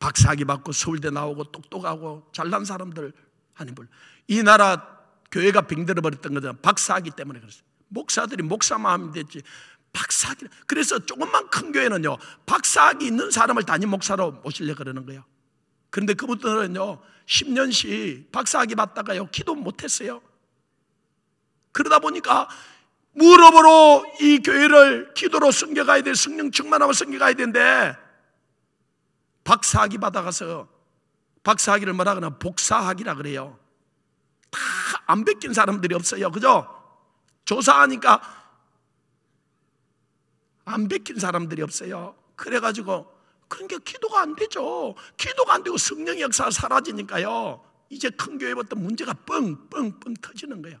박사학위 받고 서울대 나오고 똑똑하고 잘난 사람들 하나님 불이 나라 교회가 빙들어 버렸던 거죠. 박사하기 때문에 그랬어요. 목사들이 목사만 하면 됐지. 박사기 그래서 조금만 큰 교회는요. 박사학위 있는 사람을 단임 목사로 모실려 그러는 거예요. 그런데 그분들은요. 10년씩 박사학위 받다가요. 기도 못 했어요. 그러다 보니까 무릎으로 이 교회를 기도로 숨겨가야 돼. 성령 충만하고 숨겨가야 되는데 박사학위 받아가서 박사학위를 말하거나 복사학위라 그래요. 안 베낀 사람들이 없어요. 그죠? 조사하니까 안 베낀 사람들이 없어요. 그래가지고 그러니 기도가 안 되죠. 기도가 안 되고 성령 역사 가 사라지니까요. 이제 큰 교회부터 문제가 뻥뻥뻥 터지는 거예요.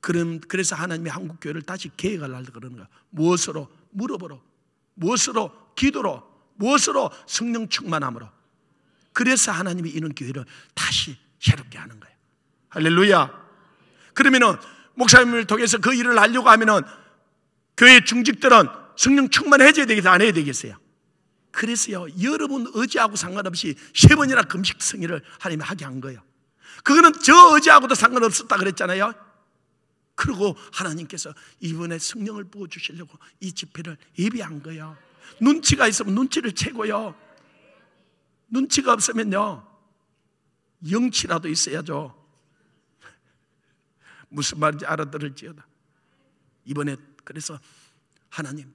그럼 그래서 하나님이 한국 교회를 다시 계획하려고 그러는 거야. 무엇으로 무릎으로 무엇으로 기도로 무엇으로 성령 충만함으로 그래서 하나님이 이런 교회를 다시 새롭게 하는 거예요. 할렐루야. 그러면은 목사님을 통해서 그 일을 하려고 하면은 교회 중직들은 성령 충만해져야 되겠어요? 안 해야 되겠어요? 그래서요, 여러분 의지하고 상관없이 세 번이나 금식 승리를 하나님이 하게 한 거예요. 그거는 저 의지하고도 상관없었다 그랬잖아요. 그리고 하나님께서 이번에 성령을 부어주시려고 이 집회를 예비한 거예요. 눈치가 있으면 눈치를 채고요. 눈치가 없으면요. 영치라도 있어야죠. (laughs) 무슨 말인지 알아들을지어다. 이번에 그래서 하나님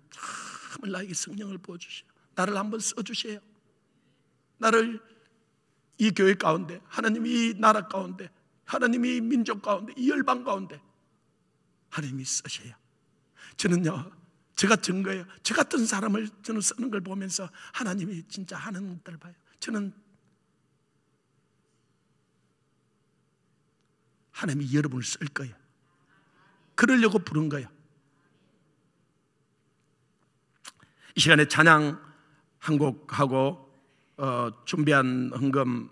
참을 나에게 성령을 부어주시오. 나를 한번 써주세요. 나를 이 교회 가운데, 하나님 이 나라 가운데, 하나님 이 민족 가운데, 이 열방 가운데 하나님이 쓰셔요. 저는요, 제가 증거예요. 저 같은 사람을 저는 쓰는 걸 보면서 하나님이 진짜 하는 걸 봐요. 저는 하나님이 여러분을 쓸 거예요. 그러려고 부른 거예요. 이 시간에 찬양 한 곡하고 어, 준비한 헌금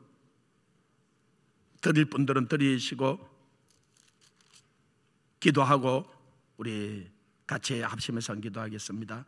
드릴 분들은 드리시고 기도하고 우리 같이 합심해서 기도하겠습니다.